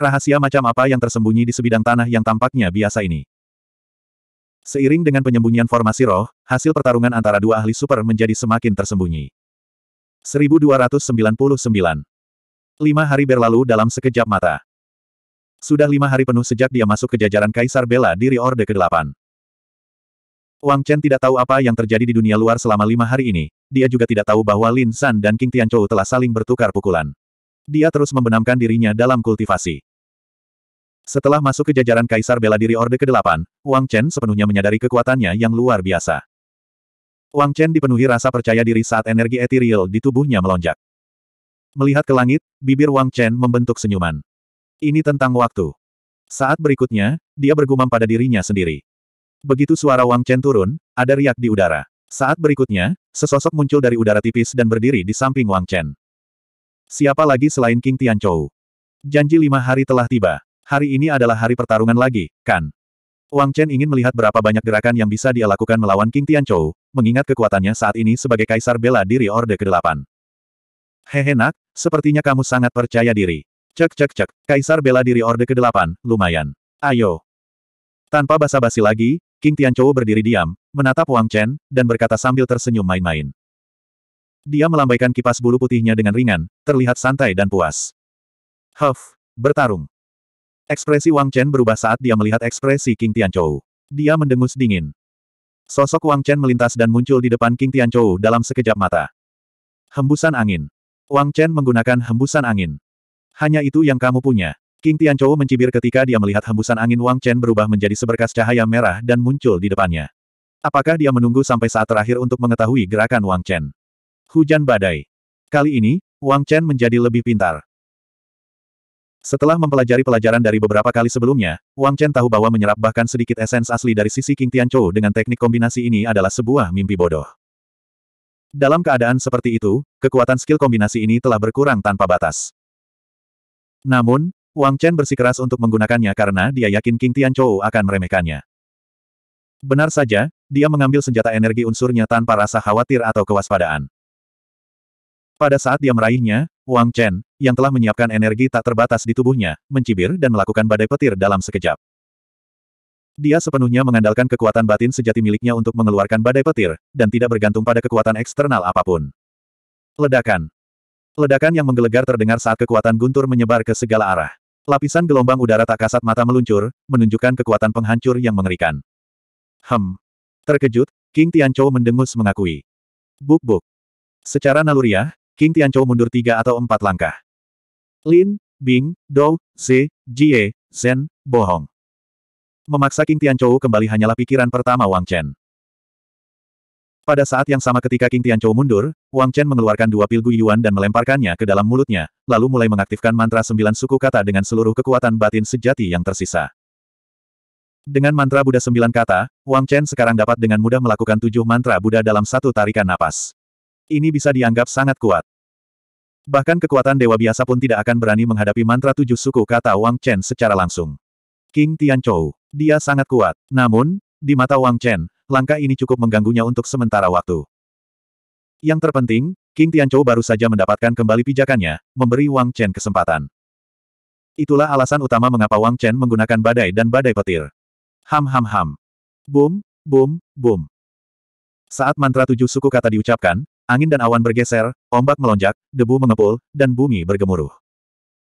Rahasia macam apa yang tersembunyi di sebidang tanah yang tampaknya biasa ini. Seiring dengan penyembunyian formasi roh, hasil pertarungan antara dua ahli super menjadi semakin tersembunyi. 1299 Lima hari berlalu dalam sekejap mata. Sudah lima hari penuh sejak dia masuk ke jajaran Kaisar Bela Diri Orde ke-8. Wang Chen tidak tahu apa yang terjadi di dunia luar selama lima hari ini, dia juga tidak tahu bahwa Lin San dan King Tianchou telah saling bertukar pukulan. Dia terus membenamkan dirinya dalam kultivasi. Setelah masuk ke jajaran Kaisar Bela Diri Orde ke-8, Wang Chen sepenuhnya menyadari kekuatannya yang luar biasa. Wang Chen dipenuhi rasa percaya diri saat energi etiril di tubuhnya melonjak. Melihat ke langit, bibir Wang Chen membentuk senyuman. Ini tentang waktu. Saat berikutnya, dia bergumam pada dirinya sendiri. Begitu suara Wang Chen turun, ada riak di udara. Saat berikutnya, sesosok muncul dari udara tipis dan berdiri di samping Wang Chen. Siapa lagi selain King Tianchou? Janji lima hari telah tiba. Hari ini adalah hari pertarungan lagi, kan? Wang Chen ingin melihat berapa banyak gerakan yang bisa dia lakukan melawan King Tianchou, mengingat kekuatannya saat ini sebagai kaisar bela diri Orde ke-8. Hehe nak, sepertinya kamu sangat percaya diri. Cek cek cek, Kaisar bela diri Orde ke-8, lumayan. Ayo. Tanpa basa-basi lagi, King Tianchou berdiri diam, menatap Wang Chen, dan berkata sambil tersenyum main-main. Dia melambaikan kipas bulu putihnya dengan ringan, terlihat santai dan puas. Huff, bertarung. Ekspresi Wang Chen berubah saat dia melihat ekspresi King Tianchou. Dia mendengus dingin. Sosok Wang Chen melintas dan muncul di depan King Tianchou dalam sekejap mata. Hembusan angin. Wang Chen menggunakan hembusan angin. Hanya itu yang kamu punya. King Tianchou mencibir ketika dia melihat hembusan angin Wang Chen berubah menjadi seberkas cahaya merah dan muncul di depannya. Apakah dia menunggu sampai saat terakhir untuk mengetahui gerakan Wang Chen? Hujan badai. Kali ini, Wang Chen menjadi lebih pintar. Setelah mempelajari pelajaran dari beberapa kali sebelumnya, Wang Chen tahu bahwa menyerap bahkan sedikit esens asli dari sisi King Tianchou dengan teknik kombinasi ini adalah sebuah mimpi bodoh. Dalam keadaan seperti itu, kekuatan skill kombinasi ini telah berkurang tanpa batas. Namun, Wang Chen bersikeras untuk menggunakannya karena dia yakin King Tian Chou akan meremehkannya. Benar saja, dia mengambil senjata energi unsurnya tanpa rasa khawatir atau kewaspadaan. Pada saat dia meraihnya, Wang Chen, yang telah menyiapkan energi tak terbatas di tubuhnya, mencibir dan melakukan badai petir dalam sekejap. Dia sepenuhnya mengandalkan kekuatan batin sejati miliknya untuk mengeluarkan badai petir, dan tidak bergantung pada kekuatan eksternal apapun. Ledakan Ledakan yang menggelegar terdengar saat kekuatan guntur menyebar ke segala arah. Lapisan gelombang udara tak kasat mata meluncur, menunjukkan kekuatan penghancur yang mengerikan. Hem. Terkejut, King Tianchou mendengus mengakui. Buk-buk. Secara naluriah, King Tianchou mundur tiga atau empat langkah. Lin, Bing, Dou, Zi, Jie, Zen, bohong. Memaksa King Tianchou kembali hanyalah pikiran pertama Wang Chen. Pada saat yang sama ketika King Tianchou mundur, Wang Chen mengeluarkan dua pil guyuan dan melemparkannya ke dalam mulutnya, lalu mulai mengaktifkan mantra sembilan suku kata dengan seluruh kekuatan batin sejati yang tersisa. Dengan mantra Buddha sembilan kata, Wang Chen sekarang dapat dengan mudah melakukan tujuh mantra Buddha dalam satu tarikan napas. Ini bisa dianggap sangat kuat. Bahkan kekuatan dewa biasa pun tidak akan berani menghadapi mantra tujuh suku kata Wang Chen secara langsung. King Tianchou, dia sangat kuat. Namun, di mata Wang Chen, langkah ini cukup mengganggunya untuk sementara waktu. Yang terpenting, King Tianchou baru saja mendapatkan kembali pijakannya, memberi Wang Chen kesempatan. Itulah alasan utama mengapa Wang Chen menggunakan badai dan badai petir. Ham ham ham. Boom, boom, boom. Saat mantra tujuh suku kata diucapkan, angin dan awan bergeser, ombak melonjak, debu mengepul, dan bumi bergemuruh.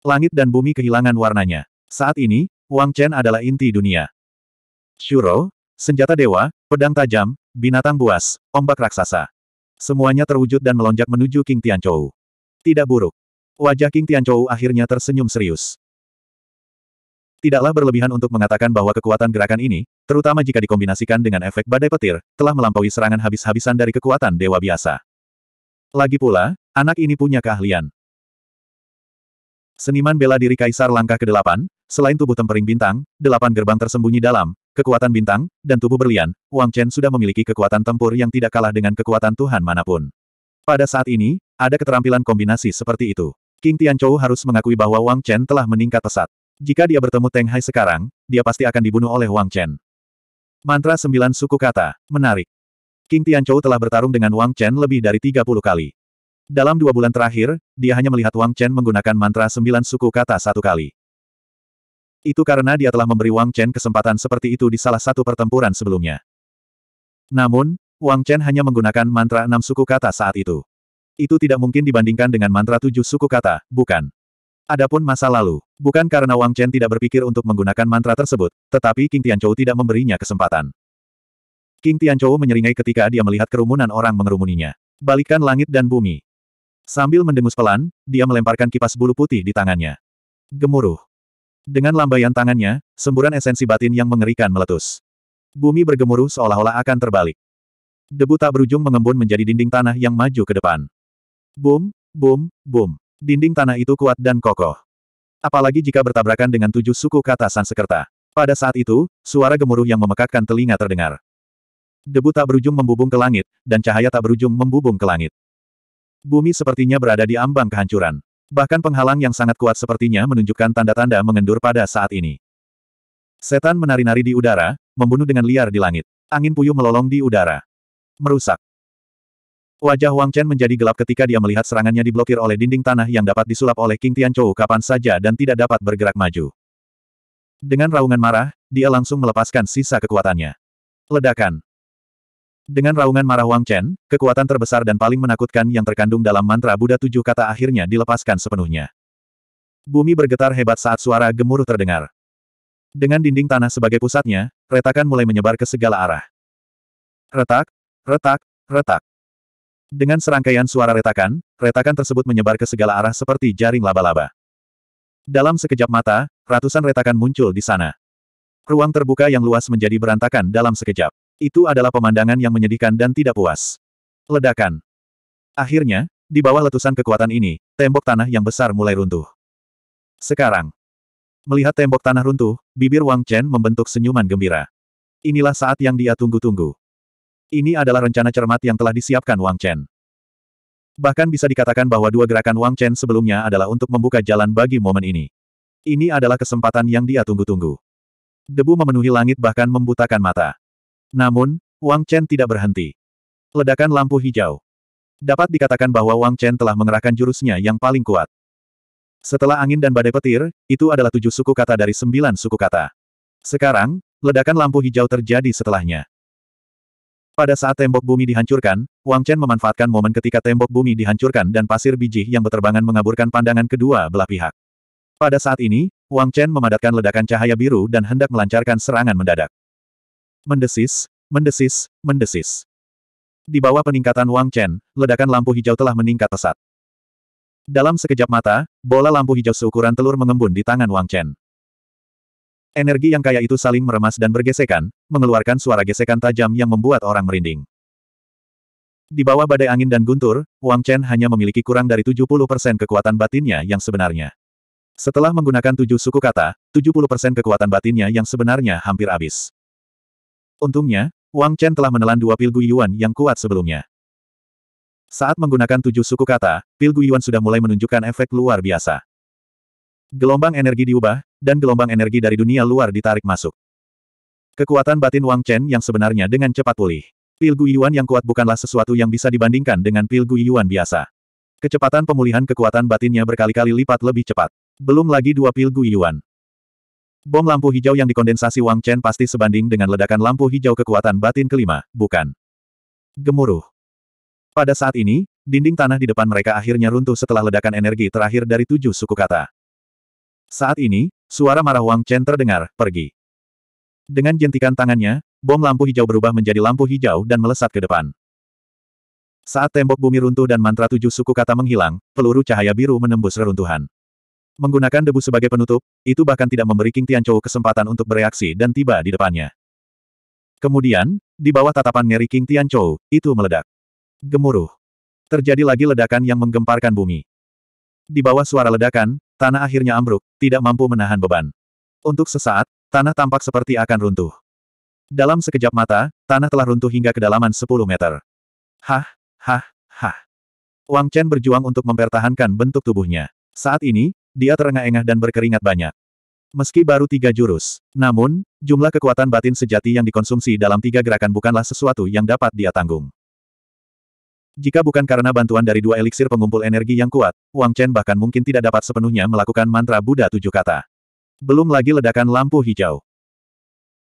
Langit dan bumi kehilangan warnanya. Saat ini, Wang Chen adalah inti dunia. Shuro, Senjata dewa, pedang tajam, binatang buas, ombak raksasa. Semuanya terwujud dan melonjak menuju King Tianchou. Tidak buruk. Wajah King Tianchou akhirnya tersenyum serius. Tidaklah berlebihan untuk mengatakan bahwa kekuatan gerakan ini, terutama jika dikombinasikan dengan efek badai petir, telah melampaui serangan habis-habisan dari kekuatan dewa biasa. Lagi pula, anak ini punya keahlian. Seniman bela diri Kaisar langkah ke-8, selain tubuh tempering bintang, delapan gerbang tersembunyi dalam, Kekuatan bintang, dan tubuh berlian, Wang Chen sudah memiliki kekuatan tempur yang tidak kalah dengan kekuatan Tuhan manapun. Pada saat ini, ada keterampilan kombinasi seperti itu. King Tianchou harus mengakui bahwa Wang Chen telah meningkat pesat. Jika dia bertemu Teng Hai sekarang, dia pasti akan dibunuh oleh Wang Chen. Mantra sembilan suku kata, menarik. King Tianchou telah bertarung dengan Wang Chen lebih dari 30 kali. Dalam dua bulan terakhir, dia hanya melihat Wang Chen menggunakan mantra sembilan suku kata satu kali. Itu karena dia telah memberi Wang Chen kesempatan seperti itu di salah satu pertempuran sebelumnya. Namun, Wang Chen hanya menggunakan mantra enam suku kata saat itu. Itu tidak mungkin dibandingkan dengan mantra tujuh suku kata, bukan. Adapun masa lalu, bukan karena Wang Chen tidak berpikir untuk menggunakan mantra tersebut, tetapi King Tianchou tidak memberinya kesempatan. King Tianchou menyeringai ketika dia melihat kerumunan orang mengerumuninya. Balikan langit dan bumi. Sambil mendengus pelan, dia melemparkan kipas bulu putih di tangannya. Gemuruh. Dengan lambaian tangannya, semburan esensi batin yang mengerikan meletus. Bumi bergemuruh seolah-olah akan terbalik. Debu tak berujung mengembun menjadi dinding tanah yang maju ke depan. Boom, boom, boom. Dinding tanah itu kuat dan kokoh. Apalagi jika bertabrakan dengan tujuh suku kata Sansekerta. Pada saat itu, suara gemuruh yang memekakkan telinga terdengar. Debu tak berujung membubung ke langit, dan cahaya tak berujung membubung ke langit. Bumi sepertinya berada di ambang kehancuran. Bahkan penghalang yang sangat kuat sepertinya menunjukkan tanda-tanda mengendur pada saat ini. Setan menari-nari di udara, membunuh dengan liar di langit. Angin puyuh melolong di udara. Merusak. Wajah Wang Chen menjadi gelap ketika dia melihat serangannya diblokir oleh dinding tanah yang dapat disulap oleh King Tianchou kapan saja dan tidak dapat bergerak maju. Dengan raungan marah, dia langsung melepaskan sisa kekuatannya. Ledakan. Dengan raungan marah Wang Chen, kekuatan terbesar dan paling menakutkan yang terkandung dalam mantra Buddha tujuh kata akhirnya dilepaskan sepenuhnya. Bumi bergetar hebat saat suara gemuruh terdengar. Dengan dinding tanah sebagai pusatnya, retakan mulai menyebar ke segala arah. Retak, retak, retak. Dengan serangkaian suara retakan, retakan tersebut menyebar ke segala arah seperti jaring laba-laba. Dalam sekejap mata, ratusan retakan muncul di sana. Ruang terbuka yang luas menjadi berantakan dalam sekejap. Itu adalah pemandangan yang menyedihkan dan tidak puas. Ledakan. Akhirnya, di bawah letusan kekuatan ini, tembok tanah yang besar mulai runtuh. Sekarang. Melihat tembok tanah runtuh, bibir Wang Chen membentuk senyuman gembira. Inilah saat yang dia tunggu-tunggu. Ini adalah rencana cermat yang telah disiapkan Wang Chen. Bahkan bisa dikatakan bahwa dua gerakan Wang Chen sebelumnya adalah untuk membuka jalan bagi momen ini. Ini adalah kesempatan yang dia tunggu-tunggu. Debu memenuhi langit bahkan membutakan mata. Namun, Wang Chen tidak berhenti. Ledakan lampu hijau. Dapat dikatakan bahwa Wang Chen telah mengerahkan jurusnya yang paling kuat. Setelah angin dan badai petir, itu adalah tujuh suku kata dari sembilan suku kata. Sekarang, ledakan lampu hijau terjadi setelahnya. Pada saat tembok bumi dihancurkan, Wang Chen memanfaatkan momen ketika tembok bumi dihancurkan dan pasir biji yang berterbangan mengaburkan pandangan kedua belah pihak. Pada saat ini, Wang Chen memadatkan ledakan cahaya biru dan hendak melancarkan serangan mendadak. Mendesis, mendesis, mendesis. Di bawah peningkatan Wang Chen, ledakan lampu hijau telah meningkat pesat. Dalam sekejap mata, bola lampu hijau seukuran telur mengembun di tangan Wang Chen. Energi yang kaya itu saling meremas dan bergesekan, mengeluarkan suara gesekan tajam yang membuat orang merinding. Di bawah badai angin dan guntur, Wang Chen hanya memiliki kurang dari 70% kekuatan batinnya yang sebenarnya. Setelah menggunakan tujuh suku kata, 70% kekuatan batinnya yang sebenarnya hampir habis. Untungnya, Wang Chen telah menelan dua pil Guiyuan yang kuat sebelumnya. Saat menggunakan tujuh suku kata, pil Guiyuan sudah mulai menunjukkan efek luar biasa. Gelombang energi diubah, dan gelombang energi dari dunia luar ditarik masuk. Kekuatan batin Wang Chen yang sebenarnya dengan cepat pulih. Pil Guiyuan yang kuat bukanlah sesuatu yang bisa dibandingkan dengan pil Guiyuan biasa. Kecepatan pemulihan kekuatan batinnya berkali-kali lipat lebih cepat. Belum lagi dua pil Guiyuan. Bom lampu hijau yang dikondensasi Wang Chen pasti sebanding dengan ledakan lampu hijau kekuatan batin kelima, bukan? Gemuruh. Pada saat ini, dinding tanah di depan mereka akhirnya runtuh setelah ledakan energi terakhir dari tujuh suku kata. Saat ini, suara marah Wang Chen terdengar, pergi. Dengan jentikan tangannya, bom lampu hijau berubah menjadi lampu hijau dan melesat ke depan. Saat tembok bumi runtuh dan mantra tujuh suku kata menghilang, peluru cahaya biru menembus reruntuhan. Menggunakan debu sebagai penutup, itu bahkan tidak memberi King Tianchou kesempatan untuk bereaksi dan tiba di depannya. Kemudian, di bawah tatapan ngeri King Tianchou, itu meledak. Gemuruh. Terjadi lagi ledakan yang menggemparkan bumi. Di bawah suara ledakan, tanah akhirnya ambruk, tidak mampu menahan beban. Untuk sesaat, tanah tampak seperti akan runtuh. Dalam sekejap mata, tanah telah runtuh hingga kedalaman 10 meter. Hah, hah, hah. Wang Chen berjuang untuk mempertahankan bentuk tubuhnya. Saat ini, dia terengah-engah dan berkeringat banyak. Meski baru tiga jurus, namun, jumlah kekuatan batin sejati yang dikonsumsi dalam tiga gerakan bukanlah sesuatu yang dapat dia tanggung. Jika bukan karena bantuan dari dua eliksir pengumpul energi yang kuat, Wang Chen bahkan mungkin tidak dapat sepenuhnya melakukan mantra Buddha tujuh kata. Belum lagi ledakan lampu hijau.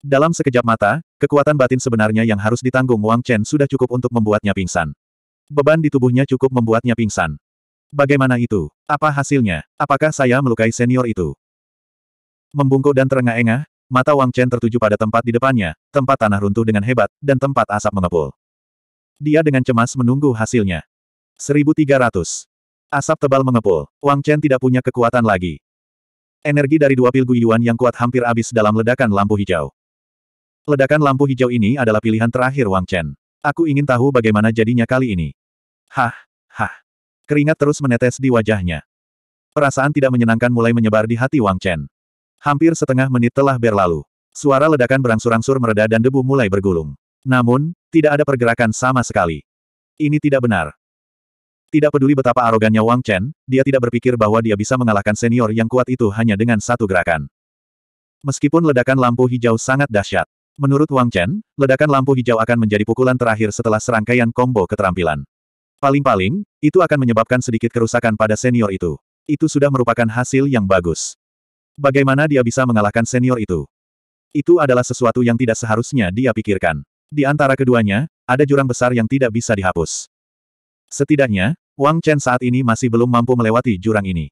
Dalam sekejap mata, kekuatan batin sebenarnya yang harus ditanggung Wang Chen sudah cukup untuk membuatnya pingsan. Beban di tubuhnya cukup membuatnya pingsan. Bagaimana itu? Apa hasilnya? Apakah saya melukai senior itu? Membungkuk dan terengah-engah, mata Wang Chen tertuju pada tempat di depannya, tempat tanah runtuh dengan hebat, dan tempat asap mengepul. Dia dengan cemas menunggu hasilnya. 1300. Asap tebal mengepul. Wang Chen tidak punya kekuatan lagi. Energi dari dua pil Guyuan yang kuat hampir habis dalam ledakan lampu hijau. Ledakan lampu hijau ini adalah pilihan terakhir Wang Chen. Aku ingin tahu bagaimana jadinya kali ini. Hah, hah. Keringat terus menetes di wajahnya. Perasaan tidak menyenangkan mulai menyebar di hati Wang Chen. Hampir setengah menit telah berlalu. Suara ledakan berangsur-angsur mereda dan debu mulai bergulung. Namun, tidak ada pergerakan sama sekali. Ini tidak benar. Tidak peduli betapa arogannya Wang Chen, dia tidak berpikir bahwa dia bisa mengalahkan senior yang kuat itu hanya dengan satu gerakan. Meskipun ledakan lampu hijau sangat dahsyat, menurut Wang Chen, ledakan lampu hijau akan menjadi pukulan terakhir setelah serangkaian kombo keterampilan. Paling-paling, itu akan menyebabkan sedikit kerusakan pada senior itu. Itu sudah merupakan hasil yang bagus. Bagaimana dia bisa mengalahkan senior itu? Itu adalah sesuatu yang tidak seharusnya dia pikirkan. Di antara keduanya, ada jurang besar yang tidak bisa dihapus. Setidaknya, Wang Chen saat ini masih belum mampu melewati jurang ini.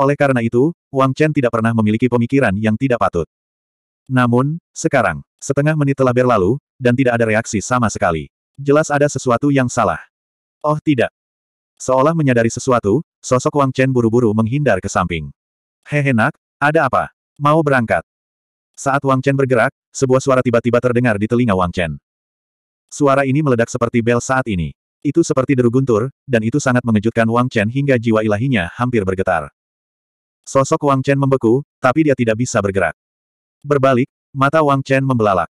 Oleh karena itu, Wang Chen tidak pernah memiliki pemikiran yang tidak patut. Namun, sekarang, setengah menit telah berlalu, dan tidak ada reaksi sama sekali. Jelas ada sesuatu yang salah. Oh tidak. Seolah menyadari sesuatu, sosok Wang Chen buru-buru menghindar ke samping. Hehe nak, ada apa? Mau berangkat? Saat Wang Chen bergerak, sebuah suara tiba-tiba terdengar di telinga Wang Chen. Suara ini meledak seperti bel saat ini. Itu seperti deru guntur, dan itu sangat mengejutkan Wang Chen hingga jiwa ilahinya hampir bergetar. Sosok Wang Chen membeku, tapi dia tidak bisa bergerak. Berbalik, mata Wang Chen membelalak.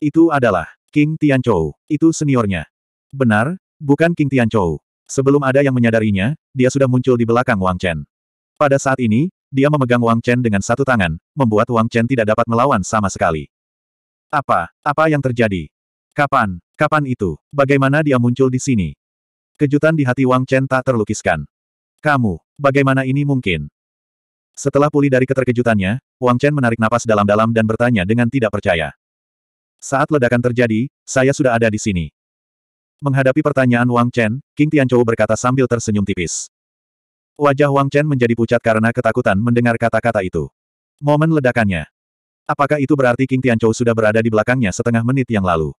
Itu adalah King Tianchou, itu seniornya. Benar, Bukan King Tianchou. Sebelum ada yang menyadarinya, dia sudah muncul di belakang Wang Chen. Pada saat ini, dia memegang Wang Chen dengan satu tangan, membuat Wang Chen tidak dapat melawan sama sekali. Apa? Apa yang terjadi? Kapan? Kapan itu? Bagaimana dia muncul di sini? Kejutan di hati Wang Chen tak terlukiskan. Kamu, bagaimana ini mungkin? Setelah pulih dari keterkejutannya, Wang Chen menarik napas dalam-dalam dan bertanya dengan tidak percaya. Saat ledakan terjadi, saya sudah ada di sini. Menghadapi pertanyaan Wang Chen, King Tianchou berkata sambil tersenyum tipis. Wajah Wang Chen menjadi pucat karena ketakutan mendengar kata-kata itu. Momen ledakannya. Apakah itu berarti King Tianchou sudah berada di belakangnya setengah menit yang lalu?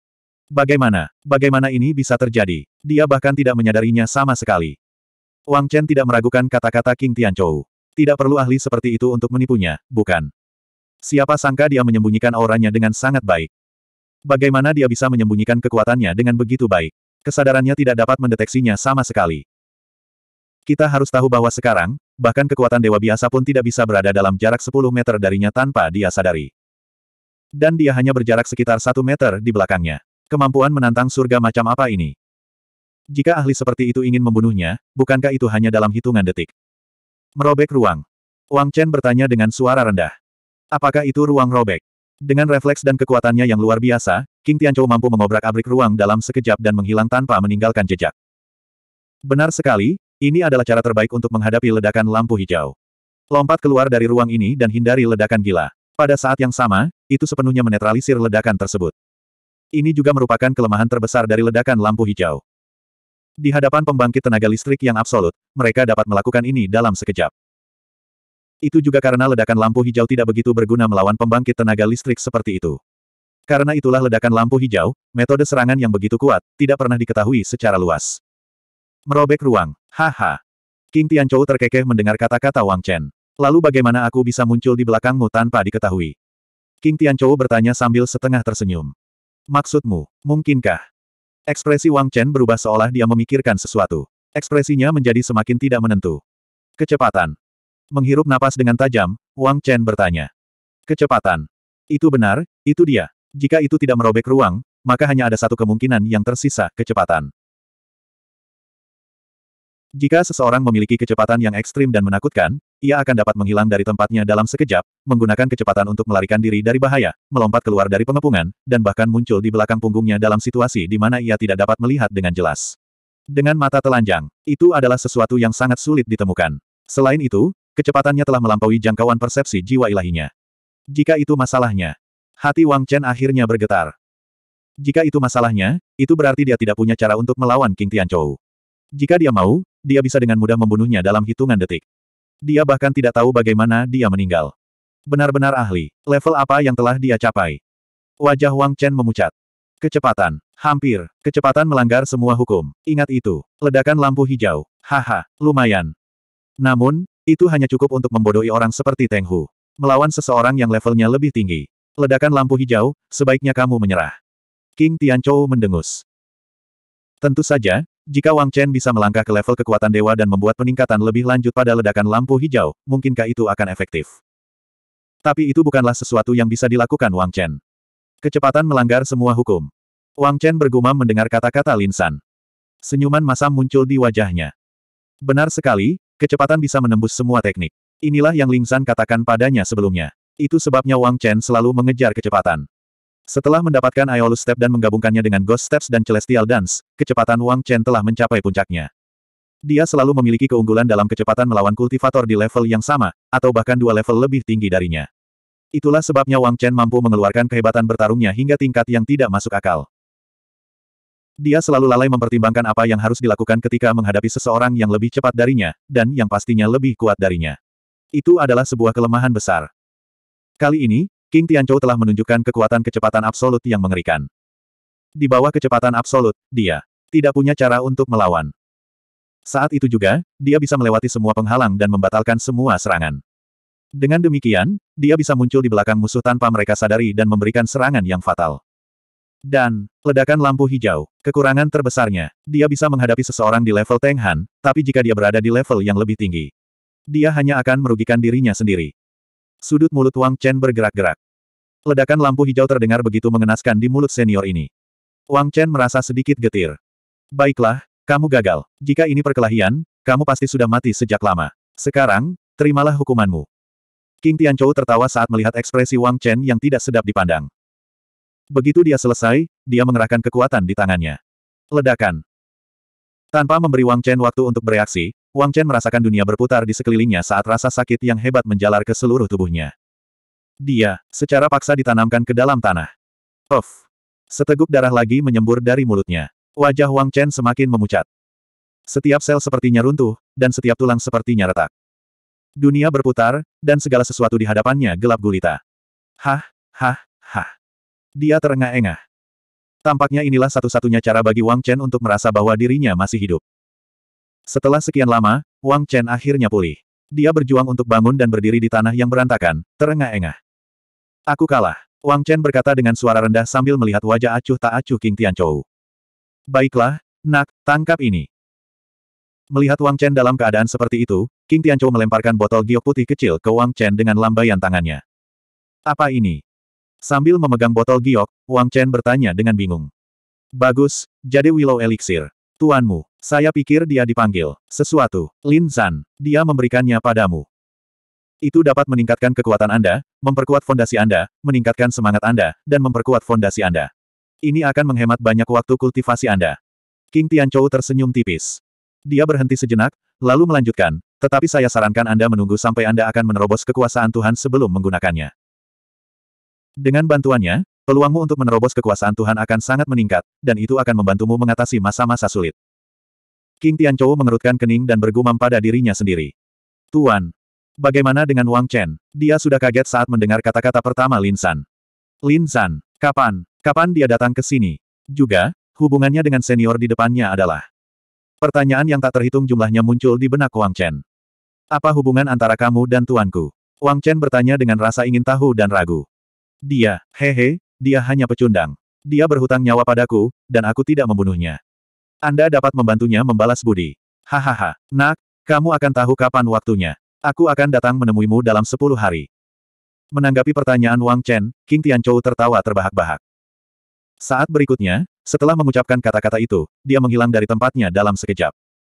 Bagaimana? Bagaimana ini bisa terjadi? Dia bahkan tidak menyadarinya sama sekali. Wang Chen tidak meragukan kata-kata King Tianchou. Tidak perlu ahli seperti itu untuk menipunya, bukan? Siapa sangka dia menyembunyikan auranya dengan sangat baik. Bagaimana dia bisa menyembunyikan kekuatannya dengan begitu baik? kesadarannya tidak dapat mendeteksinya sama sekali. Kita harus tahu bahwa sekarang, bahkan kekuatan dewa biasa pun tidak bisa berada dalam jarak 10 meter darinya tanpa dia sadari. Dan dia hanya berjarak sekitar satu meter di belakangnya. Kemampuan menantang surga macam apa ini? Jika ahli seperti itu ingin membunuhnya, bukankah itu hanya dalam hitungan detik? Merobek ruang. Wang Chen bertanya dengan suara rendah. Apakah itu ruang robek? Dengan refleks dan kekuatannya yang luar biasa, King Tianchou mampu mengobrak-abrik ruang dalam sekejap dan menghilang tanpa meninggalkan jejak. Benar sekali, ini adalah cara terbaik untuk menghadapi ledakan lampu hijau. Lompat keluar dari ruang ini dan hindari ledakan gila. Pada saat yang sama, itu sepenuhnya menetralisir ledakan tersebut. Ini juga merupakan kelemahan terbesar dari ledakan lampu hijau. Di hadapan pembangkit tenaga listrik yang absolut, mereka dapat melakukan ini dalam sekejap. Itu juga karena ledakan lampu hijau tidak begitu berguna melawan pembangkit tenaga listrik seperti itu. Karena itulah ledakan lampu hijau, metode serangan yang begitu kuat, tidak pernah diketahui secara luas. Merobek ruang. Haha. King Tianchou terkekeh mendengar kata-kata Wang Chen. Lalu bagaimana aku bisa muncul di belakangmu tanpa diketahui? King Tianchou bertanya sambil setengah tersenyum. Maksudmu, mungkinkah? Ekspresi Wang Chen berubah seolah dia memikirkan sesuatu. Ekspresinya menjadi semakin tidak menentu. Kecepatan. Menghirup napas dengan tajam, Wang Chen bertanya. Kecepatan. Itu benar, itu dia. Jika itu tidak merobek ruang, maka hanya ada satu kemungkinan yang tersisa, kecepatan. Jika seseorang memiliki kecepatan yang ekstrim dan menakutkan, ia akan dapat menghilang dari tempatnya dalam sekejap, menggunakan kecepatan untuk melarikan diri dari bahaya, melompat keluar dari pengepungan, dan bahkan muncul di belakang punggungnya dalam situasi di mana ia tidak dapat melihat dengan jelas. Dengan mata telanjang, itu adalah sesuatu yang sangat sulit ditemukan. Selain itu, Kecepatannya telah melampaui jangkauan persepsi jiwa ilahinya. Jika itu masalahnya, hati Wang Chen akhirnya bergetar. Jika itu masalahnya, itu berarti dia tidak punya cara untuk melawan King Tianchou. Jika dia mau, dia bisa dengan mudah membunuhnya dalam hitungan detik. Dia bahkan tidak tahu bagaimana dia meninggal. Benar-benar ahli, level apa yang telah dia capai. Wajah Wang Chen memucat. Kecepatan. Hampir. Kecepatan melanggar semua hukum. Ingat itu. Ledakan lampu hijau. Haha, lumayan. Namun, itu hanya cukup untuk membodohi orang seperti Teng Hu. Melawan seseorang yang levelnya lebih tinggi. Ledakan lampu hijau, sebaiknya kamu menyerah. King Tianchou mendengus. Tentu saja, jika Wang Chen bisa melangkah ke level kekuatan dewa dan membuat peningkatan lebih lanjut pada ledakan lampu hijau, mungkinkah itu akan efektif? Tapi itu bukanlah sesuatu yang bisa dilakukan Wang Chen. Kecepatan melanggar semua hukum. Wang Chen bergumam mendengar kata-kata Lin San. Senyuman masam muncul di wajahnya. Benar sekali, Kecepatan bisa menembus semua teknik. Inilah yang Ling San katakan padanya sebelumnya. Itu sebabnya Wang Chen selalu mengejar kecepatan. Setelah mendapatkan Aeolus Step dan menggabungkannya dengan Ghost Steps dan Celestial Dance, kecepatan Wang Chen telah mencapai puncaknya. Dia selalu memiliki keunggulan dalam kecepatan melawan kultivator di level yang sama, atau bahkan dua level lebih tinggi darinya. Itulah sebabnya Wang Chen mampu mengeluarkan kehebatan bertarungnya hingga tingkat yang tidak masuk akal. Dia selalu lalai mempertimbangkan apa yang harus dilakukan ketika menghadapi seseorang yang lebih cepat darinya, dan yang pastinya lebih kuat darinya. Itu adalah sebuah kelemahan besar. Kali ini, King Tianchou telah menunjukkan kekuatan kecepatan absolut yang mengerikan. Di bawah kecepatan absolut, dia tidak punya cara untuk melawan. Saat itu juga, dia bisa melewati semua penghalang dan membatalkan semua serangan. Dengan demikian, dia bisa muncul di belakang musuh tanpa mereka sadari dan memberikan serangan yang fatal. Dan, ledakan lampu hijau, kekurangan terbesarnya, dia bisa menghadapi seseorang di level Teng Han, tapi jika dia berada di level yang lebih tinggi, dia hanya akan merugikan dirinya sendiri. Sudut mulut Wang Chen bergerak-gerak. Ledakan lampu hijau terdengar begitu mengenaskan di mulut senior ini. Wang Chen merasa sedikit getir. Baiklah, kamu gagal. Jika ini perkelahian, kamu pasti sudah mati sejak lama. Sekarang, terimalah hukumanmu. King Tianchou tertawa saat melihat ekspresi Wang Chen yang tidak sedap dipandang. Begitu dia selesai, dia mengerahkan kekuatan di tangannya. Ledakan. Tanpa memberi Wang Chen waktu untuk bereaksi, Wang Chen merasakan dunia berputar di sekelilingnya saat rasa sakit yang hebat menjalar ke seluruh tubuhnya. Dia, secara paksa ditanamkan ke dalam tanah. Of. Seteguk darah lagi menyembur dari mulutnya. Wajah Wang Chen semakin memucat. Setiap sel sepertinya runtuh, dan setiap tulang sepertinya retak. Dunia berputar, dan segala sesuatu di hadapannya gelap gulita. Hah, hah, hah. Dia terengah-engah. Tampaknya inilah satu-satunya cara bagi Wang Chen untuk merasa bahwa dirinya masih hidup. Setelah sekian lama, Wang Chen akhirnya pulih. Dia berjuang untuk bangun dan berdiri di tanah yang berantakan, terengah-engah. Aku kalah. Wang Chen berkata dengan suara rendah sambil melihat wajah acuh tak acuh King Tianchou. Baiklah, nak, tangkap ini. Melihat Wang Chen dalam keadaan seperti itu, King Tianchou melemparkan botol giok putih kecil ke Wang Chen dengan lambaian tangannya. Apa ini? Sambil memegang botol giok, Wang Chen bertanya dengan bingung. Bagus, jadi Willow Elixir. Tuanmu, saya pikir dia dipanggil. Sesuatu, Lin Zan, dia memberikannya padamu. Itu dapat meningkatkan kekuatan Anda, memperkuat fondasi Anda, meningkatkan semangat Anda, dan memperkuat fondasi Anda. Ini akan menghemat banyak waktu kultivasi Anda. King Tianchou tersenyum tipis. Dia berhenti sejenak, lalu melanjutkan, tetapi saya sarankan Anda menunggu sampai Anda akan menerobos kekuasaan Tuhan sebelum menggunakannya. Dengan bantuannya, peluangmu untuk menerobos kekuasaan Tuhan akan sangat meningkat, dan itu akan membantumu mengatasi masa-masa sulit. King Tianchou mengerutkan kening dan bergumam pada dirinya sendiri. Tuan, bagaimana dengan Wang Chen? Dia sudah kaget saat mendengar kata-kata pertama Lin San. Lin San, kapan, kapan dia datang ke sini? Juga, hubungannya dengan senior di depannya adalah Pertanyaan yang tak terhitung jumlahnya muncul di benak Wang Chen. Apa hubungan antara kamu dan tuanku? Wang Chen bertanya dengan rasa ingin tahu dan ragu. Dia, hehe, dia hanya pecundang. Dia berhutang nyawa padaku, dan aku tidak membunuhnya. Anda dapat membantunya membalas budi. Hahaha, nak, kamu akan tahu kapan waktunya. Aku akan datang menemuimu dalam sepuluh hari. Menanggapi pertanyaan Wang Chen, King Tianchou tertawa terbahak-bahak. Saat berikutnya, setelah mengucapkan kata-kata itu, dia menghilang dari tempatnya dalam sekejap.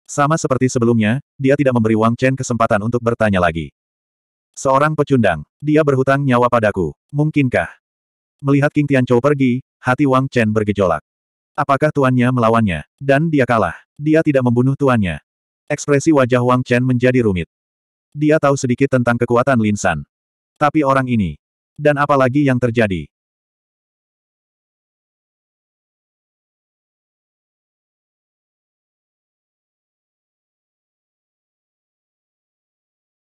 Sama seperti sebelumnya, dia tidak memberi Wang Chen kesempatan untuk bertanya lagi. Seorang pecundang. Dia berhutang nyawa padaku. Mungkinkah? Melihat King Tianchou pergi, hati Wang Chen bergejolak. Apakah tuannya melawannya? Dan dia kalah. Dia tidak membunuh tuannya. Ekspresi wajah Wang Chen menjadi rumit. Dia tahu sedikit tentang kekuatan Lin San. Tapi orang ini. Dan apalagi yang terjadi?